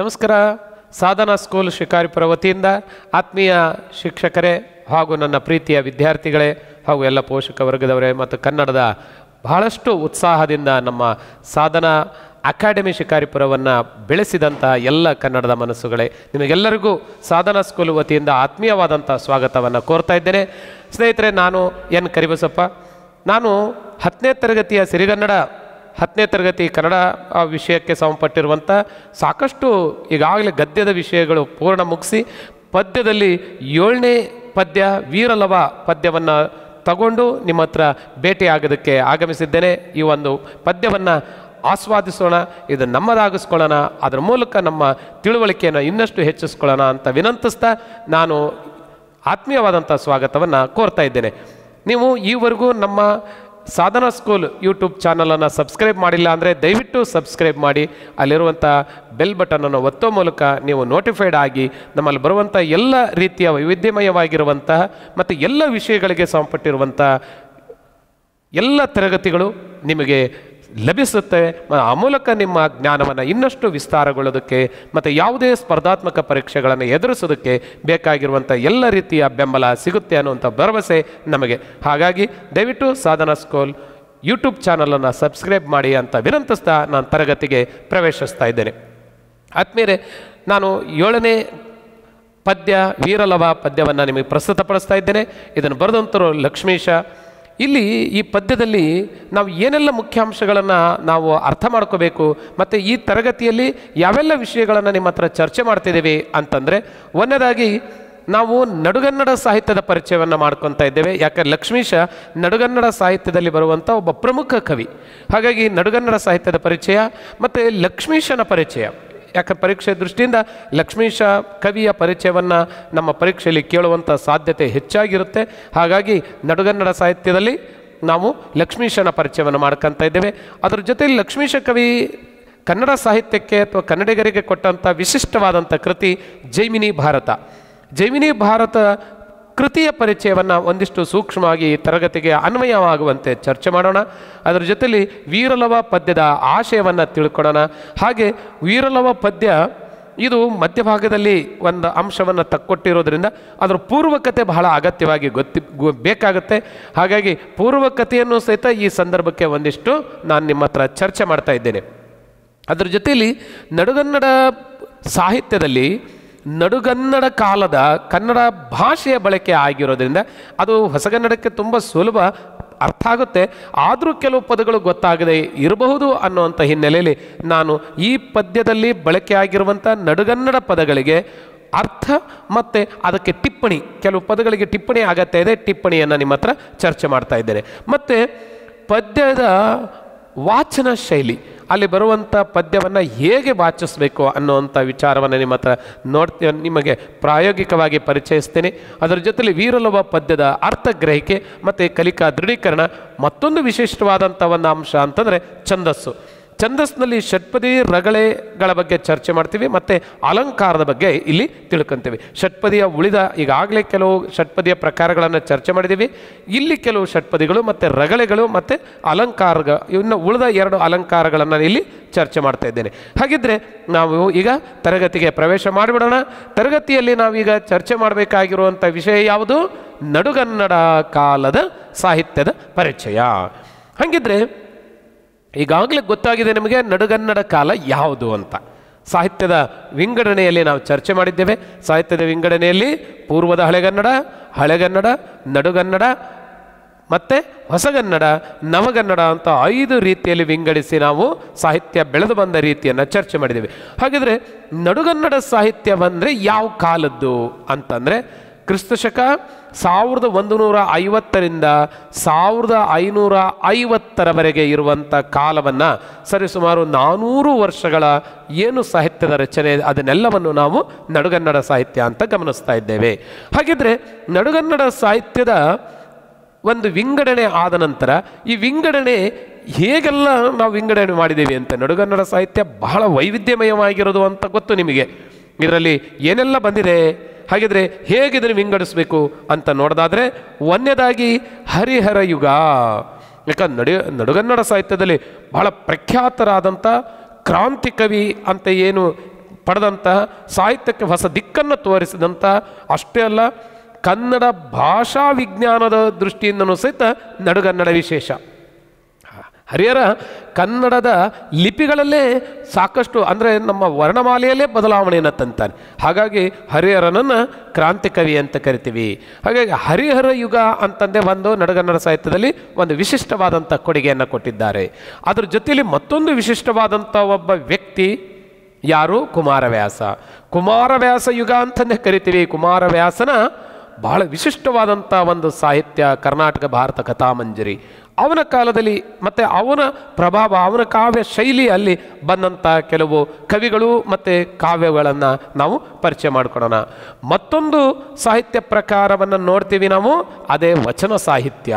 ನಮಸ್ಕಾರ ಸಾಧನಾ ಸ್ಕೂಲ್ ಶಿಕಾರಿಪುರ ವತಿಯಿಂದ ಆತ್ಮೀಯ ಶಿಕ್ಷಕರೇ ಹಾಗೂ ನನ್ನ ಪ್ರೀತಿಯ ವಿದ್ಯಾರ್ಥಿಗಳೇ ಹಾಗೂ ಎಲ್ಲ ಪೋಷಕ ವರ್ಗದವರೇ ಮತ್ತು ಕನ್ನಡದ ಬಹಳಷ್ಟು ಉತ್ಸಾಹದಿಂದ ನಮ್ಮ ಸಾಧನಾ ಅಕಾಡೆಮಿ ಶಿಕಾರಿಪುರವನ್ನು ಬೆಳೆಸಿದಂಥ ಎಲ್ಲ ಕನ್ನಡದ ಮನಸ್ಸುಗಳೇ ನಿಮಗೆಲ್ಲರಿಗೂ ಸಾಧನಾ ಸ್ಕೂಲ್ ವತಿಯಿಂದ ಆತ್ಮೀಯವಾದಂಥ ಸ್ವಾಗತವನ್ನು ಕೋರ್ತಾ ಇದ್ದೇನೆ ಸ್ನೇಹಿತರೆ ನಾನು ಎನ್ ಕರಿಬಸಪ್ಪ ನಾನು ಹತ್ತನೇ ತರಗತಿಯ ಸಿರಿಗನ್ನಡ ಹತ್ತನೇ ತರಗತಿ ಕನ್ನಡ ವಿಷಯಕ್ಕೆ ಸಂಬಂಧಪಟ್ಟಿರುವಂಥ ಸಾಕಷ್ಟು ಈಗಾಗಲೇ ಗದ್ಯದ ವಿಷಯಗಳು ಪೂರ್ಣ ಮುಗಿಸಿ ಪದ್ಯದಲ್ಲಿ ಏಳನೇ ಪದ್ಯ ವೀರಲವ ಪದ್ಯವನ್ನು ತಗೊಂಡು ನಿಮ್ಮ ಹತ್ರ ಭೇಟಿಯಾಗೋದಕ್ಕೆ ಆಗಮಿಸಿದ್ದೇನೆ ಈ ಒಂದು ಪದ್ಯವನ್ನು ಆಸ್ವಾದಿಸೋಣ ಇದು ನಮ್ಮದಾಗಿಸ್ಕೊಳ್ಳೋಣ ಅದರ ಮೂಲಕ ನಮ್ಮ ತಿಳುವಳಿಕೆಯನ್ನು ಇನ್ನಷ್ಟು ಹೆಚ್ಚಿಸ್ಕೊಳ್ಳೋಣ ಅಂತ ವಿನಂತಿಸ್ತಾ ನಾನು ಆತ್ಮೀಯವಾದಂಥ ಸ್ವಾಗತವನ್ನು ಕೋರ್ತಾ ಇದ್ದೇನೆ ನೀವು ಈವರೆಗೂ ನಮ್ಮ ಸಾಧನಾ ಸ್ಕೂಲ್ ಯೂಟ್ಯೂಬ್ ಚಾನಲನ್ನು ಸಬ್ಸ್ಕ್ರೈಬ್ ಮಾಡಿಲ್ಲ ಅಂದರೆ ದಯವಿಟ್ಟು ಸಬ್ಸ್ಕ್ರೈಬ್ ಮಾಡಿ ಅಲ್ಲಿರುವಂಥ ಬೆಲ್ ಬಟನನ್ನು ಒತ್ತೋ ಮೂಲಕ ನೀವು ನೋಟಿಫೈಡ್ ಆಗಿ ನಮ್ಮಲ್ಲಿ ಬರುವಂಥ ಎಲ್ಲ ರೀತಿಯ ವೈವಿಧ್ಯಮಯವಾಗಿರುವಂತಹ ಮತ್ತು ಎಲ್ಲ ವಿಷಯಗಳಿಗೆ ಸಂಪಟ್ಟಿರುವಂಥ ಎಲ್ಲ ತರಗತಿಗಳು ನಿಮಗೆ ಲಭಿಸುತ್ತೆ ಆ ಮೂಲಕ ನಿಮ್ಮ ಜ್ಞಾನವನ್ನು ಇನ್ನಷ್ಟು ವಿಸ್ತಾರಗೊಳ್ಳೋದಕ್ಕೆ ಮತ್ತು ಯಾವುದೇ ಸ್ಪರ್ಧಾತ್ಮಕ ಪರೀಕ್ಷೆಗಳನ್ನು ಎದುರಿಸೋದಕ್ಕೆ ಬೇಕಾಗಿರುವಂಥ ಎಲ್ಲ ರೀತಿಯ ಬೆಂಬಲ ಸಿಗುತ್ತೆ ಅನ್ನುವಂಥ ಭರವಸೆ ನಮಗೆ ಹಾಗಾಗಿ ದಯವಿಟ್ಟು ಸಾಧನಾ ಸ್ಕೂಲ್ ಯೂಟ್ಯೂಬ್ ಚಾನಲನ್ನು ಸಬ್ಸ್ಕ್ರೈಬ್ ಮಾಡಿ ಅಂತ ವಿನಂತಿಸ್ತಾ ನಾನು ತರಗತಿಗೆ ಪ್ರವೇಶಿಸ್ತಾ ಇದ್ದೇನೆ ಆದಮೇಲೆ ನಾನು ಏಳನೇ ಪದ್ಯ ವೀರಲವ ಪದ್ಯವನ್ನು ನಿಮಗೆ ಪ್ರಸ್ತುತಪಡಿಸ್ತಾ ಇದ್ದೇನೆ ಇದನ್ನು ಬರೆದಂತರು ಲಕ್ಷ್ಮೀಶ ಇಲ್ಲಿ ಈ ಪದ್ಯದಲ್ಲಿ ನಾವು ಏನೆಲ್ಲ ಮುಖ್ಯಾಂಶಗಳನ್ನು ನಾವು ಅರ್ಥ ಮಾಡ್ಕೋಬೇಕು ಮತ್ತು ಈ ತರಗತಿಯಲ್ಲಿ ಯಾವೆಲ್ಲ ವಿಷಯಗಳನ್ನು ನಿಮ್ಮ ಹತ್ರ ಚರ್ಚೆ ಮಾಡ್ತಿದ್ದೀವಿ ಅಂತಂದರೆ ಒಂದನೇದಾಗಿ ನಾವು ನಡುಗನ್ನಡ ಸಾಹಿತ್ಯದ ಪರಿಚಯವನ್ನು ಮಾಡ್ಕೊತಾ ಇದ್ದೇವೆ ಯಾಕೆ ಲಕ್ಷ್ಮೀಶ ನಡುಗನ್ನಡ ಸಾಹಿತ್ಯದಲ್ಲಿ ಬರುವಂಥ ಒಬ್ಬ ಪ್ರಮುಖ ಕವಿ ಹಾಗಾಗಿ ನಡುಗನ್ನಡ ಸಾಹಿತ್ಯದ ಪರಿಚಯ ಮತ್ತು ಲಕ್ಷ್ಮೀಶನ ಪರಿಚಯ ಯಾಕೆ ಪರೀಕ್ಷೆ ದೃಷ್ಟಿಯಿಂದ ಲಕ್ಷ್ಮೀಶ ಕವಿಯ ಪರಿಚಯವನ್ನು ನಮ್ಮ ಪರೀಕ್ಷೆಯಲ್ಲಿ ಕೇಳುವಂಥ ಸಾಧ್ಯತೆ ಹೆಚ್ಚಾಗಿರುತ್ತೆ ಹಾಗಾಗಿ ನಡುಗನ್ನಡ ಸಾಹಿತ್ಯದಲ್ಲಿ ನಾವು ಲಕ್ಷ್ಮೀಶನ ಪರಿಚಯವನ್ನು ಮಾಡ್ಕೊತಾ ಇದ್ದೇವೆ ಅದರ ಜೊತೆಯಲ್ಲಿ ಲಕ್ಷ್ಮೀಶ ಕವಿ ಕನ್ನಡ ಸಾಹಿತ್ಯಕ್ಕೆ ಅಥವಾ ಕನ್ನಡಿಗರಿಗೆ ಕೊಟ್ಟಂಥ ವಿಶಿಷ್ಟವಾದಂಥ ಕೃತಿ ಜೈಮಿನಿ ಭಾರತ ಜೈಮಿನಿ ಭಾರತ ಕೃತಿಯ ಪರಿಚಯವನ್ನು ಒಂದಿಷ್ಟು ಸೂಕ್ಷ್ಮವಾಗಿ ತರಗತಿಗೆ ಅನ್ವಯವಾಗುವಂತೆ ಚರ್ಚೆ ಮಾಡೋಣ ಅದರ ಜೊತೆಯಲ್ಲಿ ವೀರಲವ ಪದ್ಯದ ಆಶಯವನ್ನು ತಿಳ್ಕೊಳ್ಳೋಣ ಹಾಗೆ ವೀರಲವ ಪದ್ಯ ಇದು ಮಧ್ಯಭಾಗದಲ್ಲಿ ಒಂದು ಅಂಶವನ್ನು ತಕ್ಕೊಟ್ಟಿರೋದರಿಂದ ಅದರ ಪೂರ್ವಕತೆ ಬಹಳ ಅಗತ್ಯವಾಗಿ ಗೊತ್ತಿ ಬೇಕಾಗುತ್ತೆ ಹಾಗಾಗಿ ಪೂರ್ವಕತೆಯನ್ನು ಸಹಿತ ಈ ಸಂದರ್ಭಕ್ಕೆ ಒಂದಿಷ್ಟು ನಾನು ನಿಮ್ಮ ಹತ್ರ ಚರ್ಚೆ ಮಾಡ್ತಾ ಇದ್ದೇನೆ ಅದರ ಜೊತೆಯಲ್ಲಿ ನಡುಗನ್ನಡ ಸಾಹಿತ್ಯದಲ್ಲಿ ನಡುಗನ್ನಡ ಕಾಲದ ಕನ್ನಡ ಭಾಷೆಯ ಬಳಕೆ ಆಗಿರೋದ್ರಿಂದ ಅದು ಹೊಸಗನ್ನಡಕ್ಕೆ ತುಂಬ ಸುಲಭ ಅರ್ಥ ಆಗುತ್ತೆ ಆದರೂ ಕೆಲವು ಪದಗಳು ಗೊತ್ತಾಗದೆ ಇರಬಹುದು ಅನ್ನುವಂಥ ಹಿನ್ನೆಲೆಯಲ್ಲಿ ನಾನು ಈ ಪದ್ಯದಲ್ಲಿ ಬಳಕೆಯಾಗಿರುವಂಥ ನಡುಗನ್ನಡ ಪದಗಳಿಗೆ ಅರ್ಥ ಮತ್ತು ಅದಕ್ಕೆ ಟಿಪ್ಪಣಿ ಕೆಲವು ಪದಗಳಿಗೆ ಟಿಪ್ಪಣಿ ಆಗತ್ತೆ ಇದೆ ಟಿಪ್ಪಣಿಯನ್ನು ನಿಮ್ಮ ಹತ್ರ ಚರ್ಚೆ ಮಾಡ್ತಾ ಇದ್ದೇನೆ ಮತ್ತು ಪದ್ಯದ ವಾಚನ ಶೈಲಿ ಅಲ್ಲಿ ಬರುವಂಥ ಪದ್ಯವನ್ನು ಹೇಗೆ ವಾಚಿಸಬೇಕು ಅನ್ನುವಂಥ ವಿಚಾರವನ್ನು ನಿಮ್ಮ ಹತ್ರ ನೋಡ್ತೀನಿ ನಿಮಗೆ ಪ್ರಾಯೋಗಿಕವಾಗಿ ಪರಿಚಯಿಸ್ತೇನೆ ಅದರ ಜೊತೆಲಿ ವೀರಲೋಭ ಪದ್ಯದ ಅರ್ಥಗ್ರಹಿಕೆ ಮತ್ತು ಕಲಿಕಾ ದೃಢೀಕರಣ ಮತ್ತೊಂದು ವಿಶಿಷ್ಟವಾದಂಥ ಒಂದು ಅಂಶ ಅಂತಂದರೆ ಛಂದಸ್ಸು ಛಂದಸ್ನಲ್ಲಿ ಷಟ್ಪದಿ ರಗಳೆಗಳ ಬಗ್ಗೆ ಚರ್ಚೆ ಮಾಡ್ತೀವಿ ಮತ್ತು ಅಲಂಕಾರದ ಬಗ್ಗೆ ಇಲ್ಲಿ ತಿಳ್ಕೊಂತೀವಿ ಷಟ್ಪದಿಯ ಉಳಿದ ಈಗಾಗಲೇ ಕೆಲವು ಷಟ್ಪದಿಯ ಪ್ರಕಾರಗಳನ್ನು ಚರ್ಚೆ ಮಾಡಿದ್ದೀವಿ ಇಲ್ಲಿ ಕೆಲವು ಷಟ್ಪದಿಗಳು ಮತ್ತು ರಗಳೆಗಳು ಮತ್ತು ಅಲಂಕಾರ ಇನ್ನು ಉಳಿದ ಎರಡು ಅಲಂಕಾರಗಳನ್ನು ಇಲ್ಲಿ ಚರ್ಚೆ ಮಾಡ್ತಾ ಇದ್ದೇನೆ ಹಾಗಿದ್ದರೆ ನಾವು ಈಗ ತರಗತಿಗೆ ಪ್ರವೇಶ ಮಾಡಿಬಿಡೋಣ ತರಗತಿಯಲ್ಲಿ ನಾವೀಗ ಚರ್ಚೆ ಮಾಡಬೇಕಾಗಿರುವಂಥ ವಿಷಯ ಯಾವುದು ನಡುಗನ್ನಡ ಕಾಲದ ಸಾಹಿತ್ಯದ ಪರಿಚಯ ಹಾಗಿದ್ರೆ ಈಗಾಗಲೇ ಗೊತ್ತಾಗಿದೆ ನಿಮಗೆ ನಡುಗನ್ನಡ ಕಾಲ ಯಾವುದು ಅಂತ ಸಾಹಿತ್ಯದ ವಿಂಗಡಣೆಯಲ್ಲಿ ನಾವು ಚರ್ಚೆ ಮಾಡಿದ್ದೇವೆ ಸಾಹಿತ್ಯದ ವಿಂಗಡಣೆಯಲ್ಲಿ ಪೂರ್ವದ ಹಳೆಗನ್ನಡ ಹಳೆಗನ್ನಡ ನಡುಗನ್ನಡ ಮತ್ತು ಹೊಸಗನ್ನಡ ನವಗನ್ನಡ ಅಂತ ಐದು ರೀತಿಯಲ್ಲಿ ವಿಂಗಡಿಸಿ ನಾವು ಸಾಹಿತ್ಯ ಬೆಳೆದು ಬಂದ ರೀತಿಯನ್ನು ಚರ್ಚೆ ಮಾಡಿದ್ದೇವೆ ಹಾಗಿದ್ರೆ ನಡುಗನ್ನಡ ಸಾಹಿತ್ಯ ಬಂದರೆ ಯಾವ ಕಾಲದ್ದು ಅಂತಂದರೆ ಕ್ರಿಸ್ತಶಕ ಸಾವಿರದ ಒಂದು ನೂರ ಐವತ್ತರಿಂದ ಸಾವಿರದ ಐನೂರ ಐವತ್ತರವರೆಗೆ ಇರುವಂಥ ಕಾಲವನ್ನು ಸರಿಸುಮಾರು ನಾನೂರು ವರ್ಷಗಳ ಏನು ಸಾಹಿತ್ಯದ ರಚನೆ ಅದನ್ನೆಲ್ಲವನ್ನು ನಾವು ನಡುಗನ್ನಡ ಸಾಹಿತ್ಯ ಅಂತ ಗಮನಿಸ್ತಾ ಇದ್ದೇವೆ ಹಾಗಿದ್ರೆ ನಡುಗನ್ನಡ ಸಾಹಿತ್ಯದ ಒಂದು ವಿಂಗಡಣೆ ಆದ ನಂತರ ಈ ವಿಂಗಡಣೆ ಹೇಗೆಲ್ಲ ನಾವು ವಿಂಗಡಣೆ ಮಾಡಿದ್ದೀವಿ ಅಂತ ನಡುಗನ್ನಡ ಸಾಹಿತ್ಯ ಬಹಳ ವೈವಿಧ್ಯಮಯವಾಗಿರೋದು ಅಂತ ಗೊತ್ತು ನಿಮಗೆ ಇದರಲ್ಲಿ ಏನೆಲ್ಲ ಬಂದಿದೆ ಹಾಗಿದ್ರೆ ಹೇಗೆ ವಿಂಗಡಿಸ್ಬೇಕು ಅಂತ ನೋಡೋದಾದರೆ ಒಂದನೇದಾಗಿ ಹರಿಹರ ಯುಗ ಯಾಕಂದ್ರೆ ನಡು ನಡುಗನ್ನಡ ಸಾಹಿತ್ಯದಲ್ಲಿ ಬಹಳ ಪ್ರಖ್ಯಾತರಾದಂಥ ಕ್ರಾಂತಿ ಕವಿ ಅಂತ ಏನು ಪಡೆದಂತಹ ಸಾಹಿತ್ಯಕ್ಕೆ ಹೊಸ ದಿಕ್ಕನ್ನು ತೋರಿಸಿದಂಥ ಅಷ್ಟೇ ಅಲ್ಲ ಕನ್ನಡ ಭಾಷಾ ವಿಜ್ಞಾನದ ದೃಷ್ಟಿಯಿಂದನೂ ಸಹಿತ ನಡುಗನ್ನಡ ವಿಶೇಷ ಹರಿಹರ ಕನ್ನಡದ ಲಿಪಿಗಳಲ್ಲೇ ಸಾಕಷ್ಟು ಅಂದರೆ ನಮ್ಮ ವರ್ಣಮಾಲೆಯಲ್ಲೇ ಬದಲಾವಣೆಯನ್ನು ತಂತಾನೆ ಹಾಗಾಗಿ ಹರಿಹರನನ್ನು ಕ್ರಾಂತಿಕವಿ ಅಂತ ಕರಿತೀವಿ ಹಾಗಾಗಿ ಹರಿಹರ ಯುಗ ಅಂತಂದೇ ಒಂದು ನಡಗನ್ನಡ ಸಾಹಿತ್ಯದಲ್ಲಿ ಒಂದು ವಿಶಿಷ್ಟವಾದಂಥ ಕೊಡುಗೆಯನ್ನು ಕೊಟ್ಟಿದ್ದಾರೆ ಅದರ ಜೊತೆಯಲ್ಲಿ ಮತ್ತೊಂದು ವಿಶಿಷ್ಟವಾದಂಥ ಒಬ್ಬ ವ್ಯಕ್ತಿ ಯಾರು ಕುಮಾರವ್ಯಾಸ ಕುಮಾರವ್ಯಾಸ ಯುಗ ಅಂತಂದೇ ಕರಿತೀವಿ ಕುಮಾರವ್ಯಾಸನ ಬಹಳ ವಿಶಿಷ್ಟವಾದಂಥ ಒಂದು ಸಾಹಿತ್ಯ ಕರ್ನಾಟಕ ಭಾರತ ಕಥಾಮಂಜರಿ ಅವನ ಕಾಲದಲ್ಲಿ ಮತ್ತು ಅವನ ಪ್ರಭಾವ ಅವನ ಕಾವ್ಯ ಶೈಲಿಯಲ್ಲಿ ಬಂದಂಥ ಕೆಲವು ಕವಿಗಳು ಮತ್ತು ಕಾವ್ಯಗಳನ್ನು ನಾವು ಪರಿಚಯ ಮಾಡಿಕೊಡೋಣ ಮತ್ತೊಂದು ಸಾಹಿತ್ಯ ಪ್ರಕಾರವನ್ನು ನೋಡ್ತೀವಿ ನಾವು ಅದೇ ವಚನ ಸಾಹಿತ್ಯ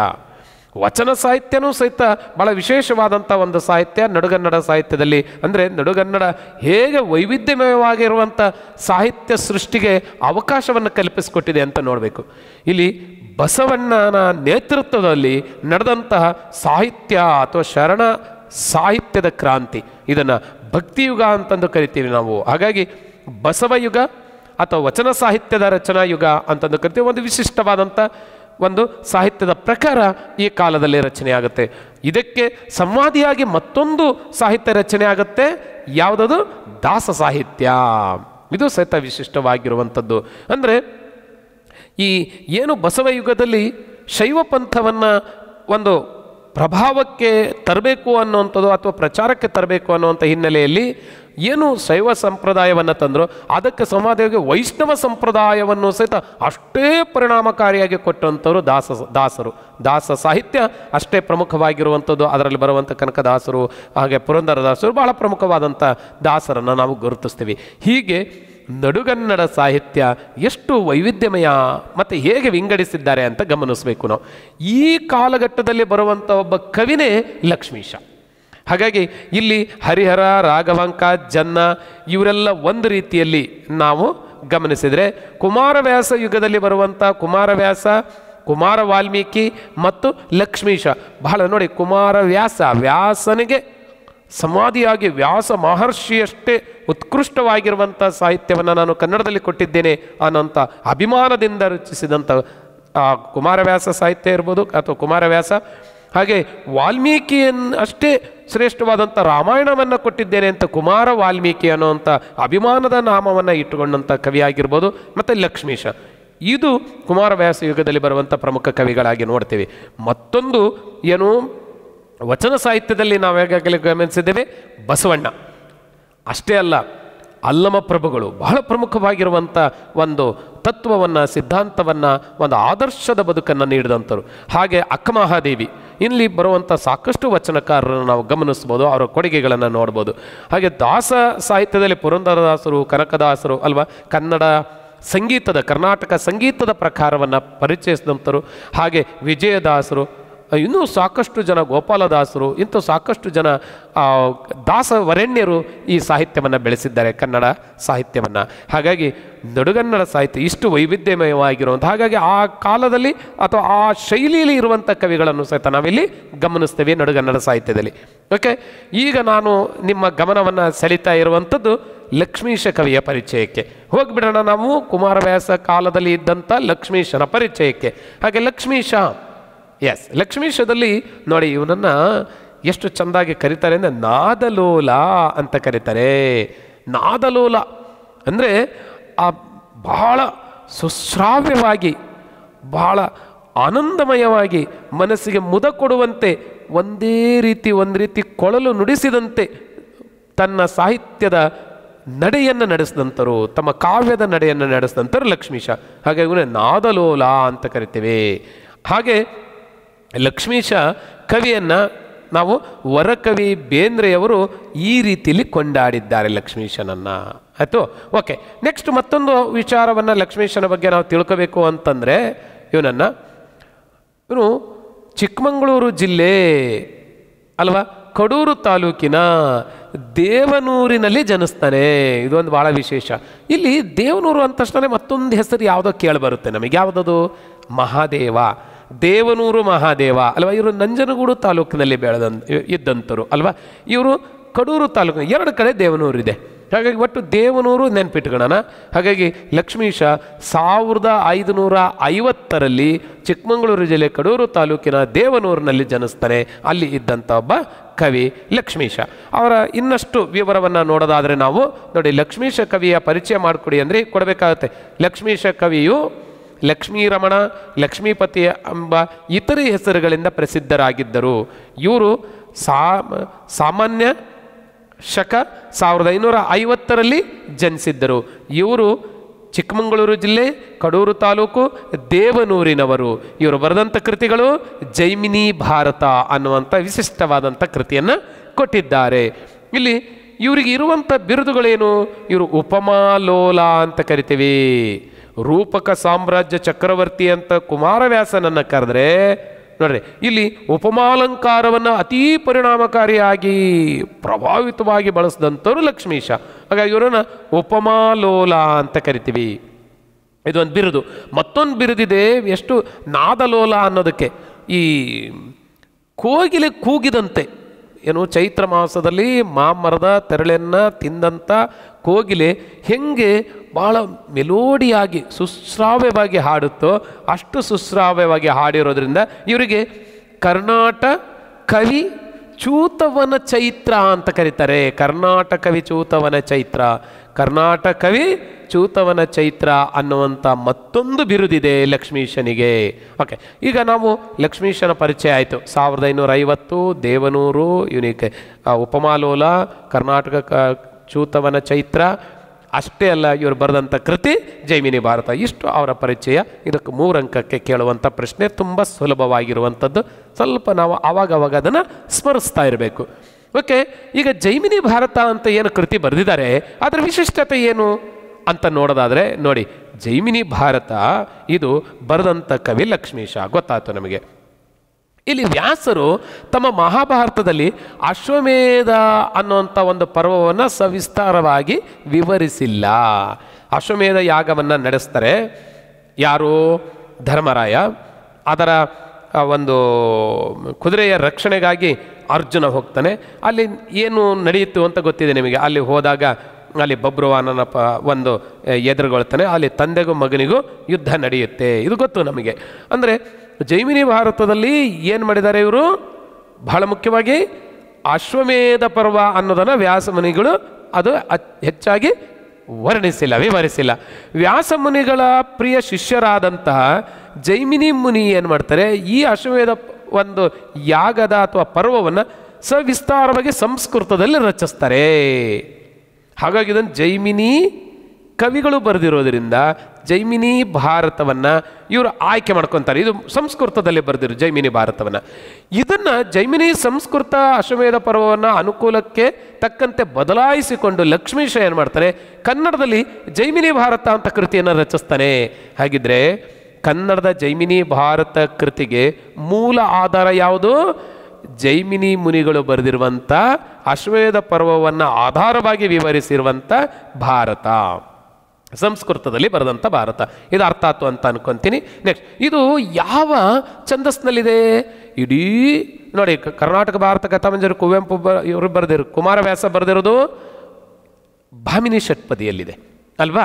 ವಚನ ಸಾಹಿತ್ಯನೂ ಸಹಿತ ಭಾಳ ವಿಶೇಷವಾದಂಥ ಒಂದು ಸಾಹಿತ್ಯ ನಡುಗನ್ನಡ ಸಾಹಿತ್ಯದಲ್ಲಿ ಅಂದರೆ ನಡುಗನ್ನಡ ಹೇಗೆ ವೈವಿಧ್ಯಮಯವಾಗಿರುವಂಥ ಸಾಹಿತ್ಯ ಸೃಷ್ಟಿಗೆ ಅವಕಾಶವನ್ನು ಕಲ್ಪಿಸಿಕೊಟ್ಟಿದೆ ಅಂತ ನೋಡಬೇಕು ಇಲ್ಲಿ ಬಸವಣ್ಣನ ನೇತೃತ್ವದಲ್ಲಿ ನಡೆದಂತಹ ಸಾಹಿತ್ಯ ಅಥವಾ ಶರಣ ಸಾಹಿತ್ಯದ ಕ್ರಾಂತಿ ಇದನ್ನು ಭಕ್ತಿಯುಗ ಅಂತಂದು ಕರಿತೀವಿ ನಾವು ಹಾಗಾಗಿ ಬಸವಯುಗ ಅಥವಾ ವಚನ ಸಾಹಿತ್ಯದ ರಚನಾ ಯುಗ ಅಂತಂದು ಕರಿತೀವಿ ಒಂದು ವಿಶಿಷ್ಟವಾದಂಥ ಒಂದು ಸಾಹಿತ್ಯದ ಪ್ರಕಾರ ಈ ಕಾಲದಲ್ಲಿ ರಚನೆಯಾಗುತ್ತೆ ಇದಕ್ಕೆ ಸಂವಾದಿಯಾಗಿ ಮತ್ತೊಂದು ಸಾಹಿತ್ಯ ರಚನೆ ಆಗುತ್ತೆ ಯಾವುದದು ದಾಸ ಸಾಹಿತ್ಯ ಇದು ಸಹಿತ ವಿಶಿಷ್ಟವಾಗಿರುವಂಥದ್ದು ಅಂದರೆ ಈ ಏನು ಬಸವಯುಗದಲ್ಲಿ ಶೈವ ಪಂಥವನ್ನು ಒಂದು ಪ್ರಭಾವಕ್ಕೆ ತರಬೇಕು ಅನ್ನುವಂಥದ್ದು ಅಥವಾ ಪ್ರಚಾರಕ್ಕೆ ತರಬೇಕು ಅನ್ನುವಂಥ ಹಿನ್ನೆಲೆಯಲ್ಲಿ ಏನು ಶೈವ ಸಂಪ್ರದಾಯವನ್ನು ತಂದರು ಅದಕ್ಕೆ ಸಮಾಧಿಯಾಗಿ ವೈಷ್ಣವ ಸಂಪ್ರದಾಯವನ್ನು ಸಹಿತ ಅಷ್ಟೇ ಪರಿಣಾಮಕಾರಿಯಾಗಿ ಕೊಟ್ಟಂಥವರು ದಾಸ ದಾಸರು ದಾಸ ಸಾಹಿತ್ಯ ಅಷ್ಟೇ ಪ್ರಮುಖವಾಗಿರುವಂಥದ್ದು ಅದರಲ್ಲಿ ಬರುವಂಥ ಕನಕದಾಸರು ಹಾಗೆ ಪುರಂದರದಾಸರು ಬಹಳ ಪ್ರಮುಖವಾದಂಥ ದಾಸರನ್ನು ನಾವು ಗುರುತಿಸ್ತೀವಿ ಹೀಗೆ ನಡುಗನ್ನಡ ಸಾಹಿತ್ಯ ಎಷ್ಟು ವೈವಿಧ್ಯಮಯ ಮತ್ತು ಹೇಗೆ ವಿಂಗಡಿಸಿದ್ದಾರೆ ಅಂತ ಗಮನಿಸಬೇಕು ನಾವು ಈ ಕಾಲಘಟ್ಟದಲ್ಲಿ ಬರುವಂಥ ಒಬ್ಬ ಕವಿನೇ ಲಕ್ಷ್ಮೀಶ ಹಾಗಾಗಿ ಇಲ್ಲಿ ಹರಿಹರ ರಾಘವಂಕ ಜನ್ನ ಇವರೆಲ್ಲ ಒಂದು ರೀತಿಯಲ್ಲಿ ನಾವು ಗಮನಿಸಿದರೆ ಕುಮಾರವ್ಯಾಸ ಯುಗದಲ್ಲಿ ಬರುವಂಥ ಕುಮಾರವ್ಯಾಸ ಕುಮಾರ ವಾಲ್ಮೀಕಿ ಮತ್ತು ಲಕ್ಷ್ಮೀಶ ಬಹಳ ನೋಡಿ ಕುಮಾರವ್ಯಾಸ ವ್ಯಾಸನಿಗೆ ಸಮಾಧಿಯಾಗಿ ವ್ಯಾಸ ಮಹರ್ಷಿಯಷ್ಟೇ ಉತ್ಕೃಷ್ಟವಾಗಿರುವಂಥ ಸಾಹಿತ್ಯವನ್ನು ನಾನು ಕನ್ನಡದಲ್ಲಿ ಕೊಟ್ಟಿದ್ದೇನೆ ಅನ್ನೋಂಥ ಅಭಿಮಾನದಿಂದ ರಚಿಸಿದಂಥ ಕುಮಾರವ್ಯಾಸ ಸಾಹಿತ್ಯ ಇರ್ಬೋದು ಅಥವಾ ಕುಮಾರವ್ಯಾಸ ಹಾಗೆ ವಾಲ್ಮೀಕಿಯನ್ನು ಅಷ್ಟೇ ಶ್ರೇಷ್ಠವಾದಂಥ ರಾಮಾಯಣವನ್ನು ಕೊಟ್ಟಿದ್ದೇನೆ ಅಂತ ಕುಮಾರ ವಾಲ್ಮೀಕಿ ಅನ್ನುವಂಥ ಅಭಿಮಾನದ ನಾಮವನ್ನು ಇಟ್ಟುಕೊಂಡಂಥ ಆಗಿರ್ಬೋದು ಮತ್ತು ಲಕ್ಷ್ಮೀಶ ಇದು ಕುಮಾರವ್ಯಾಸ ಯುಗದಲ್ಲಿ ಬರುವಂಥ ಪ್ರಮುಖ ಕವಿಗಳಾಗಿ ನೋಡ್ತೀವಿ ಮತ್ತೊಂದು ಏನು ವಚನ ಸಾಹಿತ್ಯದಲ್ಲಿ ನಾವು ಈಗಾಗಲೇ ಗಮನಿಸಿದ್ದೇವೆ ಬಸವಣ್ಣ ಅಷ್ಟೇ ಅಲ್ಲ ಅಲ್ಲಮ ಪ್ರಭುಗಳು ಬಹಳ ಪ್ರಮುಖವಾಗಿರುವಂಥ ಒಂದು ತತ್ವವನ್ನು ಸಿದ್ಧಾಂತವನ್ನು ಒಂದು ಆದರ್ಶದ ಬದುಕನ್ನು ನೀಡಿದಂಥರು ಹಾಗೆ ಅಕ್ಕಮಹಾದೇವಿ ಇಲ್ಲಿ ಬರುವಂಥ ಸಾಕಷ್ಟು ವಚನಕಾರರನ್ನು ನಾವು ಗಮನಿಸ್ಬೋದು ಅವರ ಕೊಡುಗೆಗಳನ್ನು ನೋಡ್ಬೋದು ಹಾಗೆ ದಾಸ ಸಾಹಿತ್ಯದಲ್ಲಿ ಪುರಂದರದಾಸರು ಕನಕದಾಸರು ಅಲ್ವಾ ಕನ್ನಡ ಸಂಗೀತದ ಕರ್ನಾಟಕ ಸಂಗೀತದ ಪ್ರಕಾರವನ್ನು ಪರಿಚಯಿಸಿದಂಥರು ಹಾಗೆ ವಿಜಯದಾಸರು ಇನ್ನೂ ಸಾಕಷ್ಟು ಜನ ಗೋಪಾಲದಾಸರು ಇಂಥ ಸಾಕಷ್ಟು ಜನ ದಾಸ ವರೆಣ್ಯರು ಈ ಸಾಹಿತ್ಯವನ್ನು ಬೆಳೆಸಿದ್ದಾರೆ ಕನ್ನಡ ಸಾಹಿತ್ಯವನ್ನು ಹಾಗಾಗಿ ನಡುಗನ್ನಡ ಸಾಹಿತ್ಯ ಇಷ್ಟು ವೈವಿಧ್ಯಮಯವಾಗಿರುವಂಥ ಹಾಗಾಗಿ ಆ ಕಾಲದಲ್ಲಿ ಅಥವಾ ಆ ಶೈಲಿಯಲ್ಲಿ ಇರುವಂಥ ಕವಿಗಳನ್ನು ಸಹಿತ ನಾವಿಲ್ಲಿ ಗಮನಿಸ್ತೇವೆ ನಡುಗನ್ನಡ ಸಾಹಿತ್ಯದಲ್ಲಿ ಓಕೆ ಈಗ ನಾನು ನಿಮ್ಮ ಗಮನವನ್ನು ಸೆಳೀತಾ ಇರುವಂಥದ್ದು ಲಕ್ಷ್ಮೀಶ ಕವಿಯ ಪರಿಚಯಕ್ಕೆ ಹೋಗಿಬಿಡೋಣ ನಾವು ಕುಮಾರವ್ಯಾಸ ಕಾಲದಲ್ಲಿ ಇದ್ದಂಥ ಲಕ್ಷ್ಮೀಶನ ಪರಿಚಯಕ್ಕೆ ಹಾಗೆ ಲಕ್ಷ್ಮೀಶ ಎಸ್ ಲಕ್ಷ್ಮೀಶದಲ್ಲಿ ನೋಡಿ ಇವನನ್ನು ಎಷ್ಟು ಚೆಂದಾಗಿ ಕರೀತಾರೆ ಅಂದರೆ ನಾದಲೋಲ ಅಂತ ಕರೀತಾರೆ ನಾದಲೋಲ ಅಂದರೆ ಆ ಬಹಳ ಸುಶ್ರಾವ್ಯವಾಗಿ ಬಹಳ ಆನಂದಮಯವಾಗಿ ಮನಸ್ಸಿಗೆ ಮುದ ಕೊಡುವಂತೆ ಒಂದೇ ರೀತಿ ಒಂದು ರೀತಿ ಕೊಳಲು ನುಡಿಸಿದಂತೆ ತನ್ನ ಸಾಹಿತ್ಯದ ನಡೆಯನ್ನು ನಡೆಸಿದಂಥರು ತಮ್ಮ ಕಾವ್ಯದ ನಡೆಯನ್ನು ನಡೆಸಿದಂಥರು ಲಕ್ಷ್ಮೀಶ ಹಾಗೆ ಇವನೇ ನಾದಲೋಲ ಅಂತ ಕರಿತೇವೆ ಹಾಗೆ ಲಕ್ಷ್ಮೀಶ ಕವಿಯನ್ನು ನಾವು ವರಕವಿ ಬೇಂದ್ರೆಯವರು ಈ ರೀತಿಯಲ್ಲಿ ಕೊಂಡಾಡಿದ್ದಾರೆ ಲಕ್ಷ್ಮೀಶನನ್ನು ಆಯಿತು ಓಕೆ ನೆಕ್ಸ್ಟ್ ಮತ್ತೊಂದು ವಿಚಾರವನ್ನು ಲಕ್ಷ್ಮೀಶನ ಬಗ್ಗೆ ನಾವು ತಿಳ್ಕೋಬೇಕು ಅಂತಂದರೆ ಇವನನ್ನು ಇವನು ಚಿಕ್ಕಮಗಳೂರು ಜಿಲ್ಲೆ ಅಲ್ವಾ ಕಡೂರು ತಾಲೂಕಿನ ದೇವನೂರಿನಲ್ಲಿ ಜನಿಸ್ತಾನೆ ಇದೊಂದು ಭಾಳ ವಿಶೇಷ ಇಲ್ಲಿ ದೇವನೂರು ಅಂದ ಮತ್ತೊಂದು ಹೆಸರು ಯಾವುದೋ ಕೇಳಿಬರುತ್ತೆ ನಮಗೆ ಯಾವುದದು ಮಹಾದೇವ ದೇವನೂರು ಮಹಾದೇವ ಅಲ್ವಾ ಇವರು ನಂಜನಗೂಡು ತಾಲೂಕಿನಲ್ಲಿ ಬೆಳೆದ ಇದ್ದಂಥರು ಅಲ್ವಾ ಇವರು ಕಡೂರು ತಾಲೂಕು ಎರಡು ಕಡೆ ದೇವನೂರು ಇದೆ ಹಾಗಾಗಿ ಒಟ್ಟು ದೇವನೂರು ನೆನ್ಪಿಟ್ಕೊಳ್ಳೋಣ ಹಾಗಾಗಿ ಲಕ್ಷ್ಮೀಶ ಸಾವಿರದ ಐದುನೂರ ಐವತ್ತರಲ್ಲಿ ಚಿಕ್ಕಮಗಳೂರು ಜಿಲ್ಲೆ ಕಡೂರು ತಾಲೂಕಿನ ದೇವನೂರಿನಲ್ಲಿ ಜನಿಸ್ತಾರೆ ಅಲ್ಲಿ ಇದ್ದಂಥ ಒಬ್ಬ ಕವಿ ಲಕ್ಷ್ಮೀಶ ಅವರ ಇನ್ನಷ್ಟು ವಿವರವನ್ನು ನೋಡೋದಾದರೆ ನಾವು ನೋಡಿ ಲಕ್ಷ್ಮೀಶ ಕವಿಯ ಪರಿಚಯ ಮಾಡಿಕೊಡಿ ಅಂದರೆ ಕೊಡಬೇಕಾಗುತ್ತೆ ಲಕ್ಷ್ಮೀಶ ಕವಿಯು ಲಕ್ಷ್ಮೀರಮಣ ಲಕ್ಷ್ಮೀಪತಿ ಎಂಬ ಇತರೆ ಹೆಸರುಗಳಿಂದ ಪ್ರಸಿದ್ಧರಾಗಿದ್ದರು ಇವರು ಸಾಮಾನ್ಯ ಶಕ ಸಾವಿರದ ಐನೂರ ಐವತ್ತರಲ್ಲಿ ಜನಿಸಿದ್ದರು ಇವರು ಚಿಕ್ಕಮಗಳೂರು ಜಿಲ್ಲೆ ಕಡೂರು ತಾಲೂಕು ದೇವನೂರಿನವರು ಇವರು ಬರೆದಂಥ ಕೃತಿಗಳು ಜೈಮಿನಿ ಭಾರತ ಅನ್ನುವಂಥ ವಿಶಿಷ್ಟವಾದಂಥ ಕೃತಿಯನ್ನು ಕೊಟ್ಟಿದ್ದಾರೆ ಇಲ್ಲಿ ಇವರಿಗೆ ಇರುವಂಥ ಬಿರುದುಗಳೇನು ಇವರು ಉಪಮಾಲೋಲ ಅಂತ ಕರಿತೀವಿ ರೂಪಕ ಸಾಮ್ರಾಜ್ಯ ಚಕ್ರವರ್ತಿ ಅಂತ ಕುಮಾರವ್ಯಾಸನನ್ನು ಕರೆದ್ರೆ ನೋಡ್ರಿ ಇಲ್ಲಿ ಉಪಮಾಲಂಕಾರವನ್ನು ಅತೀ ಪರಿಣಾಮಕಾರಿಯಾಗಿ ಪ್ರಭಾವಿತವಾಗಿ ಬಳಸಿದಂಥವ್ರು ಲಕ್ಷ್ಮೀಶ ಹಾಗಾಗಿ ಇವರನ್ನು ಉಪಮಾಲೋಲ ಅಂತ ಕರಿತೀವಿ ಇದೊಂದು ಬಿರುದು ಮತ್ತೊಂದು ಬಿರುದಿದೆ ಎಷ್ಟು ನಾದಲೋಲ ಅನ್ನೋದಕ್ಕೆ ಈ ಕೋಗಿಲೆ ಕೂಗಿದಂತೆ ಏನು ಚೈತ್ರ ಮಾಸದಲ್ಲಿ ಮಾಮರದ ತೆರಳನ್ನು ತಿಂದಂಥ ಕೋಗಿಲೆ ಹೆಂಗೆ ಭಾಳ ಮೆಲೋಡಿಯಾಗಿ ಸುಶ್ರಾವ್ಯವಾಗಿ ಹಾಡುತ್ತೋ ಅಷ್ಟು ಸುಶ್ರಾವ್ಯವಾಗಿ ಹಾಡಿರೋದ್ರಿಂದ ಇವರಿಗೆ ಕರ್ನಾಟ ಕವಿ ಚೂತವನ ಚೈತ್ರ ಅಂತ ಕರೀತಾರೆ ಕರ್ನಾಟಕ ಕವಿ ಚೂತವನ ಚೈತ್ರ ಕರ್ನಾಟಕ ಕವಿ ಚೂತವನ ಚೈತ್ರ ಅನ್ನುವಂಥ ಮತ್ತೊಂದು ಬಿರುದಿದೆ ಲಕ್ಷ್ಮೀಶನಿಗೆ ಓಕೆ ಈಗ ನಾವು ಲಕ್ಷ್ಮೀಶನ ಪರಿಚಯ ಆಯಿತು ಸಾವಿರದ ಐನೂರ ಐವತ್ತು ದೇವನೂರು ಇವನಿಗೆ ಉಪಮಾಲೋಲ ಕರ್ನಾಟಕ ಚೂತವನ ಚೈತ್ರ ಅಷ್ಟೇ ಅಲ್ಲ ಇವರು ಬರೆದಂಥ ಕೃತಿ ಜೈಮಿನಿ ಭಾರತ ಇಷ್ಟು ಅವರ ಪರಿಚಯ ಇದಕ್ಕೆ ಮೂರಂಕಕ್ಕೆ ಕೇಳುವಂಥ ಪ್ರಶ್ನೆ ತುಂಬ ಸುಲಭವಾಗಿರುವಂಥದ್ದು ಸ್ವಲ್ಪ ನಾವು ಆವಾಗವಾಗ ಅದನ್ನು ಸ್ಮರಿಸ್ತಾ ಇರಬೇಕು ಓಕೆ ಈಗ ಜೈಮಿನಿ ಭಾರತ ಅಂತ ಏನು ಕೃತಿ ಬರೆದಿದ್ದಾರೆ ಅದರ ವಿಶಿಷ್ಟತೆ ಏನು ಅಂತ ನೋಡೋದಾದರೆ ನೋಡಿ ಜೈಮಿನಿ ಭಾರತ ಇದು ಬರೆದಂಥ ಕವಿ ಲಕ್ಷ್ಮೀಶ ಗೊತ್ತಾಯ್ತು ನಮಗೆ ಇಲ್ಲಿ ವ್ಯಾಸರು ತಮ್ಮ ಮಹಾಭಾರತದಲ್ಲಿ ಅಶ್ವಮೇಧ ಅನ್ನುವಂಥ ಒಂದು ಪರ್ವವನ್ನು ಸವಿಸ್ತಾರವಾಗಿ ವಿವರಿಸಿಲ್ಲ ಅಶ್ವಮೇಧ ಯಾಗವನ್ನು ನಡೆಸ್ತಾರೆ ಯಾರು ಧರ್ಮರಾಯ ಅದರ ಒಂದು ಕುದುರೆಯ ರಕ್ಷಣೆಗಾಗಿ ಅರ್ಜುನ ಹೋಗ್ತಾನೆ ಅಲ್ಲಿ ಏನು ನಡೆಯಿತು ಅಂತ ಗೊತ್ತಿದೆ ನಿಮಗೆ ಅಲ್ಲಿ ಹೋದಾಗ ಅಲ್ಲಿ ಬಬ್ರುವಾನನ ಪ ಒಂದು ಎದುರುಗೊಳ್ತಾನೆ ಅಲ್ಲಿ ತಂದೆಗೂ ಮಗನಿಗೂ ಯುದ್ಧ ನಡೆಯುತ್ತೆ ಇದು ಗೊತ್ತು ನಮಗೆ ಅಂದರೆ ಜೈಮಿನಿ ಭಾರತದಲ್ಲಿ ಏನು ಮಾಡಿದ್ದಾರೆ ಇವರು ಬಹಳ ಮುಖ್ಯವಾಗಿ ಅಶ್ವಮೇಧ ಪರ್ವ ಅನ್ನೋದನ್ನು ವ್ಯಾಸ ಮುನಿಗಳು ಅದು ಹೆಚ್ಚಾಗಿ ವರ್ಣಿಸಿಲ್ಲ ವಿವರಿಸಿಲ್ಲ ವ್ಯಾಸ ಮುನಿಗಳ ಪ್ರಿಯ ಶಿಷ್ಯರಾದಂತಹ ಜೈಮಿನಿ ಮುನಿ ಏನು ಮಾಡ್ತಾರೆ ಈ ಅಶ್ವಮೇಧ ಒಂದು ಯಾಗದ ಅಥವಾ ಪರ್ವವನ್ನು ಸವಿಸ್ತಾರವಾಗಿ ಸಂಸ್ಕೃತದಲ್ಲಿ ರಚಿಸ್ತಾರೆ ಹಾಗಾಗಿ ಇದನ್ನು ಜೈಮಿನಿ ಕವಿಗಳು ಬರೆದಿರೋದ್ರಿಂದ ಜೈಮಿನಿ ಭಾರತವನ್ನು ಇವರು ಆಯ್ಕೆ ಮಾಡ್ಕೊತಾರೆ ಇದು ಸಂಸ್ಕೃತದಲ್ಲಿ ಬರೆದಿರು ಜೈಮಿನಿ ಭಾರತವನ್ನು ಇದನ್ನು ಜೈಮಿನಿ ಸಂಸ್ಕೃತ ಅಶ್ವಮೇಧ ಪರ್ವವನ್ನು ಅನುಕೂಲಕ್ಕೆ ತಕ್ಕಂತೆ ಬದಲಾಯಿಸಿಕೊಂಡು ಲಕ್ಷ್ಮೀಶ ಏನು ಮಾಡ್ತಾರೆ ಕನ್ನಡದಲ್ಲಿ ಜೈಮಿನಿ ಭಾರತ ಅಂತ ಕೃತಿಯನ್ನು ರಚಿಸ್ತಾನೆ ಹಾಗಿದ್ರೆ ಕನ್ನಡದ ಜೈಮಿನಿ ಭಾರತ ಕೃತಿಗೆ ಮೂಲ ಆಧಾರ ಯಾವುದು ಜೈಮಿನಿ ಮುನಿಗಳು ಬರೆದಿರುವಂಥ ಅಶ್ವೇಧ ಪರ್ವವನ್ನು ಆಧಾರವಾಗಿ ವಿವರಿಸಿರುವಂಥ ಭಾರತ ಸಂಸ್ಕೃತದಲ್ಲಿ ಬರೆದಂಥ ಭಾರತ ಇದು ಅರ್ಥ ಆಯ್ತು ಅಂತ ಅನ್ಕೊಂತೀನಿ ನೆಕ್ಸ್ಟ್ ಇದು ಯಾವ ಛಂದಸ್ನಲ್ಲಿದೆ ಇಡೀ ನೋಡಿ ಕರ್ನಾಟಕ ಭಾರತ ಕಥಾಮಂಜರು ಕುವೆಂಪು ಬ ಇವರು ಬರೆದಿರು ಕುಮಾರವ್ಯಾಸ ಬರೆದಿರೋದು ಭಾಮಿನಿ ಷಟ್ಪದಿಯಲ್ಲಿದೆ ಅಲ್ವಾ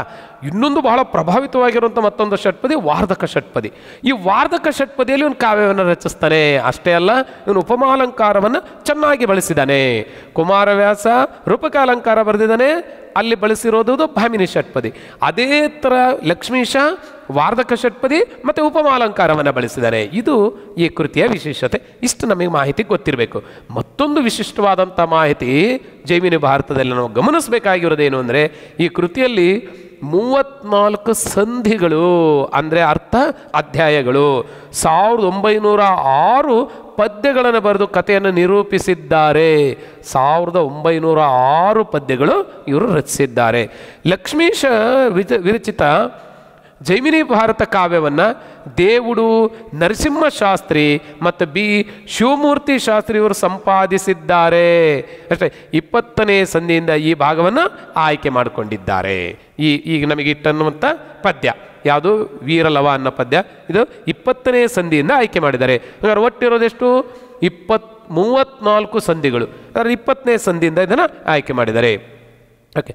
ಇನ್ನೊಂದು ಬಹಳ ಪ್ರಭಾವಿತವಾಗಿರುವಂಥ ಮತ್ತೊಂದು ಷಟ್ಪದಿ ವಾರ್ಧಕ ಷಟ್ಪದಿ ಈ ವಾರ್ಧಕ ಷಟ್ಪದಿಯಲ್ಲಿ ಇವನು ಕಾವ್ಯವನ್ನು ರಚಿಸ್ತಾನೆ ಅಷ್ಟೇ ಅಲ್ಲ ಇವನು ಉಪಮಾಲಂಕಾರವನ್ನು ಚೆನ್ನಾಗಿ ಬಳಸಿದ್ದಾನೆ ಕುಮಾರವ್ಯಾಸ ರೂಪಕ ಅಲಂಕಾರ ಬರೆದಿದ್ದಾನೆ ಅಲ್ಲಿ ಬಳಸಿರೋದು ಭಾಮಿನಿ ಷಟ್ಪದಿ ಅದೇ ಥರ ಲಕ್ಷ್ಮೀಶ ವಾರ್ಧಕ ಷಟ್ಪದಿ ಮತ್ತು ಉಪಮಾಲಂಕಾರವನ್ನು ಬಳಸಿದ್ದಾರೆ ಇದು ಈ ಕೃತಿಯ ವಿಶೇಷತೆ ಇಷ್ಟು ನಮಗೆ ಮಾಹಿತಿ ಗೊತ್ತಿರಬೇಕು ಮತ್ತೊಂದು ವಿಶಿಷ್ಟವಾದಂಥ ಮಾಹಿತಿ ಜೈಮಿನಿ ಭಾರತದಲ್ಲಿ ನಾವು ಗಮನಿಸಬೇಕಾಗಿರೋದೇನು ಅಂದರೆ ಈ ಕೃತಿಯಲ್ಲಿ ಮೂವತ್ನಾಲ್ಕು ಸಂಧಿಗಳು ಅಂದರೆ ಅರ್ಥ ಅಧ್ಯಾಯಗಳು ಸಾವಿರದ ಒಂಬೈನೂರ ಆರು ಪದ್ಯಗಳನ್ನು ಬರೆದು ಕಥೆಯನ್ನು ನಿರೂಪಿಸಿದ್ದಾರೆ ಸಾವಿರದ ಒಂಬೈನೂರ ಆರು ಪದ್ಯಗಳು ಇವರು ರಚಿಸಿದ್ದಾರೆ ಲಕ್ಷ್ಮೀಶ ವಿರಚಿತ ಜೈಮಿನಿ ಭಾರತ ಕಾವ್ಯವನ್ನು ದೇವುಡು ನರಸಿಂಹ ಶಾಸ್ತ್ರಿ ಮತ್ತು ಬಿ ಶಿವಮೂರ್ತಿ ಶಾಸ್ತ್ರಿಯವರು ಸಂಪಾದಿಸಿದ್ದಾರೆ ಅಷ್ಟೇ ಇಪ್ಪತ್ತನೇ ಸಂಧಿಯಿಂದ ಈ ಭಾಗವನ್ನು ಆಯ್ಕೆ ಮಾಡಿಕೊಂಡಿದ್ದಾರೆ ಈ ಈಗ ನಮಗೆ ಇಟ್ಟನ್ನುವಂಥ ಪದ್ಯ ಯಾವುದು ವೀರಲವ ಅನ್ನೋ ಪದ್ಯ ಇದು ಇಪ್ಪತ್ತನೇ ಸಂಧಿಯಿಂದ ಆಯ್ಕೆ ಮಾಡಿದ್ದಾರೆ ಹಾಗಾದ್ರೆ ಒಟ್ಟಿರೋದೆಷ್ಟು ಇಪ್ಪತ್ ಮೂವತ್ತ್ನಾಲ್ಕು ಸಂಧಿಗಳು ಅದರ ಇಪ್ಪತ್ತನೇ ಸಂಧಿಯಿಂದ ಇದನ್ನು ಆಯ್ಕೆ ಮಾಡಿದ್ದಾರೆ ಓಕೆ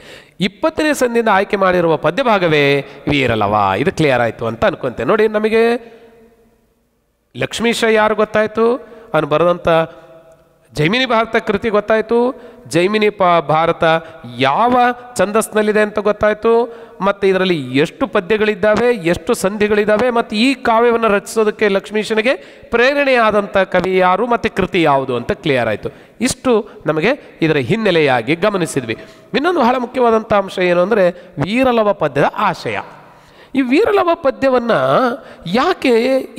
ಇಪ್ಪತ್ತನೇ ಸಂದಿಯಿಂದ ಆಯ್ಕೆ ಮಾಡಿರುವ ಪದ್ಯಭಾಗವೇ ವೀರಲವ ಇದು ಕ್ಲಿಯರ್ ಆಯಿತು ಅಂತ ಅನ್ಕೊಂತೇನೆ ನೋಡಿ ನಮಗೆ ಲಕ್ಷ್ಮೀಶ ಯಾರು ಗೊತ್ತಾಯಿತು ಅವನು ಬರೆದಂಥ ಜೈಮಿನಿ ಭಾರತ ಕೃತಿ ಗೊತ್ತಾಯಿತು ಜೈಮಿನಿ ಪ ಭಾರತ ಯಾವ ಛಂದಸ್ನಲ್ಲಿದೆ ಅಂತ ಗೊತ್ತಾಯಿತು ಮತ್ತು ಇದರಲ್ಲಿ ಎಷ್ಟು ಪದ್ಯಗಳಿದ್ದಾವೆ ಎಷ್ಟು ಸಂಧಿಗಳಿದ್ದಾವೆ ಮತ್ತು ಈ ಕಾವ್ಯವನ್ನು ರಚಿಸೋದಕ್ಕೆ ಲಕ್ಷ್ಮೀಶನಿಗೆ ಪ್ರೇರಣೆಯಾದಂಥ ಕವಿ ಯಾರು ಮತ್ತು ಕೃತಿ ಯಾವುದು ಅಂತ ಕ್ಲಿಯರ್ ಆಯಿತು ಇಷ್ಟು ನಮಗೆ ಇದರ ಹಿನ್ನೆಲೆಯಾಗಿ ಗಮನಿಸಿದ್ವಿ ಇನ್ನೊಂದು ಬಹಳ ಮುಖ್ಯವಾದಂಥ ಅಂಶ ಏನು ಅಂದರೆ ವೀರಲವ ಪದ್ಯದ ಆಶಯ ಈ ವೀರಲವ ಪದ್ಯವನ್ನು ಯಾಕೆ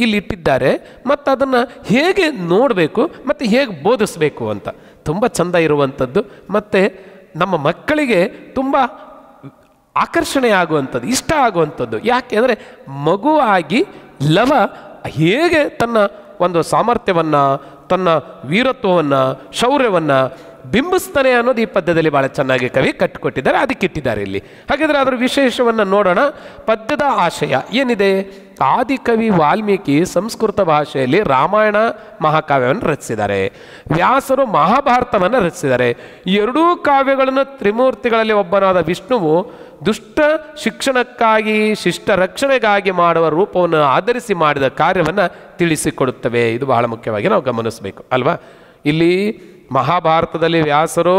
ಇಲ್ಲಿಟ್ಟಿದ್ದಾರೆ ಮತ್ತು ಅದನ್ನು ಹೇಗೆ ನೋಡಬೇಕು ಮತ್ತು ಹೇಗೆ ಬೋಧಿಸಬೇಕು ಅಂತ ತುಂಬ ಚಂದ ಇರುವಂಥದ್ದು ಮತ್ತು ನಮ್ಮ ಮಕ್ಕಳಿಗೆ ತುಂಬ ಆಕರ್ಷಣೆ ಆಗುವಂಥದ್ದು ಇಷ್ಟ ಆಗುವಂಥದ್ದು ಯಾಕೆ ಅಂದರೆ ಮಗುವಾಗಿ ಲವ ಹೇಗೆ ತನ್ನ ಒಂದು ಸಾಮರ್ಥ್ಯವನ್ನು ತನ್ನ ವೀರತ್ವವನ್ನು ಶೌರ್ಯವನ್ನು ಬಿಂಬಿಸ್ತಾನೆ ಅನ್ನೋದು ಈ ಪದ್ಯದಲ್ಲಿ ಭಾಳ ಚೆನ್ನಾಗಿ ಕವಿ ಕಟ್ಟಿಕೊಟ್ಟಿದ್ದಾರೆ ಅದಕ್ಕೆ ಇಟ್ಟಿದ್ದಾರೆ ಇಲ್ಲಿ ಹಾಗಿದ್ರೆ ಅದರ ವಿಶೇಷವನ್ನು ನೋಡೋಣ ಪದ್ಯದ ಆಶಯ ಏನಿದೆ ಆದಿಕವಿ ವಾಲ್ಮೀಕಿ ಸಂಸ್ಕೃತ ಭಾಷೆಯಲ್ಲಿ ರಾಮಾಯಣ ಮಹಾಕಾವ್ಯವನ್ನು ರಚಿಸಿದ್ದಾರೆ ವ್ಯಾಸರು ಮಹಾಭಾರತವನ್ನು ರಚಿಸಿದ್ದಾರೆ ಎರಡೂ ಕಾವ್ಯಗಳನ್ನು ತ್ರಿಮೂರ್ತಿಗಳಲ್ಲಿ ಒಬ್ಬನಾದ ವಿಷ್ಣುವು ದುಷ್ಟ ಶಿಕ್ಷಣಕ್ಕಾಗಿ ಶಿಷ್ಟ ರಕ್ಷಣೆಗಾಗಿ ಮಾಡುವ ರೂಪವನ್ನು ಆಧರಿಸಿ ಮಾಡಿದ ಕಾರ್ಯವನ್ನು ತಿಳಿಸಿಕೊಡುತ್ತವೆ ಇದು ಬಹಳ ಮುಖ್ಯವಾಗಿ ನಾವು ಗಮನಿಸಬೇಕು ಅಲ್ವಾ ಇಲ್ಲಿ ಮಹಾಭಾರತದಲ್ಲಿ ವ್ಯಾಸರು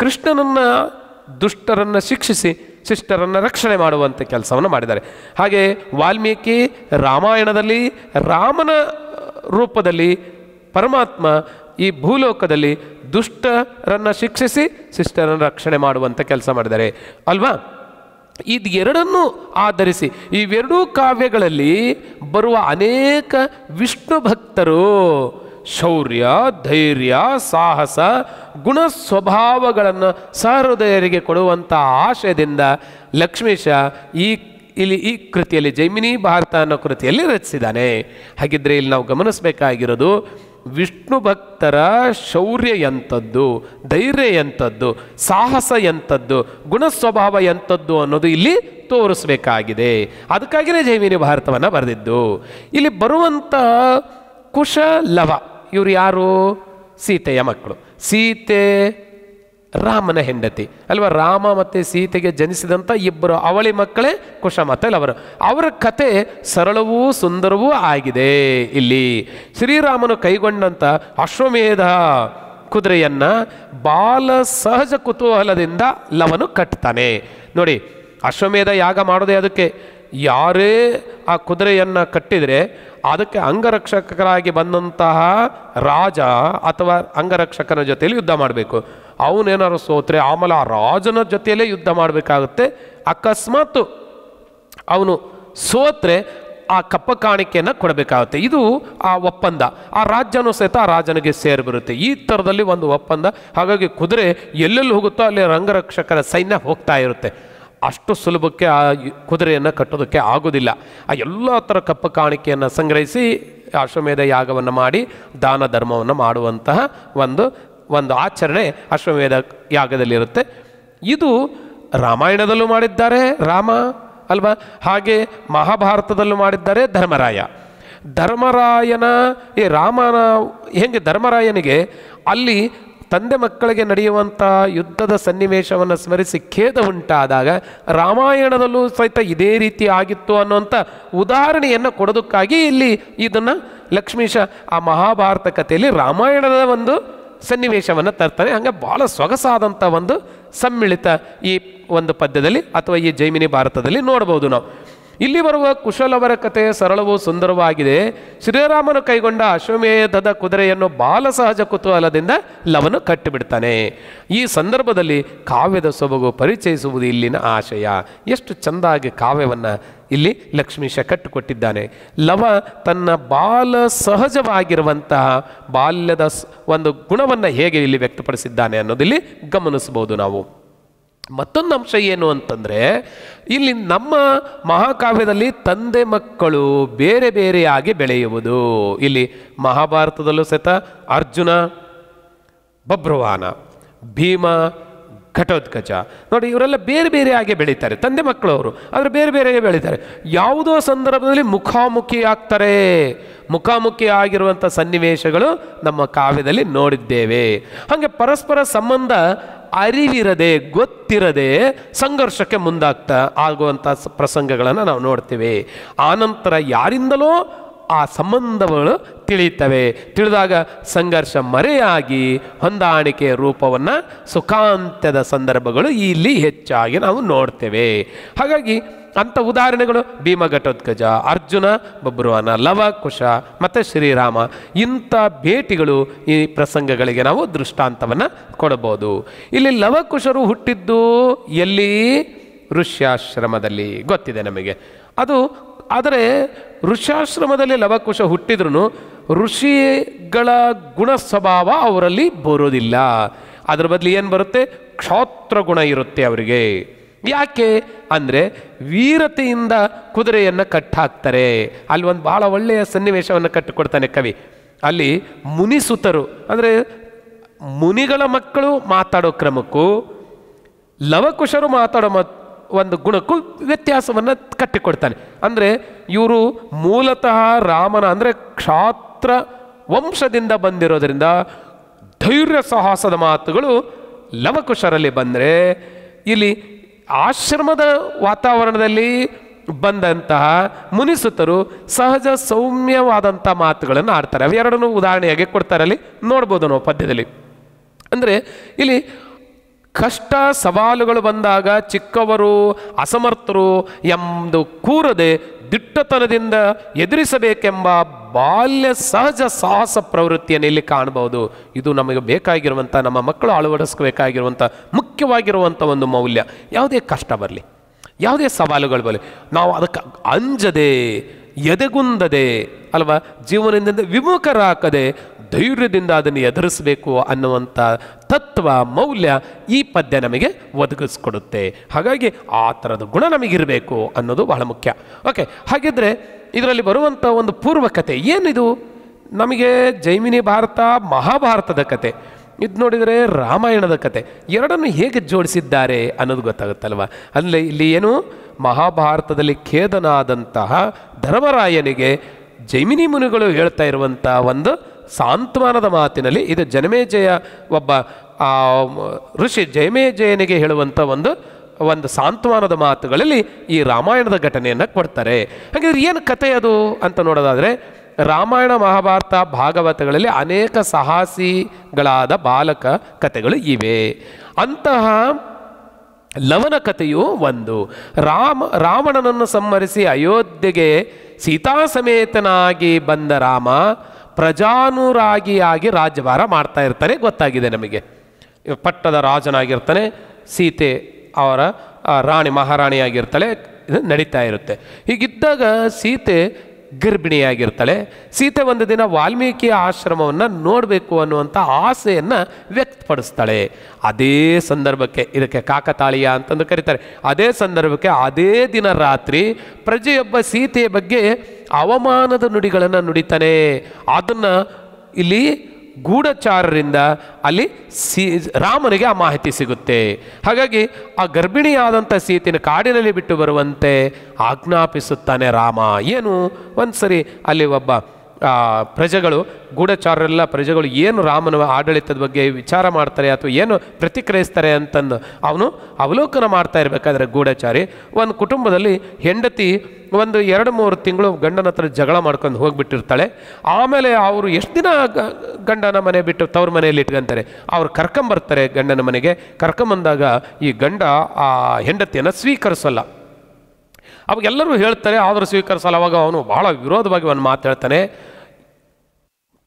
ಕೃಷ್ಣನನ್ನು ದುಷ್ಟರನ್ನು ಶಿಕ್ಷಿಸಿ ಶಿಷ್ಟರನ್ನು ರಕ್ಷಣೆ ಮಾಡುವಂಥ ಕೆಲಸವನ್ನು ಮಾಡಿದ್ದಾರೆ ಹಾಗೆ ವಾಲ್ಮೀಕಿ ರಾಮಾಯಣದಲ್ಲಿ ರಾಮನ ರೂಪದಲ್ಲಿ ಪರಮಾತ್ಮ ಈ ಭೂಲೋಕದಲ್ಲಿ ದುಷ್ಟರನ್ನು ಶಿಕ್ಷಿಸಿ ಶಿಷ್ಟರನ್ನು ರಕ್ಷಣೆ ಮಾಡುವಂಥ ಕೆಲಸ ಮಾಡಿದ್ದಾರೆ ಅಲ್ವಾ ಇದು ಎರಡನ್ನೂ ಆಧರಿಸಿ ಇವೆರಡೂ ಕಾವ್ಯಗಳಲ್ಲಿ ಬರುವ ಅನೇಕ ವಿಷ್ಣು ಭಕ್ತರು ಶೌರ್ಯ ಧೈರ್ಯ ಸಾಹಸ ಗುಣ ಸ್ವಭಾವಗಳನ್ನು ಸಹೃದಯರಿಗೆ ಕೊಡುವಂಥ ಆಶಯದಿಂದ ಲಕ್ಷ್ಮೀಶ ಈ ಇಲ್ಲಿ ಈ ಕೃತಿಯಲ್ಲಿ ಜೈಮಿನಿ ಭಾರತ ಅನ್ನೋ ಕೃತಿಯಲ್ಲಿ ರಚಿಸಿದ್ದಾನೆ ಹಾಗಿದ್ರೆ ಇಲ್ಲಿ ನಾವು ಗಮನಿಸಬೇಕಾಗಿರೋದು ವಿಷ್ಣು ಭಕ್ತರ ಶೌರ್ಯ ಎಂಥದ್ದು ಧೈರ್ಯ ಎಂಥದ್ದು ಸಾಹಸ ಎಂಥದ್ದು ಗುಣ ಸ್ವಭಾವ ಎಂಥದ್ದು ಅನ್ನೋದು ಇಲ್ಲಿ ತೋರಿಸಬೇಕಾಗಿದೆ ಅದಕ್ಕಾಗಿಯೇ ಜೈಮಿನಿ ಭಾರತವನ್ನು ಬರೆದಿದ್ದು ಇಲ್ಲಿ ಬರುವಂಥ ಕುಶಲವ ಇವರು ಯಾರು ಸೀತೆಯ ಮಕ್ಕಳು ಸೀತೆ ರಾಮನ ಹೆಂಡತಿ ಅಲ್ವಾ ರಾಮ ಮತ್ತು ಸೀತೆಗೆ ಜನಿಸಿದಂಥ ಇಬ್ಬರು ಅವಳಿ ಮಕ್ಕಳೇ ಕುಶಮಾತ ಅವರು ಅವರ ಕತೆ ಸರಳವೂ ಸುಂದರವೂ ಆಗಿದೆ ಇಲ್ಲಿ ಶ್ರೀರಾಮನು ಕೈಗೊಂಡಂಥ ಅಶ್ವಮೇಧ ಕುದುರೆಯನ್ನು ಬಾಲ ಸಹಜ ಕುತೂಹಲದಿಂದ ಲವನು ಕಟ್ತಾನೆ ನೋಡಿ ಅಶ್ವಮೇಧ ಯಾಗ ಮಾಡೋದೇ ಅದಕ್ಕೆ ಯಾರೇ ಆ ಕುದುರೆಯನ್ನು ಕಟ್ಟಿದರೆ ಅದಕ್ಕೆ ಅಂಗರಕ್ಷಕರಾಗಿ ಬಂದಂತಹ ರಾಜ ಅಥವಾ ಅಂಗರಕ್ಷಕನ ಜೊತೆಯಲ್ಲಿ ಯುದ್ಧ ಮಾಡಬೇಕು ಅವನೇನಾರು ಸೋತ್ರೆ ಆಮೇಲೆ ಆ ರಾಜನ ಜೊತೆಯಲ್ಲೇ ಯುದ್ಧ ಮಾಡಬೇಕಾಗುತ್ತೆ ಅಕಸ್ಮಾತ್ ಅವನು ಸೋತ್ರೆ ಆ ಕಪ್ಪ ಕಾಣಿಕೆಯನ್ನು ಕೊಡಬೇಕಾಗುತ್ತೆ ಇದು ಆ ಒಪ್ಪಂದ ಆ ರಾಜ್ಯನೂ ಸಹಿತ ಆ ರಾಜನಿಗೆ ಸೇರಿಬಿರುತ್ತೆ ಈ ಥರದಲ್ಲಿ ಒಂದು ಒಪ್ಪಂದ ಹಾಗಾಗಿ ಕುದುರೆ ಎಲ್ಲೆಲ್ಲಿ ಹೋಗುತ್ತೋ ಅಲ್ಲಿ ರಂಗರಕ್ಷಕರ ಸೈನ್ಯ ಹೋಗ್ತಾ ಇರುತ್ತೆ ಅಷ್ಟು ಸುಲಭಕ್ಕೆ ಆ ಕುದುರೆಯನ್ನು ಕಟ್ಟೋದಕ್ಕೆ ಆಗೋದಿಲ್ಲ ಆ ಎಲ್ಲ ಥರ ಕಪ್ಪ ಕಾಣಿಕೆಯನ್ನು ಸಂಗ್ರಹಿಸಿ ಅಶ್ವಮೇಧ ಯಾಗವನ್ನು ಮಾಡಿ ದಾನ ಧರ್ಮವನ್ನು ಮಾಡುವಂತಹ ಒಂದು ಒಂದು ಆಚರಣೆ ಅಶ್ವಮೇಧ ಯಾಗದಲ್ಲಿರುತ್ತೆ ಇದು ರಾಮಾಯಣದಲ್ಲೂ ಮಾಡಿದ್ದಾರೆ ರಾಮ ಅಲ್ವಾ ಹಾಗೆ ಮಹಾಭಾರತದಲ್ಲೂ ಮಾಡಿದ್ದಾರೆ ಧರ್ಮರಾಯ ಧರ್ಮರಾಯನ ಈ ರಾಮನ ಹೆಂಗೆ ಧರ್ಮರಾಯನಿಗೆ ಅಲ್ಲಿ ತಂದೆ ಮಕ್ಕಳಿಗೆ ನಡೆಯುವಂಥ ಯುದ್ಧದ ಸನ್ನಿವೇಶವನ್ನು ಸ್ಮರಿಸಿ ಖೇದ ಉಂಟಾದಾಗ ರಾಮಾಯಣದಲ್ಲೂ ಸಹಿತ ಇದೇ ರೀತಿ ಆಗಿತ್ತು ಅನ್ನುವಂಥ ಉದಾಹರಣೆಯನ್ನು ಕೊಡೋದಕ್ಕಾಗಿ ಇಲ್ಲಿ ಇದನ್ನು ಲಕ್ಷ್ಮೀಶ ಆ ಮಹಾಭಾರತ ಕಥೆಯಲ್ಲಿ ರಾಮಾಯಣದ ಒಂದು ಸನ್ನಿವೇಶವನ್ನು ತರ್ತಾರೆ ಹಂಗೆ ಭಾಳ ಸೊಗಸಾದಂಥ ಒಂದು ಸಮ್ಮಿಳಿತ ಈ ಒಂದು ಪದ್ಯದಲ್ಲಿ ಅಥವಾ ಈ ಜೈಮಿನಿ ಭಾರತದಲ್ಲಿ ನೋಡ್ಬೋದು ನಾವು ಇಲ್ಲಿ ಬರುವ ಕುಶಲವರ ಕಥೆ ಸರಳವೂ ಸುಂದರವಾಗಿದೆ ಶ್ರೀರಾಮನು ಕೈಗೊಂಡ ಅಶ್ವಮೇಧದ ಕುದುರೆಯನ್ನು ಸಹಜ ಕುತೂಹಲದಿಂದ ಲವನು ಕಟ್ಟಿಬಿಡ್ತಾನೆ ಈ ಸಂದರ್ಭದಲ್ಲಿ ಕಾವ್ಯದ ಸೊಬಗು ಪರಿಚಯಿಸುವುದು ಇಲ್ಲಿನ ಆಶಯ ಎಷ್ಟು ಚೆಂದಾಗಿ ಕಾವ್ಯವನ್ನು ಇಲ್ಲಿ ಲಕ್ಷ್ಮೀಶ ಕಟ್ಟಿಕೊಟ್ಟಿದ್ದಾನೆ ಲವ ತನ್ನ ಬಾಲ ಸಹಜವಾಗಿರುವಂತಹ ಬಾಲ್ಯದ ಒಂದು ಗುಣವನ್ನು ಹೇಗೆ ಇಲ್ಲಿ ವ್ಯಕ್ತಪಡಿಸಿದ್ದಾನೆ ಅನ್ನೋದಿಲ್ಲಿ ಗಮನಿಸಬಹುದು ನಾವು ಮತ್ತೊಂದು ಅಂಶ ಏನು ಅಂತಂದರೆ ಇಲ್ಲಿ ನಮ್ಮ ಮಹಾಕಾವ್ಯದಲ್ಲಿ ತಂದೆ ಮಕ್ಕಳು ಬೇರೆ ಬೇರೆಯಾಗಿ ಬೆಳೆಯುವುದು ಇಲ್ಲಿ ಮಹಾಭಾರತದಲ್ಲೂ ಸಹಿತ ಅರ್ಜುನ ಬಬ್ರವಾನ ಭೀಮ ಘಟೋತ್ಕಚ ನೋಡಿ ಇವರೆಲ್ಲ ಬೇರೆ ಬೇರೆಯಾಗಿ ಬೆಳೀತಾರೆ ತಂದೆ ಮಕ್ಕಳು ಅವರು ಆದರೆ ಬೇರೆ ಬೇರೆಯಾಗಿ ಬೆಳೀತಾರೆ ಯಾವುದೋ ಸಂದರ್ಭದಲ್ಲಿ ಮುಖಾಮುಖಿ ಆಗ್ತಾರೆ ಮುಖಾಮುಖಿ ಆಗಿರುವಂಥ ಸನ್ನಿವೇಶಗಳು ನಮ್ಮ ಕಾವ್ಯದಲ್ಲಿ ನೋಡಿದ್ದೇವೆ ಹಾಗೆ ಪರಸ್ಪರ ಸಂಬಂಧ ಅರಿವಿರದೆ ಗೊತ್ತಿರದೆ ಸಂಘರ್ಷಕ್ಕೆ ಮುಂದಾಗ್ತಾ ಆಗುವಂಥ ಪ್ರಸಂಗಗಳನ್ನು ನಾವು ನೋಡ್ತೇವೆ ಆನಂತರ ಯಾರಿಂದಲೋ ಆ ಸಂಬಂಧಗಳು ತಿಳಿಯುತ್ತವೆ ತಿಳಿದಾಗ ಸಂಘರ್ಷ ಮರೆಯಾಗಿ ಹೊಂದಾಣಿಕೆಯ ರೂಪವನ್ನು ಸುಖಾಂತ್ಯದ ಸಂದರ್ಭಗಳು ಇಲ್ಲಿ ಹೆಚ್ಚಾಗಿ ನಾವು ನೋಡ್ತೇವೆ ಹಾಗಾಗಿ ಅಂಥ ಉದಾಹರಣೆಗಳು ಭೀಮ ಅರ್ಜುನ ಬಬ್ರುವಾನ ಲವ ಕುಶ ಮತ್ತು ಶ್ರೀರಾಮ ಇಂಥ ಭೇಟಿಗಳು ಈ ಪ್ರಸಂಗಗಳಿಗೆ ನಾವು ದೃಷ್ಟಾಂತವನ್ನು ಕೊಡಬಹುದು ಇಲ್ಲಿ ಲವಕುಶರು ಹುಟ್ಟಿದ್ದು ಎಲ್ಲಿ ಋಷ್ಯಾಶ್ರಮದಲ್ಲಿ ಗೊತ್ತಿದೆ ನಮಗೆ ಅದು ಆದರೆ ಋಷ್ಯಾಶ್ರಮದಲ್ಲಿ ಲವಕುಶ ಹುಟ್ಟಿದ್ರೂ ಋಷಿಗಳ ಗುಣ ಸ್ವಭಾವ ಅವರಲ್ಲಿ ಬರೋದಿಲ್ಲ ಅದರ ಬದಲು ಏನು ಬರುತ್ತೆ ಕ್ಷೋತ್ರ ಗುಣ ಇರುತ್ತೆ ಅವರಿಗೆ ಯಾಕೆ ಅಂದರೆ ವೀರತೆಯಿಂದ ಕುದುರೆಯನ್ನು ಕಟ್ಟಾಕ್ತಾರೆ ಅಲ್ಲಿ ಒಂದು ಭಾಳ ಒಳ್ಳೆಯ ಸನ್ನಿವೇಶವನ್ನು ಕಟ್ಟಿಕೊಡ್ತಾನೆ ಕವಿ ಅಲ್ಲಿ ಮುನಿಸುತರು ಅಂದರೆ ಮುನಿಗಳ ಮಕ್ಕಳು ಮಾತಾಡೋ ಕ್ರಮಕ್ಕೂ ಲವಕುಶರು ಮಾತಾಡೋ ಮತ್ ಒಂದು ಗುಣಕ್ಕೂ ವ್ಯತ್ಯಾಸವನ್ನು ಕಟ್ಟಿಕೊಡ್ತಾನೆ ಅಂದರೆ ಇವರು ಮೂಲತಃ ರಾಮನ ಅಂದರೆ ಕ್ಷಾತ್ರ ವಂಶದಿಂದ ಬಂದಿರೋದರಿಂದ ಧೈರ್ಯ ಸಾಹಸದ ಮಾತುಗಳು ಲವಕುಶರಲ್ಲಿ ಬಂದರೆ ಇಲ್ಲಿ ಆಶ್ರಮದ ವಾತಾವರಣದಲ್ಲಿ ಬಂದಂತಹ ಮುನಿಸುತ್ತರು ಸಹಜ ಸೌಮ್ಯವಾದಂಥ ಮಾತುಗಳನ್ನು ಆಡ್ತಾರೆ ಅವೆರಡನ್ನು ಉದಾಹರಣೆಯಾಗಿ ಕೊಡ್ತಾರೆ ಅಲ್ಲಿ ನೋಡ್ಬೋದು ನಾವು ಪದ್ಯದಲ್ಲಿ ಅಂದರೆ ಇಲ್ಲಿ ಕಷ್ಟ ಸವಾಲುಗಳು ಬಂದಾಗ ಚಿಕ್ಕವರು ಅಸಮರ್ಥರು ಎಂದು ಕೂರದೆ ದಿಟ್ಟತನದಿಂದ ಎದುರಿಸಬೇಕೆಂಬ ಬಾಲ್ಯ ಸಹಜ ಸಾಹಸ ಪ್ರವೃತ್ತಿಯನ್ನು ಇಲ್ಲಿ ಕಾಣಬಹುದು ಇದು ನಮಗೆ ಬೇಕಾಗಿರುವಂಥ ನಮ್ಮ ಮಕ್ಕಳು ಅಳವಡಿಸ್ಬೇಕಾಗಿರುವಂಥ ಮುಖ್ಯವಾಗಿರುವಂಥ ಒಂದು ಮೌಲ್ಯ ಯಾವುದೇ ಕಷ್ಟ ಬರಲಿ ಯಾವುದೇ ಸವಾಲುಗಳು ಬರಲಿ ನಾವು ಅದಕ್ಕೆ ಅಂಜದೆ ಎದೆಗುಂದದೆ ಅಲ್ವಾ ಜೀವನದಿಂದ ವಿಮುಖರಾಗದೆ ಧೈರ್ಯದಿಂದ ಅದನ್ನು ಎದುರಿಸಬೇಕು ಅನ್ನುವಂಥ ತತ್ವ ಮೌಲ್ಯ ಈ ಪದ್ಯ ನಮಗೆ ಒದಗಿಸ್ಕೊಡುತ್ತೆ ಹಾಗಾಗಿ ಆ ಥರದ ಗುಣ ನಮಗಿರಬೇಕು ಅನ್ನೋದು ಬಹಳ ಮುಖ್ಯ ಓಕೆ ಹಾಗಿದ್ರೆ ಇದರಲ್ಲಿ ಬರುವಂಥ ಒಂದು ಪೂರ್ವ ಕತೆ ಏನಿದು ನಮಗೆ ಜೈಮಿನಿ ಭಾರತ ಮಹಾಭಾರತದ ಕತೆ ಇದು ನೋಡಿದರೆ ರಾಮಾಯಣದ ಕತೆ ಎರಡನ್ನು ಹೇಗೆ ಜೋಡಿಸಿದ್ದಾರೆ ಅನ್ನೋದು ಗೊತ್ತಾಗುತ್ತಲ್ವ ಅಲ್ಲಿ ಇಲ್ಲಿ ಏನು ಮಹಾಭಾರತದಲ್ಲಿ ಖೇದನಾದಂತಹ ಧರ್ಮರಾಯನಿಗೆ ಜೈಮಿನಿ ಮುನಿಗಳು ಹೇಳ್ತಾ ಇರುವಂಥ ಒಂದು ಸಾಂತ್ವನದ ಮಾತಿನಲ್ಲಿ ಇದು ಜನಮೇಜಯ ಒಬ್ಬ ಋಷಿ ಜಯಮೇಜಯನಿಗೆ ಹೇಳುವಂಥ ಒಂದು ಒಂದು ಸಾಂತ್ವನದ ಮಾತುಗಳಲ್ಲಿ ಈ ರಾಮಾಯಣದ ಘಟನೆಯನ್ನು ಕೊಡ್ತಾರೆ ಹಾಗಿದ್ರೆ ಏನು ಕತೆ ಅದು ಅಂತ ನೋಡೋದಾದರೆ ರಾಮಾಯಣ ಮಹಾಭಾರತ ಭಾಗವತಗಳಲ್ಲಿ ಅನೇಕ ಸಾಹಸಿಗಳಾದ ಬಾಲಕ ಕಥೆಗಳು ಇವೆ ಅಂತಹ ಲವನ ಕಥೆಯು ಒಂದು ರಾಮ ರಾವಣನನ್ನು ಸಂಹರಿಸಿ ಅಯೋಧ್ಯೆಗೆ ಸೀತಾಸಮೇತನಾಗಿ ಬಂದ ರಾಮ ಪ್ರಜಾನುರಾಗಿಯಾಗಿ ರಾಜ್ಯಭಾರ ಮಾಡ್ತಾ ಇರ್ತಾರೆ ಗೊತ್ತಾಗಿದೆ ನಮಗೆ ಪಟ್ಟದ ರಾಜನಾಗಿರ್ತಾನೆ ಸೀತೆ ಅವರ ರಾಣಿ ಮಹಾರಾಣಿಯಾಗಿರ್ತಾಳೆ ಇದು ನಡೀತಾ ಇರುತ್ತೆ ಹೀಗಿದ್ದಾಗ ಸೀತೆ ಗರ್ಭಿಣಿಯಾಗಿರ್ತಾಳೆ ಸೀತೆ ಒಂದು ದಿನ ವಾಲ್ಮೀಕಿ ಆಶ್ರಮವನ್ನು ನೋಡಬೇಕು ಅನ್ನುವಂಥ ಆಸೆಯನ್ನು ವ್ಯಕ್ತಪಡಿಸ್ತಾಳೆ ಅದೇ ಸಂದರ್ಭಕ್ಕೆ ಇದಕ್ಕೆ ಕಾಕತಾಳೀಯ ಅಂತಂದು ಕರೀತಾರೆ ಅದೇ ಸಂದರ್ಭಕ್ಕೆ ಅದೇ ದಿನ ರಾತ್ರಿ ಪ್ರಜೆಯೊಬ್ಬ ಸೀತೆಯ ಬಗ್ಗೆ ಅವಮಾನದ ನುಡಿಗಳನ್ನು ನುಡಿತಾನೆ ಅದನ್ನು ಇಲ್ಲಿ ಗೂಢಚಾರರಿಂದ ಅಲ್ಲಿ ಸೀ ರಾಮನಿಗೆ ಆ ಮಾಹಿತಿ ಸಿಗುತ್ತೆ ಹಾಗಾಗಿ ಆ ಗರ್ಭಿಣಿಯಾದಂಥ ಸೀತಿನ ಕಾಡಿನಲ್ಲಿ ಬಿಟ್ಟು ಬರುವಂತೆ ಆಜ್ಞಾಪಿಸುತ್ತಾನೆ ರಾಮ ಏನು ಒಂದು ಸರಿ ಅಲ್ಲಿ ಒಬ್ಬ ಪ್ರಜೆಗಳು ಗೂಢಚಾರರೆಲ್ಲ ಪ್ರಜೆಗಳು ಏನು ರಾಮನ ಆಡಳಿತದ ಬಗ್ಗೆ ವಿಚಾರ ಮಾಡ್ತಾರೆ ಅಥವಾ ಏನು ಪ್ರತಿಕ್ರಿಯಿಸ್ತಾರೆ ಅಂತಂದು ಅವನು ಅವಲೋಕನ ಮಾಡ್ತಾ ಇರಬೇಕಾದ್ರೆ ಗೂಢಚಾರಿ ಒಂದು ಕುಟುಂಬದಲ್ಲಿ ಹೆಂಡತಿ ಒಂದು ಎರಡು ಮೂರು ತಿಂಗಳು ಗಂಡನ ಹತ್ರ ಜಗಳ ಮಾಡ್ಕೊಂಡು ಹೋಗಿಬಿಟ್ಟಿರ್ತಾಳೆ ಆಮೇಲೆ ಅವರು ಎಷ್ಟು ದಿನ ಗಂಡನ ಮನೆ ಬಿಟ್ಟು ತವ್ರ ಮನೆಯಲ್ಲಿ ಇಟ್ಕೊಂತಾರೆ ಅವ್ರು ಕರ್ಕೊಂಬರ್ತಾರೆ ಗಂಡನ ಮನೆಗೆ ಕರ್ಕೊಂಬಂದಾಗ ಈ ಗಂಡ ಆ ಹೆಂಡತಿಯನ್ನು ಸ್ವೀಕರಿಸಲ್ಲ ಅವಾಗೆಲ್ಲರೂ ಹೇಳ್ತಾರೆ ಆದರೂ ಸ್ವೀಕರಿಸಲ್ಲ ಅವಾಗ ಅವನು ಬಹಳ ವಿರೋಧವಾಗಿ ಒಂದು ಮಾತು ಹೇಳ್ತಾನೆ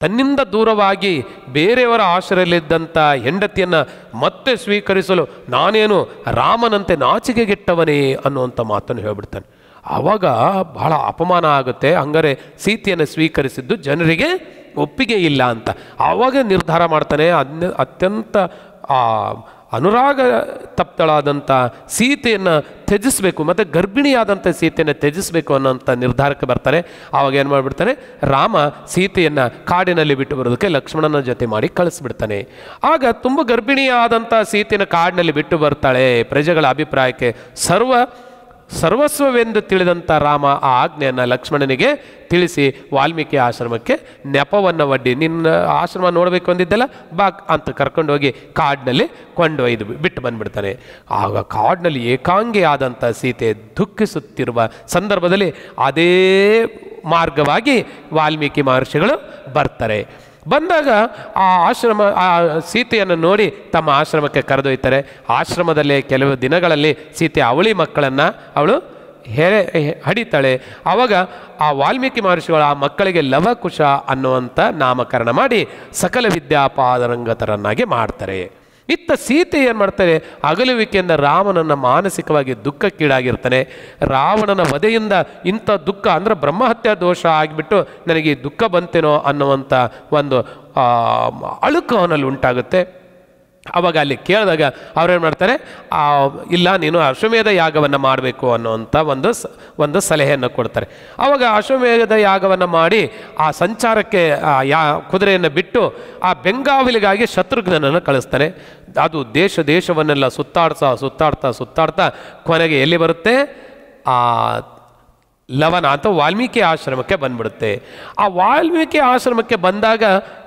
ತನ್ನಿಂದ ದೂರವಾಗಿ ಬೇರೆಯವರ ಆಶ್ರಯಲ್ಲಿದ್ದಂಥ ಹೆಂಡತಿಯನ್ನು ಮತ್ತೆ ಸ್ವೀಕರಿಸಲು ನಾನೇನು ರಾಮನಂತೆ ನಾಚಿಕೆಗೆಟ್ಟವನೇ ಅನ್ನುವಂಥ ಮಾತನ್ನು ಹೇಳ್ಬಿಡ್ತಾನೆ ಆವಾಗ ಬಹಳ ಅಪಮಾನ ಆಗುತ್ತೆ ಹಂಗಾರೆ ಸೀತೆಯನ್ನು ಸ್ವೀಕರಿಸಿದ್ದು ಜನರಿಗೆ ಒಪ್ಪಿಗೆ ಇಲ್ಲ ಅಂತ ಆವಾಗ ನಿರ್ಧಾರ ಮಾಡ್ತಾನೆ ಅದನ್ನ ಅತ್ಯಂತ ಅನುರಾಗ ತಪ್ತಳಾದಂಥ ಸೀತೆಯನ್ನು ತ್ಯಜಿಸಬೇಕು ಮತ್ತು ಗರ್ಭಿಣಿಯಾದಂಥ ಸೀತೆಯನ್ನು ತ್ಯಜಿಸಬೇಕು ಅನ್ನೋಂಥ ನಿರ್ಧಾರಕ್ಕೆ ಬರ್ತಾರೆ ಆವಾಗ ಏನು ಮಾಡಿಬಿಡ್ತಾರೆ ರಾಮ ಸೀತೆಯನ್ನು ಕಾಡಿನಲ್ಲಿ ಬಿಟ್ಟು ಬರೋದಕ್ಕೆ ಲಕ್ಷ್ಮಣನ ಜೊತೆ ಮಾಡಿ ಕಳಿಸ್ಬಿಡ್ತಾನೆ ಆಗ ತುಂಬ ಗರ್ಭಿಣಿಯಾದಂಥ ಸೀತೆಯನ್ನು ಕಾಡಿನಲ್ಲಿ ಬಿಟ್ಟು ಬರ್ತಾಳೆ ಪ್ರಜೆಗಳ ಅಭಿಪ್ರಾಯಕ್ಕೆ ಸರ್ವ ಸರ್ವಸ್ವವೆಂದು ತಿಳಿದಂಥ ರಾಮ ಆ ಆಜ್ಞೆಯನ್ನು ಲಕ್ಷ್ಮಣನಿಗೆ ತಿಳಿಸಿ ವಾಲ್ಮೀಕಿ ಆಶ್ರಮಕ್ಕೆ ನೆಪವನ್ನು ಒಡ್ಡಿ ನಿನ್ನ ಆಶ್ರಮ ನೋಡಬೇಕು ಅಂದಿದ್ದೆಲ್ಲ ಬಾ ಅಂತ ಕರ್ಕೊಂಡೋಗಿ ಕಾಡಿನಲ್ಲಿ ಕೊಂಡೊಯ್ದು ಬಿಟ್ಟು ಬಂದ್ಬಿಡ್ತಾನೆ ಆಗ ಕಾಡಿನಲ್ಲಿ ಏಕಾಂಗಿ ಆದಂಥ ಸೀತೆ ದುಃಖಿಸುತ್ತಿರುವ ಸಂದರ್ಭದಲ್ಲಿ ಅದೇ ಮಾರ್ಗವಾಗಿ ವಾಲ್ಮೀಕಿ ಮಹರ್ಷಿಗಳು ಬರ್ತಾರೆ ಬಂದಾಗ ಆ ಆಶ್ರಮ ಆ ಸೀತೆಯನ್ನು ನೋಡಿ ತಮ್ಮ ಆಶ್ರಮಕ್ಕೆ ಕರೆದೊಯ್ತಾರೆ ಆಶ್ರಮದಲ್ಲಿ ಕೆಲವು ದಿನಗಳಲ್ಲಿ ಸೀತೆ ಅವಳಿ ಮಕ್ಕಳನ್ನು ಅವಳು ಹೆರೆ ಹಡಿತಾಳೆ ಆವಾಗ ಆ ವಾಲ್ಮೀಕಿ ಮಹರ್ಷಿಗಳು ಆ ಮಕ್ಕಳಿಗೆ ಲವಕುಶ ಅನ್ನುವಂಥ ನಾಮಕರಣ ಮಾಡಿ ಸಕಲ ವಿದ್ಯಾಪಾದರಂಗತರನ್ನಾಗಿ ಮಾಡ್ತಾರೆ ಇತ್ತ ಸೀತೆ ಏನು ಮಾಡ್ತಾರೆ ಅಗಲುವಿಕೆಯಿಂದ ರಾಮನನ್ನ ಮಾನಸಿಕವಾಗಿ ದುಃಖಕ್ಕೀಡಾಗಿರ್ತಾನೆ ರಾವಣನ ವಧೆಯಿಂದ ಇಂಥ ದುಃಖ ಅಂದರೆ ಬ್ರಹ್ಮಹತ್ಯಾ ದೋಷ ಆಗಿಬಿಟ್ಟು ನನಗೆ ಈ ದುಃಖ ಬಂತೇನೋ ಅನ್ನುವಂಥ ಒಂದು ಅಳುಕು ಅವನಲ್ಲಿ ಉಂಟಾಗುತ್ತೆ ಆವಾಗ ಅಲ್ಲಿ ಕೇಳಿದಾಗ ಅವ್ರೇನು ಮಾಡ್ತಾರೆ ಇಲ್ಲ ನೀನು ಅಶ್ವಮೇಧ ಯಾಗವನ್ನು ಮಾಡಬೇಕು ಅನ್ನೋವಂಥ ಒಂದು ಸ ಒಂದು ಸಲಹೆಯನ್ನು ಕೊಡ್ತಾರೆ ಆವಾಗ ಅಶ್ವಮೇಧ ಯಾಗವನ್ನು ಮಾಡಿ ಆ ಸಂಚಾರಕ್ಕೆ ಯಾ ಕುದುರೆಯನ್ನು ಬಿಟ್ಟು ಆ ಬೆಂಗಾವಲಿಗಾಗಿ ಶತ್ರುಘ್ನನನ್ನು ಕಳಿಸ್ತಾರೆ ಅದು ದೇಶ ದೇಶವನ್ನೆಲ್ಲ ಸುತ್ತಾಡ್ತಾ ಸುತ್ತಾಡ್ತಾ ಸುತ್ತಾಡ್ತಾ ಕೊನೆಗೆ ಎಲ್ಲಿ ಬರುತ್ತೆ ಆ ಲವನ ಅಥವಾ ವಾಲ್ಮೀಕಿ ಆಶ್ರಮಕ್ಕೆ ಬಂದ್ಬಿಡುತ್ತೆ ಆ ವಾಲ್ಮೀಕಿ ಆಶ್ರಮಕ್ಕೆ ಬಂದಾಗ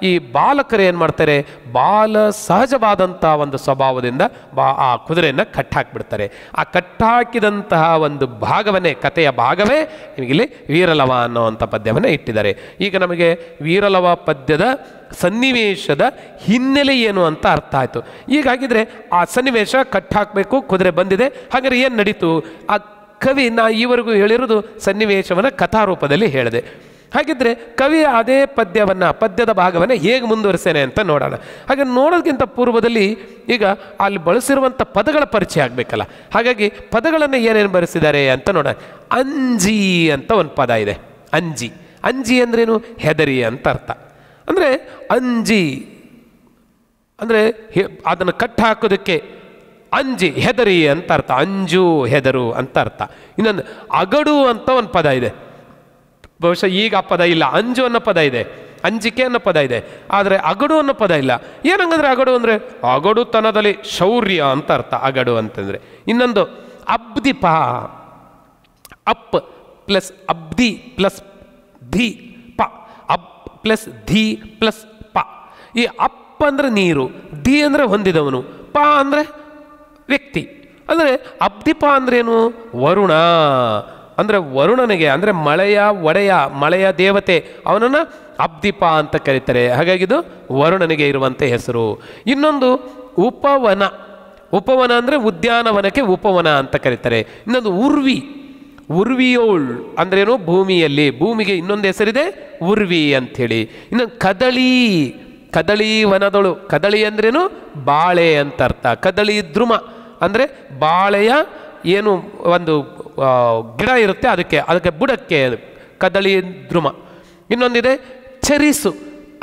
ಈ ಬಾಲಕರು ಏನು ಮಾಡ್ತಾರೆ ಬಾಲ ಸಹಜವಾದಂಥ ಒಂದು ಸ್ವಭಾವದಿಂದ ಬಾ ಆ ಕುದುರೆಯನ್ನು ಕಟ್ಟಾಕ್ಬಿಡ್ತಾರೆ ಆ ಕಟ್ಟಾಕಿದಂತಹ ಒಂದು ಭಾಗವನ್ನೇ ಕಥೆಯ ಭಾಗವೇ ನಿಮಗಿಲ್ಲಿ ವೀರಲವ ಅನ್ನೋವಂಥ ಪದ್ಯವನ್ನು ಇಟ್ಟಿದ್ದಾರೆ ಈಗ ನಮಗೆ ವೀರಲವ ಪದ್ಯದ ಸನ್ನಿವೇಶದ ಹಿನ್ನೆಲೆ ಏನು ಅಂತ ಅರ್ಥ ಆಯಿತು ಈಗಾಗಿದ್ರೆ ಆ ಸನ್ನಿವೇಶ ಕಟ್ಟಾಕಬೇಕು ಕುದುರೆ ಬಂದಿದೆ ಹಾಗಾದ್ರೆ ಏನು ನಡೀತು ಆ ಕವಿ ನಾ ಈವರೆಗೂ ಹೇಳಿರೋದು ಸನ್ನಿವೇಶವನ್ನು ಕಥಾರೂಪದಲ್ಲಿ ಹೇಳಿದೆ ಹಾಗಿದ್ದರೆ ಕವಿ ಅದೇ ಪದ್ಯವನ್ನು ಪದ್ಯದ ಭಾಗವನ್ನು ಹೇಗೆ ಮುಂದುವರಿಸೇನೆ ಅಂತ ನೋಡೋಣ ಹಾಗೆ ನೋಡೋದಕ್ಕಿಂತ ಪೂರ್ವದಲ್ಲಿ ಈಗ ಅಲ್ಲಿ ಬಳಸಿರುವಂಥ ಪದಗಳ ಪರಿಚಯ ಆಗಬೇಕಲ್ಲ ಹಾಗಾಗಿ ಪದಗಳನ್ನು ಏನೇನು ಬರೆಸಿದ್ದಾರೆ ಅಂತ ನೋಡೋಣ ಅಂಜಿ ಅಂತ ಒಂದು ಪದ ಇದೆ ಅಂಜಿ ಅಂಜಿ ಅಂದ್ರೇನು ಹೆದರಿ ಅಂತ ಅರ್ಥ ಅಂದರೆ ಅಂಜಿ ಅಂದರೆ ಅದನ್ನು ಹಾಕೋದಕ್ಕೆ ಅಂಜಿ ಹೆದರಿ ಅಂತ ಅರ್ಥ ಅಂಜು ಹೆದರು ಅಂತ ಅರ್ಥ ಇನ್ನೊಂದು ಅಗಡು ಅಂತ ಒಂದು ಪದ ಇದೆ ಬಹುಶಃ ಈಗ ಆ ಪದ ಇಲ್ಲ ಅಂಜು ಅನ್ನೋ ಪದ ಇದೆ ಅಂಜಿಕೆ ಅನ್ನೋ ಪದ ಇದೆ ಆದರೆ ಅಗಡು ಅನ್ನೋ ಪದ ಇಲ್ಲ ಏನಂಗಂದ್ರೆ ಅಗಡು ಅಂದರೆ ಅಗಡುತನದಲ್ಲಿ ಶೌರ್ಯ ಅಂತ ಅರ್ಥ ಅಗಡು ಅಂತಂದರೆ ಇನ್ನೊಂದು ಪ ಅಪ್ ಪ್ಲಸ್ ಅಬ್ದಿ ಪ್ಲಸ್ ಧಿ ಪ ಅಪ್ ಪ್ಲಸ್ ಧಿ ಪ್ಲಸ್ ಪ ಈ ಅಪ್ ಅಂದರೆ ನೀರು ಧಿ ಅಂದರೆ ಹೊಂದಿದವನು ಪ ಅಂದರೆ ವ್ಯಕ್ತಿ ಅಂದರೆ ಅಬ್ದಿಪ ಅಂದ್ರೇನು ವರುಣ ಅಂದರೆ ವರುಣನಿಗೆ ಅಂದರೆ ಮಳೆಯ ಒಡೆಯ ಮಳೆಯ ದೇವತೆ ಅವನನ್ನು ಅಬ್ದಿಪ ಅಂತ ಕರೀತಾರೆ ಹಾಗಾಗಿ ಇದು ವರುಣನಿಗೆ ಇರುವಂಥ ಹೆಸರು ಇನ್ನೊಂದು ಉಪವನ ಉಪವನ ಅಂದರೆ ಉದ್ಯಾನವನಕ್ಕೆ ಉಪವನ ಅಂತ ಕರೀತಾರೆ ಇನ್ನೊಂದು ಉರ್ವಿ ಉರ್ವಿಯೋಳ್ ಅಂದ್ರೇನು ಭೂಮಿಯಲ್ಲಿ ಭೂಮಿಗೆ ಇನ್ನೊಂದು ಹೆಸರಿದೆ ಉರ್ವಿ ಅಂಥೇಳಿ ಇನ್ನೊಂದು ಕದಳಿ ಕದಳಿ ವನದಳು ಕದಳಿ ಅಂದ್ರೇನು ಬಾಳೆ ಅಂತ ಅರ್ಥ ಕದಳಿ ದ್ರುಮ ಅಂದರೆ ಬಾಳೆಯ ಏನು ಒಂದು ಗಿಡ ಇರುತ್ತೆ ಅದಕ್ಕೆ ಅದಕ್ಕೆ ಬುಡಕ್ಕೆ ಕದಳಿ ದ್ರುಮ ಇನ್ನೊಂದಿದೆ ಚರಿಸು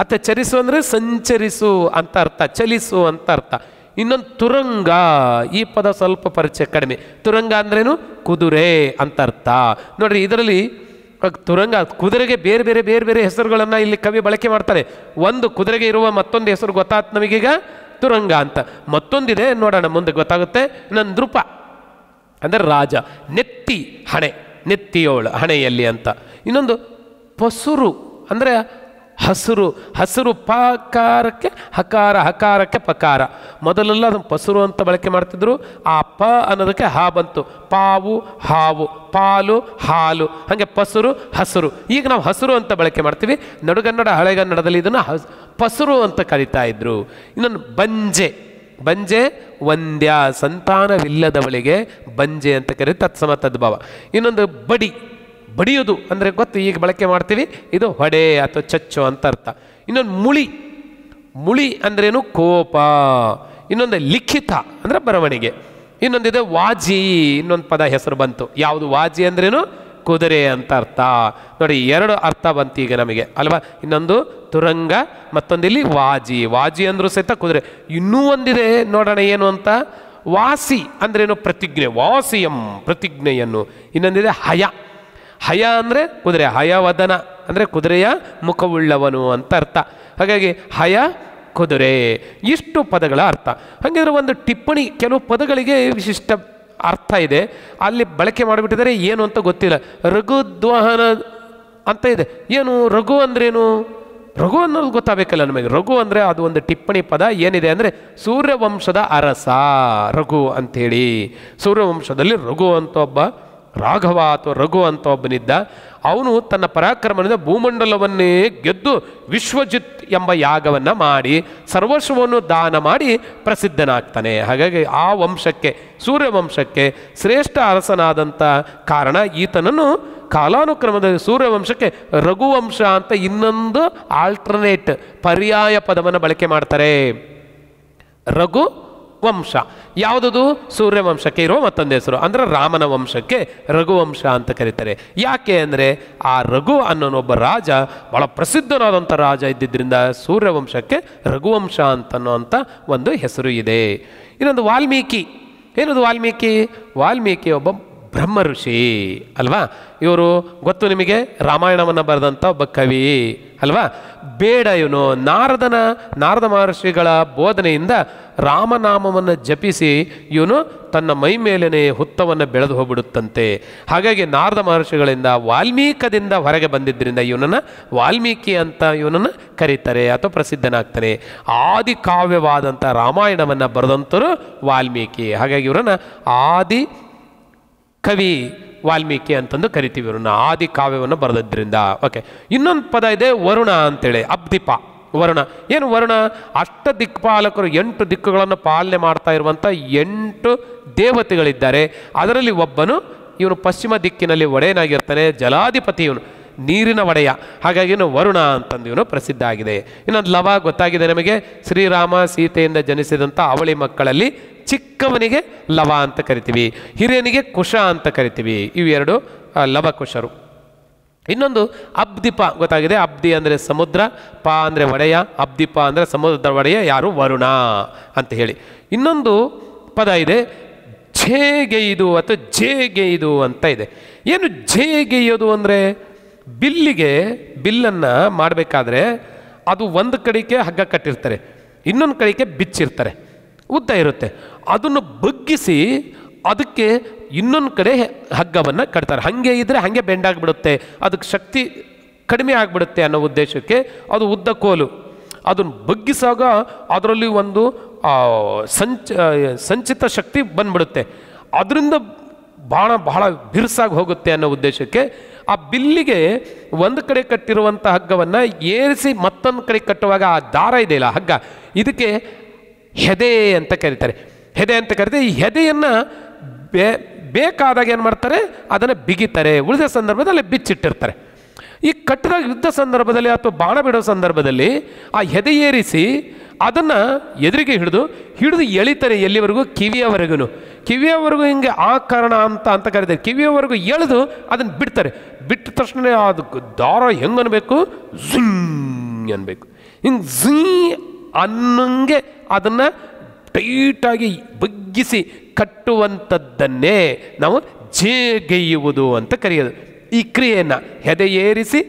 ಅಥವಾ ಚರಿಸು ಅಂದರೆ ಸಂಚರಿಸು ಅಂತ ಅರ್ಥ ಚಲಿಸು ಅಂತ ಅರ್ಥ ಇನ್ನೊಂದು ತುರಂಗ ಈ ಪದ ಸ್ವಲ್ಪ ಪರಿಚಯ ಕಡಿಮೆ ತುರಂಗ ಅಂದ್ರೇನು ಕುದುರೆ ಅಂತ ಅರ್ಥ ನೋಡ್ರಿ ಇದರಲ್ಲಿ ತುರಂಗ ಕುದುರೆಗೆ ಬೇರೆ ಬೇರೆ ಬೇರೆ ಬೇರೆ ಹೆಸರುಗಳನ್ನು ಇಲ್ಲಿ ಕವಿ ಬಳಕೆ ಮಾಡ್ತಾರೆ ಒಂದು ಕುದುರೆಗೆ ಇರುವ ಮತ್ತೊಂದು ಹೆಸರು ಗೊತ್ತಾತ್ ನಮಗೀಗ ತುರಂಗ ಅಂತ ಮತ್ತೊಂದಿದೆ ನೋಡೋಣ ಮುಂದೆ ಗೊತ್ತಾಗುತ್ತೆ ನೃಪ ಅಂದರೆ ರಾಜ ನೆತ್ತಿ ಹಣೆ ನೆತ್ತಿಯೋಳು ಹಣೆಯಲ್ಲಿ ಅಂತ ಇನ್ನೊಂದು ಪಸುರು ಅಂದರೆ ಹಸಿರು ಹಸಿರು ಪಕಾರಕ್ಕೆ ಹಕಾರ ಹಕಾರಕ್ಕೆ ಪಕಾರ ಮೊದಲೆಲ್ಲ ಅದನ್ನು ಪಸರು ಅಂತ ಬಳಕೆ ಮಾಡ್ತಿದ್ರು ಆ ಪ ಅನ್ನೋದಕ್ಕೆ ಹಾ ಬಂತು ಪಾವು ಹಾವು ಪಾಲು ಹಾಲು ಹಾಗೆ ಪಸುರು ಹಸಿರು ಈಗ ನಾವು ಹಸಿರು ಅಂತ ಬಳಕೆ ಮಾಡ್ತೀವಿ ನಡುಗನ್ನಡ ಹಳೆಗನ್ನಡದಲ್ಲಿ ಇದನ್ನು ಹಸ್ ಪಸುರು ಅಂತ ಕರಿತಾ ಇದ್ರು ಇನ್ನೊಂದು ಬಂಜೆ ಬಂಜೆ ವಂದ್ಯ ಸಂತಾನವಿಲ್ಲದವಳಿಗೆ ಬಂಜೆ ಅಂತ ಕರೀತಾರೆ ತತ್ಸಮ ತದ್ಭಾವ ಇನ್ನೊಂದು ಬಡಿ ಬಡಿಯೋದು ಅಂದರೆ ಗೊತ್ತು ಈಗ ಬಳಕೆ ಮಾಡ್ತೀವಿ ಇದು ಹೊಡೆ ಅಥವಾ ಚಚ್ಚು ಅಂತ ಅರ್ಥ ಇನ್ನೊಂದು ಮುಳಿ ಮುಳಿ ಅಂದ್ರೇನು ಕೋಪ ಇನ್ನೊಂದು ಲಿಖಿತ ಅಂದರೆ ಬರವಣಿಗೆ ಇನ್ನೊಂದಿದೆ ವಾಜಿ ಇನ್ನೊಂದು ಪದ ಹೆಸರು ಬಂತು ಯಾವುದು ವಾಜಿ ಅಂದ್ರೇನು ಕುದುರೆ ಅಂತ ಅರ್ಥ ನೋಡಿ ಎರಡು ಅರ್ಥ ಬಂತು ಈಗ ನಮಗೆ ಅಲ್ವಾ ಇನ್ನೊಂದು ತುರಂಗ ಮತ್ತೊಂದಿಲ್ಲಿ ವಾಜಿ ವಾಜಿ ಅಂದರೂ ಸಹಿತ ಕುದುರೆ ಇನ್ನೂ ಒಂದಿದೆ ನೋಡೋಣ ಏನು ಅಂತ ವಾಸಿ ಅಂದ್ರೇನು ಪ್ರತಿಜ್ಞೆ ವಾಸಿಯಂ ಪ್ರತಿಜ್ಞೆಯನ್ನು ಇನ್ನೊಂದಿದೆ ಹಯ ಹಯ ಅಂದರೆ ಕುದುರೆ ಹಯವದನ ಅಂದರೆ ಕುದುರೆಯ ಮುಖವುಳ್ಳವನು ಅಂತ ಅರ್ಥ ಹಾಗಾಗಿ ಹಯ ಕುದುರೆ ಇಷ್ಟು ಪದಗಳ ಅರ್ಥ ಹಾಗಿದ್ರೆ ಒಂದು ಟಿಪ್ಪಣಿ ಕೆಲವು ಪದಗಳಿಗೆ ವಿಶಿಷ್ಟ ಅರ್ಥ ಇದೆ ಅಲ್ಲಿ ಬಳಕೆ ಮಾಡಿಬಿಟ್ಟಿದ್ದಾರೆ ಏನು ಅಂತ ಗೊತ್ತಿಲ್ಲ ರಘುದ್ವಹನ ಅಂತ ಇದೆ ಏನು ರಘು ಅಂದ್ರೇನು ರಘು ಅನ್ನೋದು ಗೊತ್ತಾಗಬೇಕಲ್ಲ ನಮಗೆ ರಘು ಅಂದರೆ ಅದು ಒಂದು ಟಿಪ್ಪಣಿ ಪದ ಏನಿದೆ ಅಂದರೆ ಸೂರ್ಯವಂಶದ ಅರಸ ರಘು ಅಂಥೇಳಿ ಸೂರ್ಯವಂಶದಲ್ಲಿ ರಘು ಅಂತ ಒಬ್ಬ ರಾಘವ ಅಥವಾ ರಘು ಅಂತ ಒಬ್ಬನಿದ್ದ ಅವನು ತನ್ನ ಪರಾಕ್ರಮದಿಂದ ಭೂಮಂಡಲವನ್ನೇ ಗೆದ್ದು ವಿಶ್ವಜಿತ್ ಎಂಬ ಯಾಗವನ್ನು ಮಾಡಿ ಸರ್ವಸ್ವವನ್ನು ದಾನ ಮಾಡಿ ಪ್ರಸಿದ್ಧನಾಗ್ತಾನೆ ಹಾಗಾಗಿ ಆ ವಂಶಕ್ಕೆ ಸೂರ್ಯವಂಶಕ್ಕೆ ಶ್ರೇಷ್ಠ ಅರಸನಾದಂಥ ಕಾರಣ ಈತನನ್ನು ಕಾಲಾನುಕ್ರಮದಲ್ಲಿ ಸೂರ್ಯವಂಶಕ್ಕೆ ರಘುವಂಶ ಅಂತ ಇನ್ನೊಂದು ಆಲ್ಟರ್ನೇಟ್ ಪರ್ಯಾಯ ಪದವನ್ನು ಬಳಕೆ ಮಾಡ್ತಾರೆ ರಘು ವಂಶ ಯಾವುದದು ಸೂರ್ಯವಂಶಕ್ಕೆ ಇರುವ ಮತ್ತೊಂದು ಹೆಸರು ಅಂದರೆ ರಾಮನ ವಂಶಕ್ಕೆ ರಘುವಂಶ ಅಂತ ಕರೀತಾರೆ ಯಾಕೆ ಅಂದರೆ ಆ ರಘು ಅನ್ನೋನೊಬ್ಬ ಒಬ್ಬ ರಾಜ ಭಾಳ ಪ್ರಸಿದ್ಧನಾದಂಥ ರಾಜ ಇದ್ದಿದ್ದರಿಂದ ಸೂರ್ಯವಂಶಕ್ಕೆ ರಘುವಂಶ ಅಂತನ್ನುವಂಥ ಒಂದು ಹೆಸರು ಇದೆ ಇನ್ನೊಂದು ವಾಲ್ಮೀಕಿ ಏನದು ವಾಲ್ಮೀಕಿ ವಾಲ್ಮೀಕಿ ಒಬ್ಬ ಬ್ರಹ್ಮ ಋಷಿ ಅಲ್ವಾ ಇವರು ಗೊತ್ತು ನಿಮಗೆ ರಾಮಾಯಣವನ್ನು ಬರೆದಂಥ ಒಬ್ಬ ಕವಿ ಅಲ್ವಾ ಬೇಡ ಇವನು ನಾರದನ ನಾರದ ಮಹರ್ಷಿಗಳ ಬೋಧನೆಯಿಂದ ರಾಮನಾಮವನ್ನು ಜಪಿಸಿ ಇವನು ತನ್ನ ಮೈ ಮೇಲೇ ಹುತ್ತವನ್ನು ಬೆಳೆದು ಹೋಗ್ಬಿಡುತ್ತಂತೆ ಹಾಗಾಗಿ ನಾರದ ಮಹರ್ಷಿಗಳಿಂದ ವಾಲ್ಮೀಕದಿಂದ ಹೊರಗೆ ಬಂದಿದ್ದರಿಂದ ಇವನನ್ನು ವಾಲ್ಮೀಕಿ ಅಂತ ಇವನನ್ನು ಕರೀತಾರೆ ಅಥವಾ ಪ್ರಸಿದ್ಧನಾಗ್ತಾರೆ ಆದಿ ಕಾವ್ಯವಾದಂಥ ರಾಮಾಯಣವನ್ನು ಬರೆದಂಥರು ವಾಲ್ಮೀಕಿ ಹಾಗಾಗಿ ಇವರನ್ನು ಆದಿ ಕವಿ ವಾಲ್ಮೀಕಿ ಅಂತಂದು ಕರಿತೀವಿ ಇವರನ್ನ ಆದಿ ಕಾವ್ಯವನ್ನು ಬರೆದದ್ರಿಂದ ಓಕೆ ಇನ್ನೊಂದು ಪದ ಇದೆ ವರುಣ ಅಂತೇಳಿ ಅಬ್ದಿಪ ವರುಣ ಏನು ವರುಣ ಅಷ್ಟ ದಿಕ್ಪಾಲಕರು ಎಂಟು ದಿಕ್ಕುಗಳನ್ನು ಪಾಲನೆ ಮಾಡ್ತಾ ಇರುವಂಥ ಎಂಟು ದೇವತೆಗಳಿದ್ದಾರೆ ಅದರಲ್ಲಿ ಒಬ್ಬನು ಇವನು ಪಶ್ಚಿಮ ದಿಕ್ಕಿನಲ್ಲಿ ಒಡೆಯನಾಗಿರ್ತಾನೆ ಜಲಾಧಿಪತಿ ಇವನು ನೀರಿನ ಒಡೆಯ ಹಾಗಾಗಿ ವರುಣ ವರುಣ ಇವನು ಪ್ರಸಿದ್ಧ ಆಗಿದೆ ಇನ್ನೊಂದು ಲವ ಗೊತ್ತಾಗಿದೆ ನಮಗೆ ಶ್ರೀರಾಮ ಸೀತೆಯಿಂದ ಜನಿಸಿದಂಥ ಅವಳಿ ಮಕ್ಕಳಲ್ಲಿ ಚಿಕ್ಕವನಿಗೆ ಲವ ಅಂತ ಕರಿತೀವಿ ಹಿರಿಯನಿಗೆ ಕುಶ ಅಂತ ಕರಿತೀವಿ ಇವೆರಡು ಲವಕುಶರು ಇನ್ನೊಂದು ಅಬ್ದಿಪ ಗೊತ್ತಾಗಿದೆ ಅಬ್ದಿ ಅಂದರೆ ಸಮುದ್ರ ಪ ಅಂದರೆ ಒಡೆಯ ಅಬ್ದಿಪ ಅಂದರೆ ಸಮುದ್ರದ ಒಡೆಯ ಯಾರು ವರುಣ ಅಂತ ಹೇಳಿ ಇನ್ನೊಂದು ಪದ ಇದೆ ಝೇಗೆಯ್ದು ಅಥವಾ ಝೇಗೆಯ್ದು ಅಂತ ಇದೆ ಏನು ಝೇಗೆಯ್ಯೋದು ಅಂದರೆ ಬಿಲ್ಲಿಗೆ ಬಿಲ್ಲನ್ನು ಮಾಡಬೇಕಾದ್ರೆ ಅದು ಒಂದು ಕಡೆಗೆ ಹಗ್ಗ ಕಟ್ಟಿರ್ತಾರೆ ಇನ್ನೊಂದು ಕಡೆಗೆ ಬಿಚ್ಚಿರ್ತಾರೆ ಉದ್ದ ಇರುತ್ತೆ ಅದನ್ನು ಬಗ್ಗಿಸಿ ಅದಕ್ಕೆ ಇನ್ನೊಂದು ಕಡೆ ಹಗ್ಗವನ್ನು ಕಟ್ತಾರೆ ಹಾಗೆ ಇದ್ದರೆ ಹಾಗೆ ಬೆಂಡಾಗಿಬಿಡುತ್ತೆ ಅದಕ್ಕೆ ಶಕ್ತಿ ಕಡಿಮೆ ಆಗಿಬಿಡುತ್ತೆ ಅನ್ನೋ ಉದ್ದೇಶಕ್ಕೆ ಅದು ಉದ್ದ ಕೋಲು ಅದನ್ನು ಬಗ್ಗಿಸಾಗ ಅದರಲ್ಲಿ ಒಂದು ಸಂಚ ಸಂಚಿತ ಶಕ್ತಿ ಬಂದ್ಬಿಡುತ್ತೆ ಅದರಿಂದ ಭಾಳ ಬಹಳ ಬಿರುಸಾಗಿ ಹೋಗುತ್ತೆ ಅನ್ನೋ ಉದ್ದೇಶಕ್ಕೆ ಆ ಬಿಲ್ಲಿಗೆ ಒಂದು ಕಡೆ ಕಟ್ಟಿರುವಂಥ ಹಗ್ಗವನ್ನು ಏರಿಸಿ ಮತ್ತೊಂದು ಕಡೆ ಕಟ್ಟುವಾಗ ಆ ದಾರ ಇದೆಯಲ್ಲ ಹಗ್ಗ ಇದಕ್ಕೆ ಹೆದೆ ಅಂತ ಕರೀತಾರೆ ಹೆದೆ ಅಂತ ಕರೀತಾರೆ ಈ ಹೆದೆಯನ್ನು ಬೇ ಬೇಕಾದಾಗ ಏನು ಮಾಡ್ತಾರೆ ಅದನ್ನು ಬಿಗಿತಾರೆ ಉಳಿದ ಸಂದರ್ಭದಲ್ಲಿ ಬಿಚ್ಚಿಟ್ಟಿರ್ತಾರೆ ಈ ಕಟ್ಟಿದಾಗ ಯುದ್ಧ ಸಂದರ್ಭದಲ್ಲಿ ಅಥವಾ ಬಾಣ ಬಿಡೋ ಸಂದರ್ಭದಲ್ಲಿ ಆ ಹೆದೆ ಏರಿಸಿ ಅದನ್ನು ಎದುರಿಗೆ ಹಿಡಿದು ಹಿಡಿದು ಎಳಿತಾರೆ ಎಲ್ಲಿವರೆಗೂ ಕಿವಿಯವರೆಗೂ ಕಿವಿಯವರೆಗೂ ಹಿಂಗೆ ಆ ಕಾರಣ ಅಂತ ಅಂತ ಕರೀತಾರೆ ಕಿವಿಯವರೆಗೂ ಎಳೆದು ಅದನ್ನು ಬಿಡ್ತಾರೆ ಬಿಟ್ಟ ತಕ್ಷಣ ಅದು ದಾರ ಹೆಂಗೆ ಅನ್ಬೇಕು ಝುಂಗ್ ಅನ್ಬೇಕು ಹಿಂಗೆ ಝೀ ಅನ್ನಂಗೆ ಅದನ್ನು ಟೈಟಾಗಿ ಬಗ್ಗಿಸಿ ಕಟ್ಟುವಂಥದ್ದನ್ನೇ ನಾವು ಜೇಗೆಯುವುದು ಅಂತ ಕರೆಯೋದು ಈ ಕ್ರಿಯೆಯನ್ನು ಹೆದೆಯೇರಿಸಿ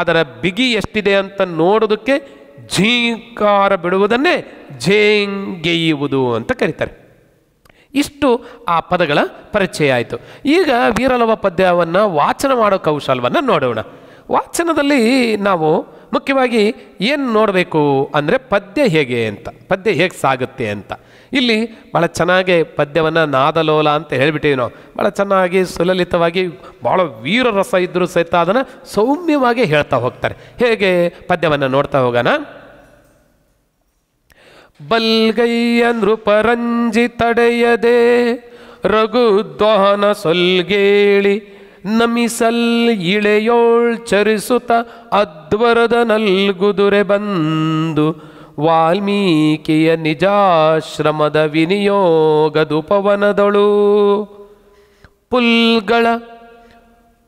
ಅದರ ಬಿಗಿ ಎಷ್ಟಿದೆ ಅಂತ ನೋಡೋದಕ್ಕೆ ಝೀಂಕಾರ ಬಿಡುವುದನ್ನೇ ಝೇಂಗೆಯುವುದು ಅಂತ ಕರೀತಾರೆ ಇಷ್ಟು ಆ ಪದಗಳ ಪರಿಚಯ ಆಯಿತು ಈಗ ವೀರಲವ ಪದ್ಯವನ್ನು ವಾಚನ ಮಾಡೋ ಕೌಶಲ್ಯವನ್ನು ನೋಡೋಣ ವಾಚನದಲ್ಲಿ ನಾವು ಮುಖ್ಯವಾಗಿ ಏನು ನೋಡಬೇಕು ಅಂದರೆ ಪದ್ಯ ಹೇಗೆ ಅಂತ ಪದ್ಯ ಹೇಗೆ ಸಾಗುತ್ತೆ ಅಂತ ಇಲ್ಲಿ ಭಾಳ ಚೆನ್ನಾಗಿ ಪದ್ಯವನ್ನು ನಾದಲೋಲ ಅಂತ ಹೇಳಿಬಿಟ್ಟಿವಿ ನಾವು ಭಾಳ ಚೆನ್ನಾಗಿ ಸುಲಲಿತವಾಗಿ ಭಾಳ ವೀರರಸ ಇದ್ದರೂ ಸಹಿತ ಅದನ್ನು ಸೌಮ್ಯವಾಗಿ ಹೇಳ್ತಾ ಹೋಗ್ತಾರೆ ಹೇಗೆ ಪದ್ಯವನ್ನು ನೋಡ್ತಾ ಹೋಗೋಣ ಬಲ್ಗೈಯ ನೃಪರಂಜಿ ತಡೆಯದೆ ರಘುದ್ವಾನ ಸೊಲ್ಗೇಳಿ ನಮಿಸಲ್ ಇಳೆಯೋಳ್ ಚರಿಸುತ ಅದ್ವರದ ನಲ್ಗುದುರೆ ಬಂದು ವಾಲ್ಮೀಕಿಯ ನಿಜಾಶ್ರಮದ ವಿನಿಯೋಗದುಪವನದಳು ಪುಲ್ಗಳ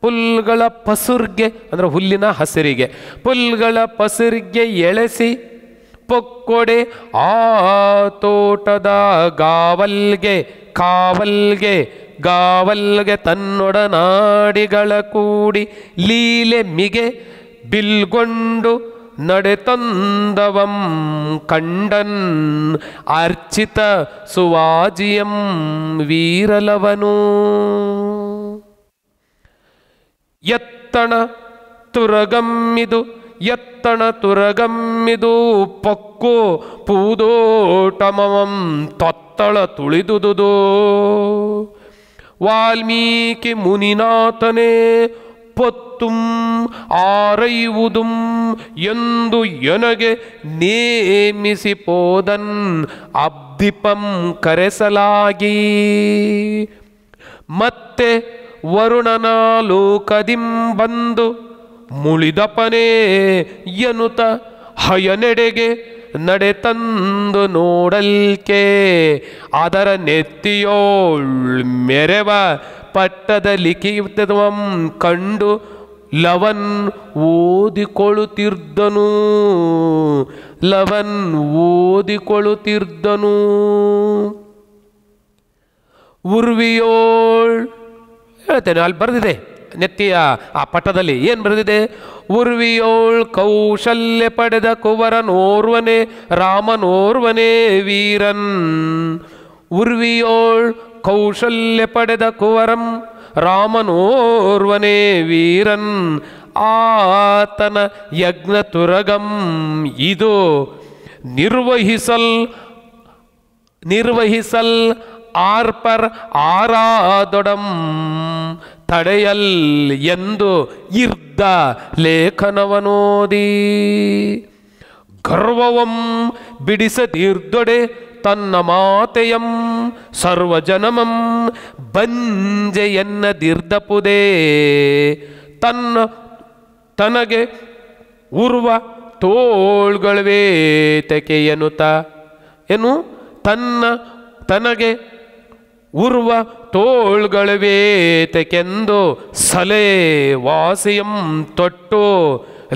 ಪುಲ್ಗಳ ಪಸುರ್ಗೆ ಅಂದ್ರೆ ಹುಲ್ಲಿನ ಹಸಿರಿಗೆ ಪುಲ್ಗಳ ಪಸುರ್ಗೆ ಎಳೆಸಿ ಪೊಕ್ಕೊಡೆ ಆ ತೋಟದ ಗಾವಲ್ಗೆ ಕಾವಲ್ಗೆ ಗಾವಲ್ಗೆ ತನ್ನೊಡನಾಡಿಗಳ ಕೂಡಿ ಲೀಲೆ ಮಿಗೆ ಬಿಲ್ಗೊಂಡು ನಡೆತಂದವಂ ಕಂಡನ್ ಅರ್ಚಿತ ಸುವಾಜಿಯಂ ವೀರಲವನು ಎತ್ತಣ ತುರಗಮ್ಮಿದು ಎತ್ತಣ ತುರಗಮ್ಮಿದು ಪೊಕ್ಕು ಪೂದೋಟಮವಂ ತೊತ್ತಳ ತುಳಿದುದುದು ವಾಲ್ಮೀಕಿ ಮುನಿನಾಥನೇ ಪೊತ್ತುಂ ಆರೈವುದುಂ ಎಂದು ಎನಗೆ ನೇಮಿಸಿ ಪೋದನ್ ಅಬ್ದಿಪಂ ಕರೆಸಲಾಗಿ ಮತ್ತೆ ವರುಣನ ಲೋಕದಿಂ ಬಂದು ಮುಳಿದಪನೇ ಯನುತ ಹಯನೆಡೆಗೆ ನಡೆ ತಂದು ನೋಡಲ್ಕೆ ಅದರ ನೆತ್ತಿಯೋಳ್ ಮೆರೆವ ಪಟ್ಟದ ಲಿಖಿತವಂ ಕಂಡು ಲವನ್ ಓದಿಕೊಳ್ಳುತ್ತಿರ್ದನು ಲವನ್ ಓದಿಕೊಳ್ಳುತ್ತಿರ್ದನು ಉರ್ವಿಯೋಳ್ ಹೇಳ್ತೇನೆ ಅಲ್ಲಿ ಬರೆದಿದೆ ನೆತ್ತಿಯ ಆ ಪಟದಲ್ಲಿ ಏನು ಬರೆದಿದೆ ಉರ್ವಿಯೋಳ್ ಕೌಶಲ್ಯ ಪಡೆದ ಕುವರನೋರ್ವನೆ ರಾಮನೋರ್ವನೆ ವೀರನ್ ಉರ್ವಿಯೋಳ್ ಕೌಶಲ್ಯ ಪಡೆದ ಕುವರಂ ರಾಮನೋರ್ವನೇ ವೀರನ್ ಆತನ ಯಜ್ಞ ತುರಗಂ ಇದು ನಿರ್ವಹಿಸಲ್ ನಿರ್ವಹಿಸಲ್ ಆರ್ಪರ್ ಆರಾದೊಡಂ ತಡೆಯಲ್ ಎಂದು ಇರ್ದ ಲೇಖನವನೋದಿ ಗರ್ವವಂ ಬಿಡಿಸದೀರ್ದೊಡೆ ತನ್ನ ಮಾತೆಯಂ ಸರ್ವಜನಮಂ ದಿರ್ದಪುದೇ ತನ್ನ ತನಗೆ ಉರ್ವ ತೋಳ್ಗಳವೇ ತೆಕೆಯನುತ ಏನು ತನ್ನ ತನಗೆ ಉರ್ವ ತೋಳ್ಗಳುವೇತಕೆಂದು ಸಲೆ ವಾಸಿಯಂ ತೊಟ್ಟು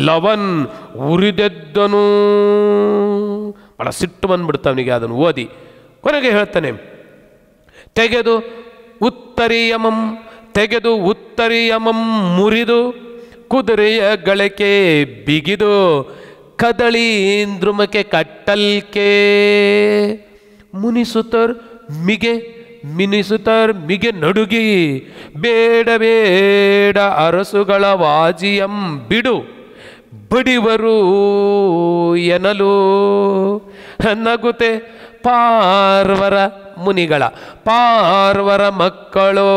ಲವನ್ ಉರಿದೆದ್ದನು ಬಹಳ ಸಿಟ್ಟು ಬಂದ್ಬಿಡ್ತವನಿಗೆ ಅದನ್ನು ಓದಿ ಕೊನೆಗೆ ಹೇಳ್ತಾನೆ ತೆಗೆದು ಉತ್ತರಿಯಮಂ ತೆಗೆದು ಉತ್ತರಿಯಮಂ ಮುರಿದು ಕುದುರೆಯ ಗಳಕೆ ಬಿಗಿದು ಇಂದ್ರುಮಕ್ಕೆ ಕಟ್ಟಲ್ಕೆ ಮುನಿಸುತ್ತರ್ ಮಿಗೆ ಮಿನಿಸುತರ್ ಮಿಗೆ ನಡುಗಿ ಬೇಡ ಬೇಡ ಅರಸುಗಳ ವಾಜಿಯಂ ಬಿಡು ಬಡಿವರು ಎನಲು ನಗುತೆ ಪಾರ್ವರ ಮುನಿಗಳ ಪಾರ್ವರ ಮಕ್ಕಳು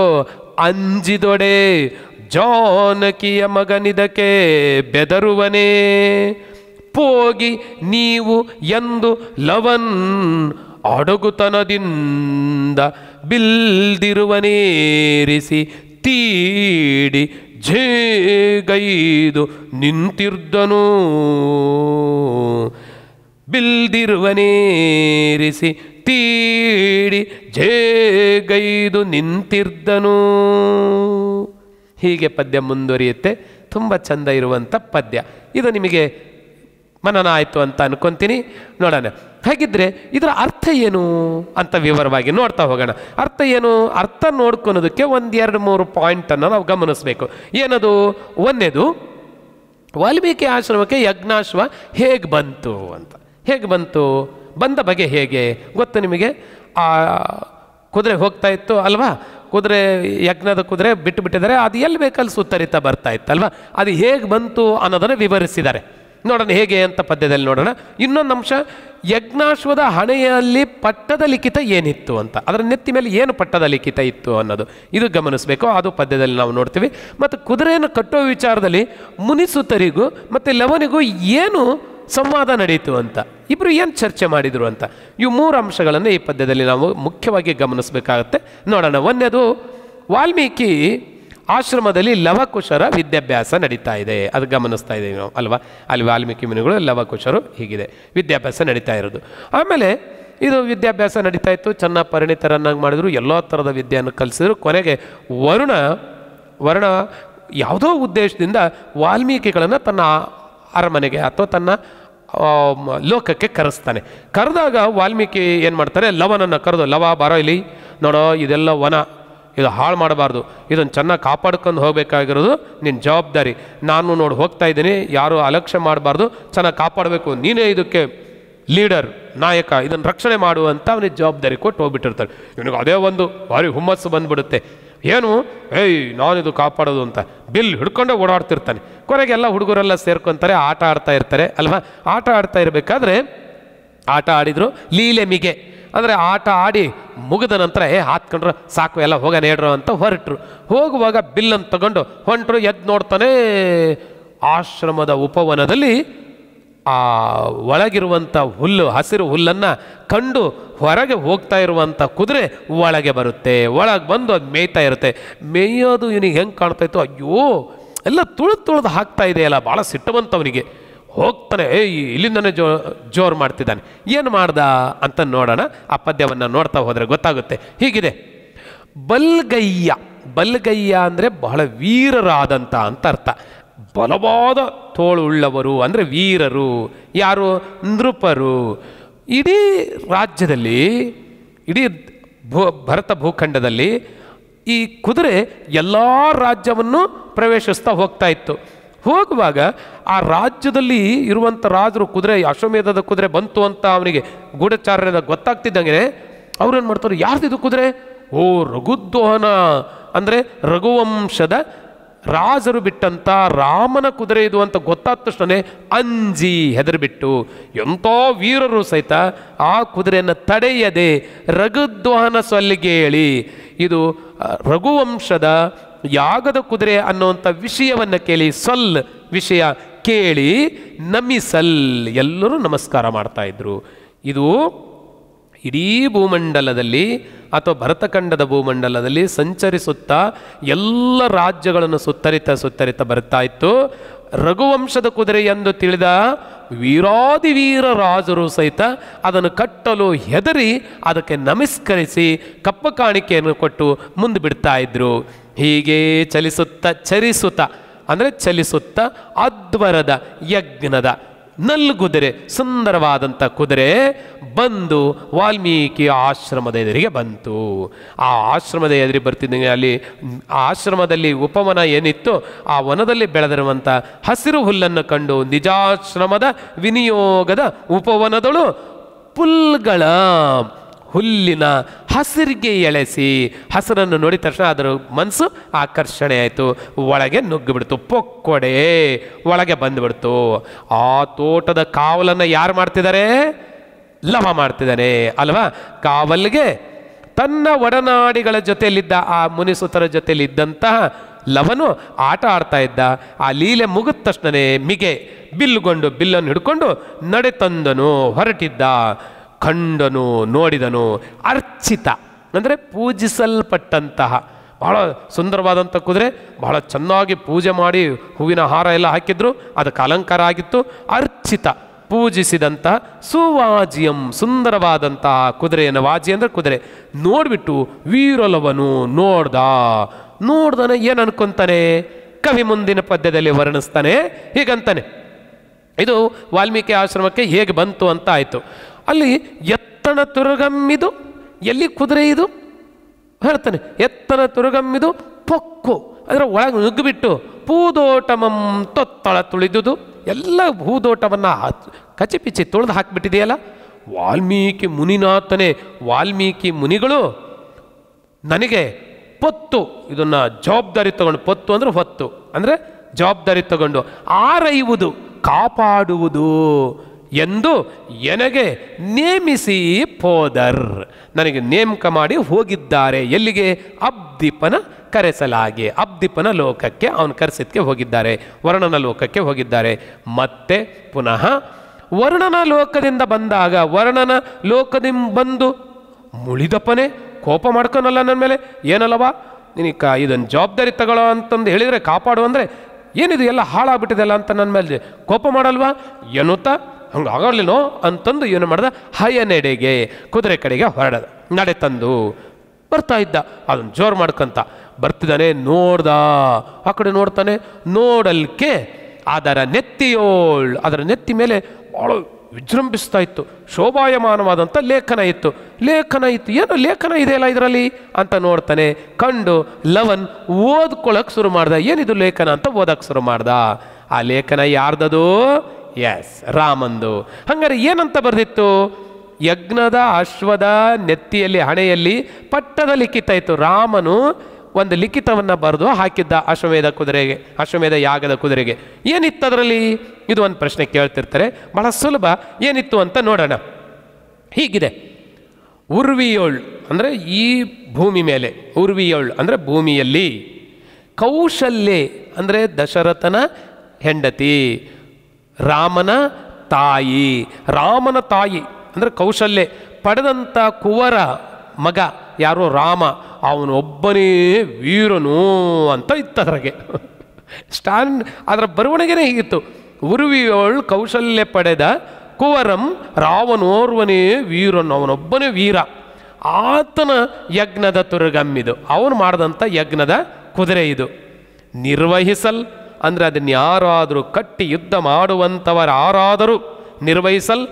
ಅಂಜಿದೊಡೆ ಜಾನಕಿಯ ಮಗನಿದಕೆ ಬೆದರುವನೇ ಪೋಗಿ ನೀವು ಎಂದು ಲವನ್ ಅಡಗುತನದಿಂದ ಬಿಲ್ದಿರುವ ನೇರಿಸಿ ತೀಡಿ ಝೇಗೈದು ನಿಂತಿರ್ದನು ಬಿಲ್ದಿರುವ ನೇರಿಸಿ ತೀಡಿ ಝೇಗೈದು ನಿಂತಿರ್ದನು ಹೀಗೆ ಪದ್ಯ ಮುಂದುವರಿಯುತ್ತೆ ತುಂಬ ಚಂದ ಇರುವಂಥ ಪದ್ಯ ಇದು ನಿಮಗೆ ಮನನ ಆಯಿತು ಅಂತ ಅನ್ಕೊತೀನಿ ನೋಡೋಣ ಹಾಗಿದ್ರೆ ಇದರ ಅರ್ಥ ಏನು ಅಂತ ವಿವರವಾಗಿ ನೋಡ್ತಾ ಹೋಗೋಣ ಅರ್ಥ ಏನು ಅರ್ಥ ನೋಡ್ಕೊಳೋದಕ್ಕೆ ಒಂದೆರಡು ಮೂರು ಪಾಯಿಂಟನ್ನು ನಾವು ಗಮನಿಸಬೇಕು ಏನದು ಒಂದೇದು ವಾಲ್ಮೀಕಿ ಆಶ್ರಮಕ್ಕೆ ಯಜ್ಞಾಶ್ವ ಹೇಗೆ ಬಂತು ಅಂತ ಹೇಗೆ ಬಂತು ಬಂದ ಬಗೆ ಹೇಗೆ ಗೊತ್ತು ನಿಮಗೆ ಆ ಕುದುರೆ ಹೋಗ್ತಾ ಇತ್ತು ಅಲ್ವಾ ಕುದುರೆ ಯಜ್ಞದ ಕುದುರೆ ಬಿಟ್ಟು ಬಿಟ್ಟಿದ್ದಾರೆ ಅದು ಎಲ್ಲಿ ಬೇಕಲ್ಲಿ ಸುತ್ತರಿತಾ ಬರ್ತಾ ಇತ್ತಲ್ವ ಅದು ಹೇಗೆ ಬಂತು ಅನ್ನೋದನ್ನು ವಿವರಿಸಿದ್ದಾರೆ ನೋಡೋಣ ಹೇಗೆ ಅಂತ ಪದ್ಯದಲ್ಲಿ ನೋಡೋಣ ಇನ್ನೊಂದು ಅಂಶ ಯಜ್ಞಾಶ್ವದ ಹಣೆಯಲ್ಲಿ ಪಟ್ಟದ ಲಿಖಿತ ಏನಿತ್ತು ಅಂತ ಅದರ ನೆತ್ತಿ ಮೇಲೆ ಏನು ಪಟ್ಟದ ಲಿಖಿತ ಇತ್ತು ಅನ್ನೋದು ಇದು ಗಮನಿಸಬೇಕು ಅದು ಪದ್ಯದಲ್ಲಿ ನಾವು ನೋಡ್ತೀವಿ ಮತ್ತು ಕುದುರೆಯನ್ನು ಕಟ್ಟುವ ವಿಚಾರದಲ್ಲಿ ಮುನಿಸುತರಿಗೂ ಮತ್ತು ಲವನಿಗೂ ಏನು ಸಂವಾದ ನಡೆಯಿತು ಅಂತ ಇಬ್ಬರು ಏನು ಚರ್ಚೆ ಮಾಡಿದರು ಅಂತ ಇವು ಮೂರು ಅಂಶಗಳನ್ನು ಈ ಪದ್ಯದಲ್ಲಿ ನಾವು ಮುಖ್ಯವಾಗಿ ಗಮನಿಸಬೇಕಾಗತ್ತೆ ನೋಡೋಣ ಒಂದೇದು ವಾಲ್ಮೀಕಿ ಆಶ್ರಮದಲ್ಲಿ ಲವಕುಶರ ವಿದ್ಯಾಭ್ಯಾಸ ನಡೀತಾ ಇದೆ ಅದು ಗಮನಿಸ್ತಾ ಇದ್ದೀವಿ ನಾವು ಅಲ್ವಾ ಅಲ್ಲಿ ವಾಲ್ಮೀಕಿ ಮುನಿಗಳು ಲವಕುಶರು ಹೀಗಿದೆ ವಿದ್ಯಾಭ್ಯಾಸ ನಡೀತಾ ಇರೋದು ಆಮೇಲೆ ಇದು ವಿದ್ಯಾಭ್ಯಾಸ ನಡೀತಾ ಇತ್ತು ಚೆನ್ನಾಗಿ ಪರಿಣಿತರನ್ನಾಗಿ ಮಾಡಿದ್ರು ಎಲ್ಲ ಥರದ ವಿದ್ಯೆಯನ್ನು ಕಲಿಸಿದ್ರು ಕೊನೆಗೆ ವರುಣ ವರುಣ ಯಾವುದೋ ಉದ್ದೇಶದಿಂದ ವಾಲ್ಮೀಕಿಗಳನ್ನು ತನ್ನ ಅರಮನೆಗೆ ಅಥವಾ ತನ್ನ ಲೋಕಕ್ಕೆ ಕರೆಸ್ತಾನೆ ಕರೆದಾಗ ವಾಲ್ಮೀಕಿ ಏನು ಮಾಡ್ತಾರೆ ಲವನನ್ನು ಕರೆದು ಲವ ಬರೋ ಇಲ್ಲಿ ನೋಡೋ ಇದೆಲ್ಲ ವನ ಇದು ಹಾಳು ಮಾಡಬಾರ್ದು ಇದನ್ನು ಚೆನ್ನಾಗಿ ಕಾಪಾಡ್ಕೊಂಡು ಹೋಗಬೇಕಾಗಿರೋದು ನಿನ್ನ ಜವಾಬ್ದಾರಿ ನಾನು ನೋಡಿ ಹೋಗ್ತಾ ಇದ್ದೀನಿ ಯಾರು ಅಲಕ್ಷ್ಯ ಮಾಡಬಾರ್ದು ಚೆನ್ನಾಗಿ ಕಾಪಾಡಬೇಕು ನೀನೇ ಇದಕ್ಕೆ ಲೀಡರ್ ನಾಯಕ ಇದನ್ನು ರಕ್ಷಣೆ ಮಾಡುವಂಥ ಅವನಿಗೆ ಜವಾಬ್ದಾರಿ ಕೊಟ್ಟು ಹೋಗ್ಬಿಟ್ಟಿರ್ತಾರೆ ಇವನಿಗೆ ಅದೇ ಒಂದು ಭಾರಿ ಹುಮ್ಮಸ್ಸು ಬಂದುಬಿಡುತ್ತೆ ಏನು ಏಯ್ ನಾನು ಇದು ಕಾಪಾಡೋದು ಅಂತ ಬಿಲ್ ಹಿಡ್ಕೊಂಡೇ ಓಡಾಡ್ತಿರ್ತಾನೆ ಕೊನೆಗೆಲ್ಲ ಹುಡುಗರೆಲ್ಲ ಸೇರ್ಕೊತಾರೆ ಆಟ ಆಡ್ತಾ ಇರ್ತಾರೆ ಅಲ್ವಾ ಆಟ ಆಡ್ತಾ ಇರಬೇಕಾದ್ರೆ ಆಟ ಆಡಿದರು ಲೀಲೆ ಮಿಗೆ ಅಂದರೆ ಆಟ ಆಡಿ ಮುಗಿದ ನಂತರ ಏ ಹಾತ್ಕೊಂಡ್ರು ಸಾಕು ಎಲ್ಲ ಹೋಗ ನೇಡ್ರು ಅಂತ ಹೊರಟರು ಹೋಗುವಾಗ ಬಿಲ್ಲನ್ನು ತಗೊಂಡು ಹೊಂಟರು ಎದ್ದು ನೋಡ್ತಾನೆ ಆಶ್ರಮದ ಉಪವನದಲ್ಲಿ ಆ ಒಳಗಿರುವಂಥ ಹುಲ್ಲು ಹಸಿರು ಹುಲ್ಲನ್ನು ಕಂಡು ಹೊರಗೆ ಹೋಗ್ತಾ ಇರುವಂಥ ಕುದುರೆ ಒಳಗೆ ಬರುತ್ತೆ ಒಳಗೆ ಬಂದು ಅದು ಮೇಯ್ತಾ ಇರುತ್ತೆ ಮೇಯೋದು ಇವನಿಗೆ ಹೆಂಗೆ ಕಾಣ್ತಾ ಇತ್ತು ಅಯ್ಯೋ ಎಲ್ಲ ತುಳಿದು ತುಳಿದು ಹಾಕ್ತಾ ಇದೆಯಲ್ಲ ಭಾಳ ಸಿಟ್ಟು ಹೋಗ್ತಾನೆ ಏಯ್ ಇಲ್ಲಿಂದನೇ ಜೋ ಜೋರು ಮಾಡ್ತಿದ್ದಾನೆ ಏನು ಮಾಡ್ದ ಅಂತ ನೋಡೋಣ ಆ ಪದ್ಯವನ್ನು ನೋಡ್ತಾ ಹೋದರೆ ಗೊತ್ತಾಗುತ್ತೆ ಹೀಗಿದೆ ಬಲ್ಗಯ್ಯ ಬಲ್ಗಯ್ಯ ಅಂದರೆ ಬಹಳ ವೀರರಾದಂಥ ಅಂತ ಅರ್ಥ ಬಲವಾದ ತೋಳುಳ್ಳವರು ಅಂದರೆ ವೀರರು ಯಾರು ನೃಪರು ಇಡೀ ರಾಜ್ಯದಲ್ಲಿ ಇಡೀ ಭೂ ಭರತ ಭೂಖಂಡದಲ್ಲಿ ಈ ಕುದುರೆ ಎಲ್ಲ ರಾಜ್ಯವನ್ನು ಪ್ರವೇಶಿಸ್ತಾ ಹೋಗ್ತಾ ಇತ್ತು ಹೋಗುವಾಗ ಆ ರಾಜ್ಯದಲ್ಲಿ ಇರುವಂಥ ರಾಜರು ಕುದುರೆ ಅಶ್ವಮೇಧದ ಕುದುರೆ ಬಂತು ಅಂತ ಅವನಿಗೆ ಗೂಢಚಾರ್ಯದ ಗೊತ್ತಾಗ್ತಿದ್ದಂಗೆ ಅವ್ರೇನು ಮಾಡ್ತಾರೆ ಇದು ಕುದುರೆ ಓ ರಘುದ್ವಹನ ಅಂದರೆ ರಘುವಂಶದ ರಾಜರು ಬಿಟ್ಟಂಥ ರಾಮನ ಕುದುರೆ ಇದು ಅಂತ ಗೊತ್ತಾದ ತಕ್ಷಣ ಅಂಜಿ ಹೆದರಿಬಿಟ್ಟು ಎಂಥ ವೀರರು ಸಹಿತ ಆ ಕುದುರೆಯನ್ನು ತಡೆಯದೆ ರಘುದ್ವಹನ ಹೇಳಿ ಇದು ರಘುವಂಶದ ಯಾಗದ ಕುದುರೆ ಅನ್ನುವಂಥ ವಿಷಯವನ್ನು ಕೇಳಿ ಸಲ್ ವಿಷಯ ಕೇಳಿ ನಮಿಸಲ್ ಎಲ್ಲರೂ ನಮಸ್ಕಾರ ಮಾಡ್ತಾ ಇದ್ರು ಇದು ಇಡೀ ಭೂಮಂಡಲದಲ್ಲಿ ಅಥವಾ ಭರತಖಂಡದ ಭೂಮಂಡಲದಲ್ಲಿ ಸಂಚರಿಸುತ್ತಾ ಎಲ್ಲ ರಾಜ್ಯಗಳನ್ನು ಸುತ್ತರಿತ ಸುತ್ತರಿತ ಬರ್ತಾ ಇತ್ತು ರಘುವಂಶದ ಕುದುರೆ ಎಂದು ತಿಳಿದ ವೀರಾದಿವೀರ ರಾಜರು ಸಹಿತ ಅದನ್ನು ಕಟ್ಟಲು ಹೆದರಿ ಅದಕ್ಕೆ ನಮಸ್ಕರಿಸಿ ಕಪ್ಪ ಕಾಣಿಕೆಯನ್ನು ಕೊಟ್ಟು ಮುಂದೆ ಬಿಡ್ತಾ ಇದ್ರು ಹೀಗೇ ಚಲಿಸುತ್ತ ಚರಿಸುತ್ತ ಅಂದರೆ ಚಲಿಸುತ್ತ ಅದ್ವರದ ಯಜ್ಞದ ನಲ್ಗುದುರೆ ಸುಂದರವಾದಂಥ ಕುದುರೆ ಬಂದು ವಾಲ್ಮೀಕಿ ಆಶ್ರಮದ ಎದುರಿಗೆ ಬಂತು ಆ ಆಶ್ರಮದ ಎದುರಿ ಬರ್ತಿದ್ದಂಗೆ ಅಲ್ಲಿ ಆಶ್ರಮದಲ್ಲಿ ಉಪವನ ಏನಿತ್ತು ಆ ವನದಲ್ಲಿ ಬೆಳೆದಿರುವಂಥ ಹಸಿರು ಹುಲ್ಲನ್ನು ಕಂಡು ನಿಜಾಶ್ರಮದ ವಿನಿಯೋಗದ ಉಪವನದಳು ಪುಲ್ಗಳ ಹುಲ್ಲಿನ ಹಸಿರಿಗೆ ಎಳೆಸಿ ಹಸಿರನ್ನು ನೋಡಿದ ತಕ್ಷಣ ಅದರ ಮನಸ್ಸು ಆಕರ್ಷಣೆ ಆಯಿತು ಒಳಗೆ ನುಗ್ಗಿಬಿಡ್ತು ಪೊಕ್ಕೊಡೆ ಒಳಗೆ ಬಂದುಬಿಡ್ತು ಆ ತೋಟದ ಕಾವಲನ್ನು ಯಾರು ಮಾಡ್ತಿದ್ದಾರೆ ಲವ ಮಾಡ್ತಿದ್ದಾನೆ ಅಲ್ವಾ ಕಾವಲ್ಗೆ ತನ್ನ ಒಡನಾಡಿಗಳ ಜೊತೆಯಲ್ಲಿದ್ದ ಆ ಮುನಿಸುತರ ಜೊತೆಯಲ್ಲಿದ್ದಂತಹ ಲವನು ಆಟ ಆಡ್ತಾ ಇದ್ದ ಆ ಲೀಲೆ ಮುಗಿದ ತಕ್ಷಣನೇ ಮಿಗೆ ಬಿಲ್ಲುಗೊಂಡು ಬಿಲ್ಲನ್ನು ಹಿಡ್ಕೊಂಡು ನಡೆತಂದನು ಹೊರಟಿದ್ದ ಕಂಡನು ನೋಡಿದನು ಅರ್ಚಿತ ಅಂದರೆ ಪೂಜಿಸಲ್ಪಟ್ಟಂತಹ ಬಹಳ ಸುಂದರವಾದಂಥ ಕುದುರೆ ಬಹಳ ಚೆನ್ನಾಗಿ ಪೂಜೆ ಮಾಡಿ ಹೂವಿನ ಹಾರ ಎಲ್ಲ ಹಾಕಿದ್ರು ಅದಕ್ಕೆ ಅಲಂಕಾರ ಆಗಿತ್ತು ಅರ್ಚಿತ ಪೂಜಿಸಿದಂತಹ ಸುವಾಜಿಯಂ ಸುಂದರವಾದಂತಹ ಕುದುರೆಯನ್ನು ವಾಜಿ ಅಂದರೆ ಕುದುರೆ ನೋಡಿಬಿಟ್ಟು ವೀರಲವನು ನೋಡ್ದ ನೋಡ್ದಾನೆ ಏನು ಅನ್ಕೊಂತಾನೆ ಕವಿ ಮುಂದಿನ ಪದ್ಯದಲ್ಲಿ ವರ್ಣಿಸ್ತಾನೆ ಹೀಗಂತಾನೆ ಇದು ವಾಲ್ಮೀಕಿ ಆಶ್ರಮಕ್ಕೆ ಹೇಗೆ ಬಂತು ಅಂತ ಆಯಿತು ಅಲ್ಲಿ ಎತ್ತನ ತುರುಗಮ್ಮಿದು ಎಲ್ಲಿ ಕುದುರೆ ಇದು ಹೇಳ್ತಾನೆ ಎತ್ತನ ತುರುಗಮ್ಮಿದು ಪೊಕ್ಕು ಅದರ ಒಳಗೆ ನುಗ್ಗಿಬಿಟ್ಟು ಪೂದೋಟಮಂ ತೊತ್ತಳ ತುಳಿದುದು ಎಲ್ಲ ಭೂದೋಟವನ್ನು ಕಚಿಪಿಚಿ ತುಳಿದು ಹಾಕಿಬಿಟ್ಟಿದೆಯಲ್ಲ ವಾಲ್ಮೀಕಿ ಮುನಿನಾಥನೇ ವಾಲ್ಮೀಕಿ ಮುನಿಗಳು ನನಗೆ ಪೊತ್ತು ಇದನ್ನು ಜವಾಬ್ದಾರಿ ತಗೊಂಡು ಪೊತ್ತು ಅಂದರೆ ಹೊತ್ತು ಅಂದರೆ ಜವಾಬ್ದಾರಿ ತಗೊಂಡು ಆರೈವುದು ಕಾಪಾಡುವುದು ಎಂದು ಎನಗೆ ನೇಮಿಸಿ ಪೋದರ್ ನನಗೆ ನೇಮಕ ಮಾಡಿ ಹೋಗಿದ್ದಾರೆ ಎಲ್ಲಿಗೆ ಅಬ್ದೀಪನ ಕರೆಸಲಾಗಿ ಅಬ್ದೀಪನ ಲೋಕಕ್ಕೆ ಅವನು ಕರೆಸಿದ್ಕೆ ಹೋಗಿದ್ದಾರೆ ವರ್ಣನ ಲೋಕಕ್ಕೆ ಹೋಗಿದ್ದಾರೆ ಮತ್ತೆ ಪುನಃ ವರ್ಣನ ಲೋಕದಿಂದ ಬಂದಾಗ ವರ್ಣನ ಲೋಕದಿಂದ ಬಂದು ಮುಳಿದಪ್ಪನೇ ಕೋಪ ಮಾಡ್ಕೊನಲ್ಲ ನನ್ನ ಮೇಲೆ ಏನಲ್ಲವಾ ನಿನ್ನ ಕ ಇದನ್ನು ಜವಾಬ್ದಾರಿ ತಗೊಳ್ಳೋ ಅಂತಂದು ಹೇಳಿದರೆ ಕಾಪಾಡು ಅಂದರೆ ಏನಿದು ಎಲ್ಲ ಹಾಳಾಗ್ಬಿಟ್ಟಿದೆಲ್ಲ ಅಂತ ನನ್ನ ಮೇಲೆ ಕೋಪ ಮಾಡಲ್ವಾ ಎನ್ನುತ್ತಾ ಹಂಗೆ ಆಗಲಿನೋ ಅಂತಂದು ಏನು ಮಾಡ್ದ ಹಯನೆಡೆಗೆ ಕುದುರೆ ಕಡೆಗೆ ಹೊರಡದ ನಡೆ ತಂದು ಬರ್ತಾ ಇದ್ದ ಅದನ್ನು ಜೋರು ಮಾಡ್ಕೊಂತ ಬರ್ತಿದ್ದಾನೆ ನೋಡ್ದ ಆ ಕಡೆ ನೋಡ್ತಾನೆ ನೋಡಲ್ಕೆ ಅದರ ನೆತ್ತಿಯೋಳ್ ಅದರ ನೆತ್ತಿ ಮೇಲೆ ಭಾಳ ವಿಜೃಂಭಿಸ್ತಾ ಇತ್ತು ಶೋಭಾಯಮಾನವಾದಂಥ ಲೇಖನ ಇತ್ತು ಲೇಖನ ಇತ್ತು ಏನು ಲೇಖನ ಇದೆಯಲ್ಲ ಇದರಲ್ಲಿ ಅಂತ ನೋಡ್ತಾನೆ ಕಂಡು ಲವನ್ ಓದ್ಕೊಳ್ಳೋಕೆ ಶುರು ಮಾಡ್ದ ಏನಿದು ಲೇಖನ ಅಂತ ಓದಕ್ಕೆ ಶುರು ಮಾಡ್ದ ಆ ಲೇಖನ ಯಾರ್ದದು ಎಸ್ ರಾಮಂದು ಹಂಗಾರೆ ಏನಂತ ಬರೆದಿತ್ತು ಯಜ್ಞದ ಅಶ್ವದ ನೆತ್ತಿಯಲ್ಲಿ ಹಣೆಯಲ್ಲಿ ಪಟ್ಟದ ಲಿಖಿತ ಇತ್ತು ರಾಮನು ಒಂದು ಲಿಖಿತವನ್ನು ಬರೆದು ಹಾಕಿದ್ದ ಅಶ್ವಮೇಧ ಕುದುರೆಗೆ ಅಶ್ವಮೇಧ ಯಾಗದ ಕುದುರೆಗೆ ಏನಿತ್ತು ಅದರಲ್ಲಿ ಇದು ಒಂದು ಪ್ರಶ್ನೆ ಕೇಳ್ತಿರ್ತಾರೆ ಬಹಳ ಸುಲಭ ಏನಿತ್ತು ಅಂತ ನೋಡೋಣ ಹೀಗಿದೆ ಉರ್ವಿಯೋಳ್ ಅಂದರೆ ಈ ಭೂಮಿ ಮೇಲೆ ಉರ್ವಿಯೋಳ್ ಅಂದರೆ ಭೂಮಿಯಲ್ಲಿ ಕೌಶಲ್ಯ ಅಂದರೆ ದಶರಥನ ಹೆಂಡತಿ ರಾಮನ ತಾಯಿ ರಾಮನ ತಾಯಿ ಅಂದರೆ ಕೌಶಲ್ಯ ಪಡೆದಂಥ ಕುವರ ಮಗ ಯಾರೋ ರಾಮ ಅವನೊಬ್ಬನೇ ವೀರನು ಅಂತ ಇತ್ತದರಗೆ ಸ್ಟಾನ್ ಅದರ ಬರವಣಿಗೆನೇ ಹೀಗಿತ್ತು ಉರುವಿಯವಳು ಕೌಶಲ್ಯ ಪಡೆದ ಕುವರಂ ರಾವನೋರ್ವನೇ ವೀರನು ಅವನೊಬ್ಬನೇ ವೀರ ಆತನ ಯಜ್ಞದ ತುರುಗಮ್ಮಿದು ಅವನು ಮಾಡಿದಂಥ ಯಜ್ಞದ ಕುದುರೆ ಇದು ನಿರ್ವಹಿಸಲ್ ಅಂದರೆ ಅದನ್ನು ಯಾರಾದರೂ ಕಟ್ಟಿ ಯುದ್ಧ ಆರಾದರೂ ನಿರ್ವಹಿಸಲ್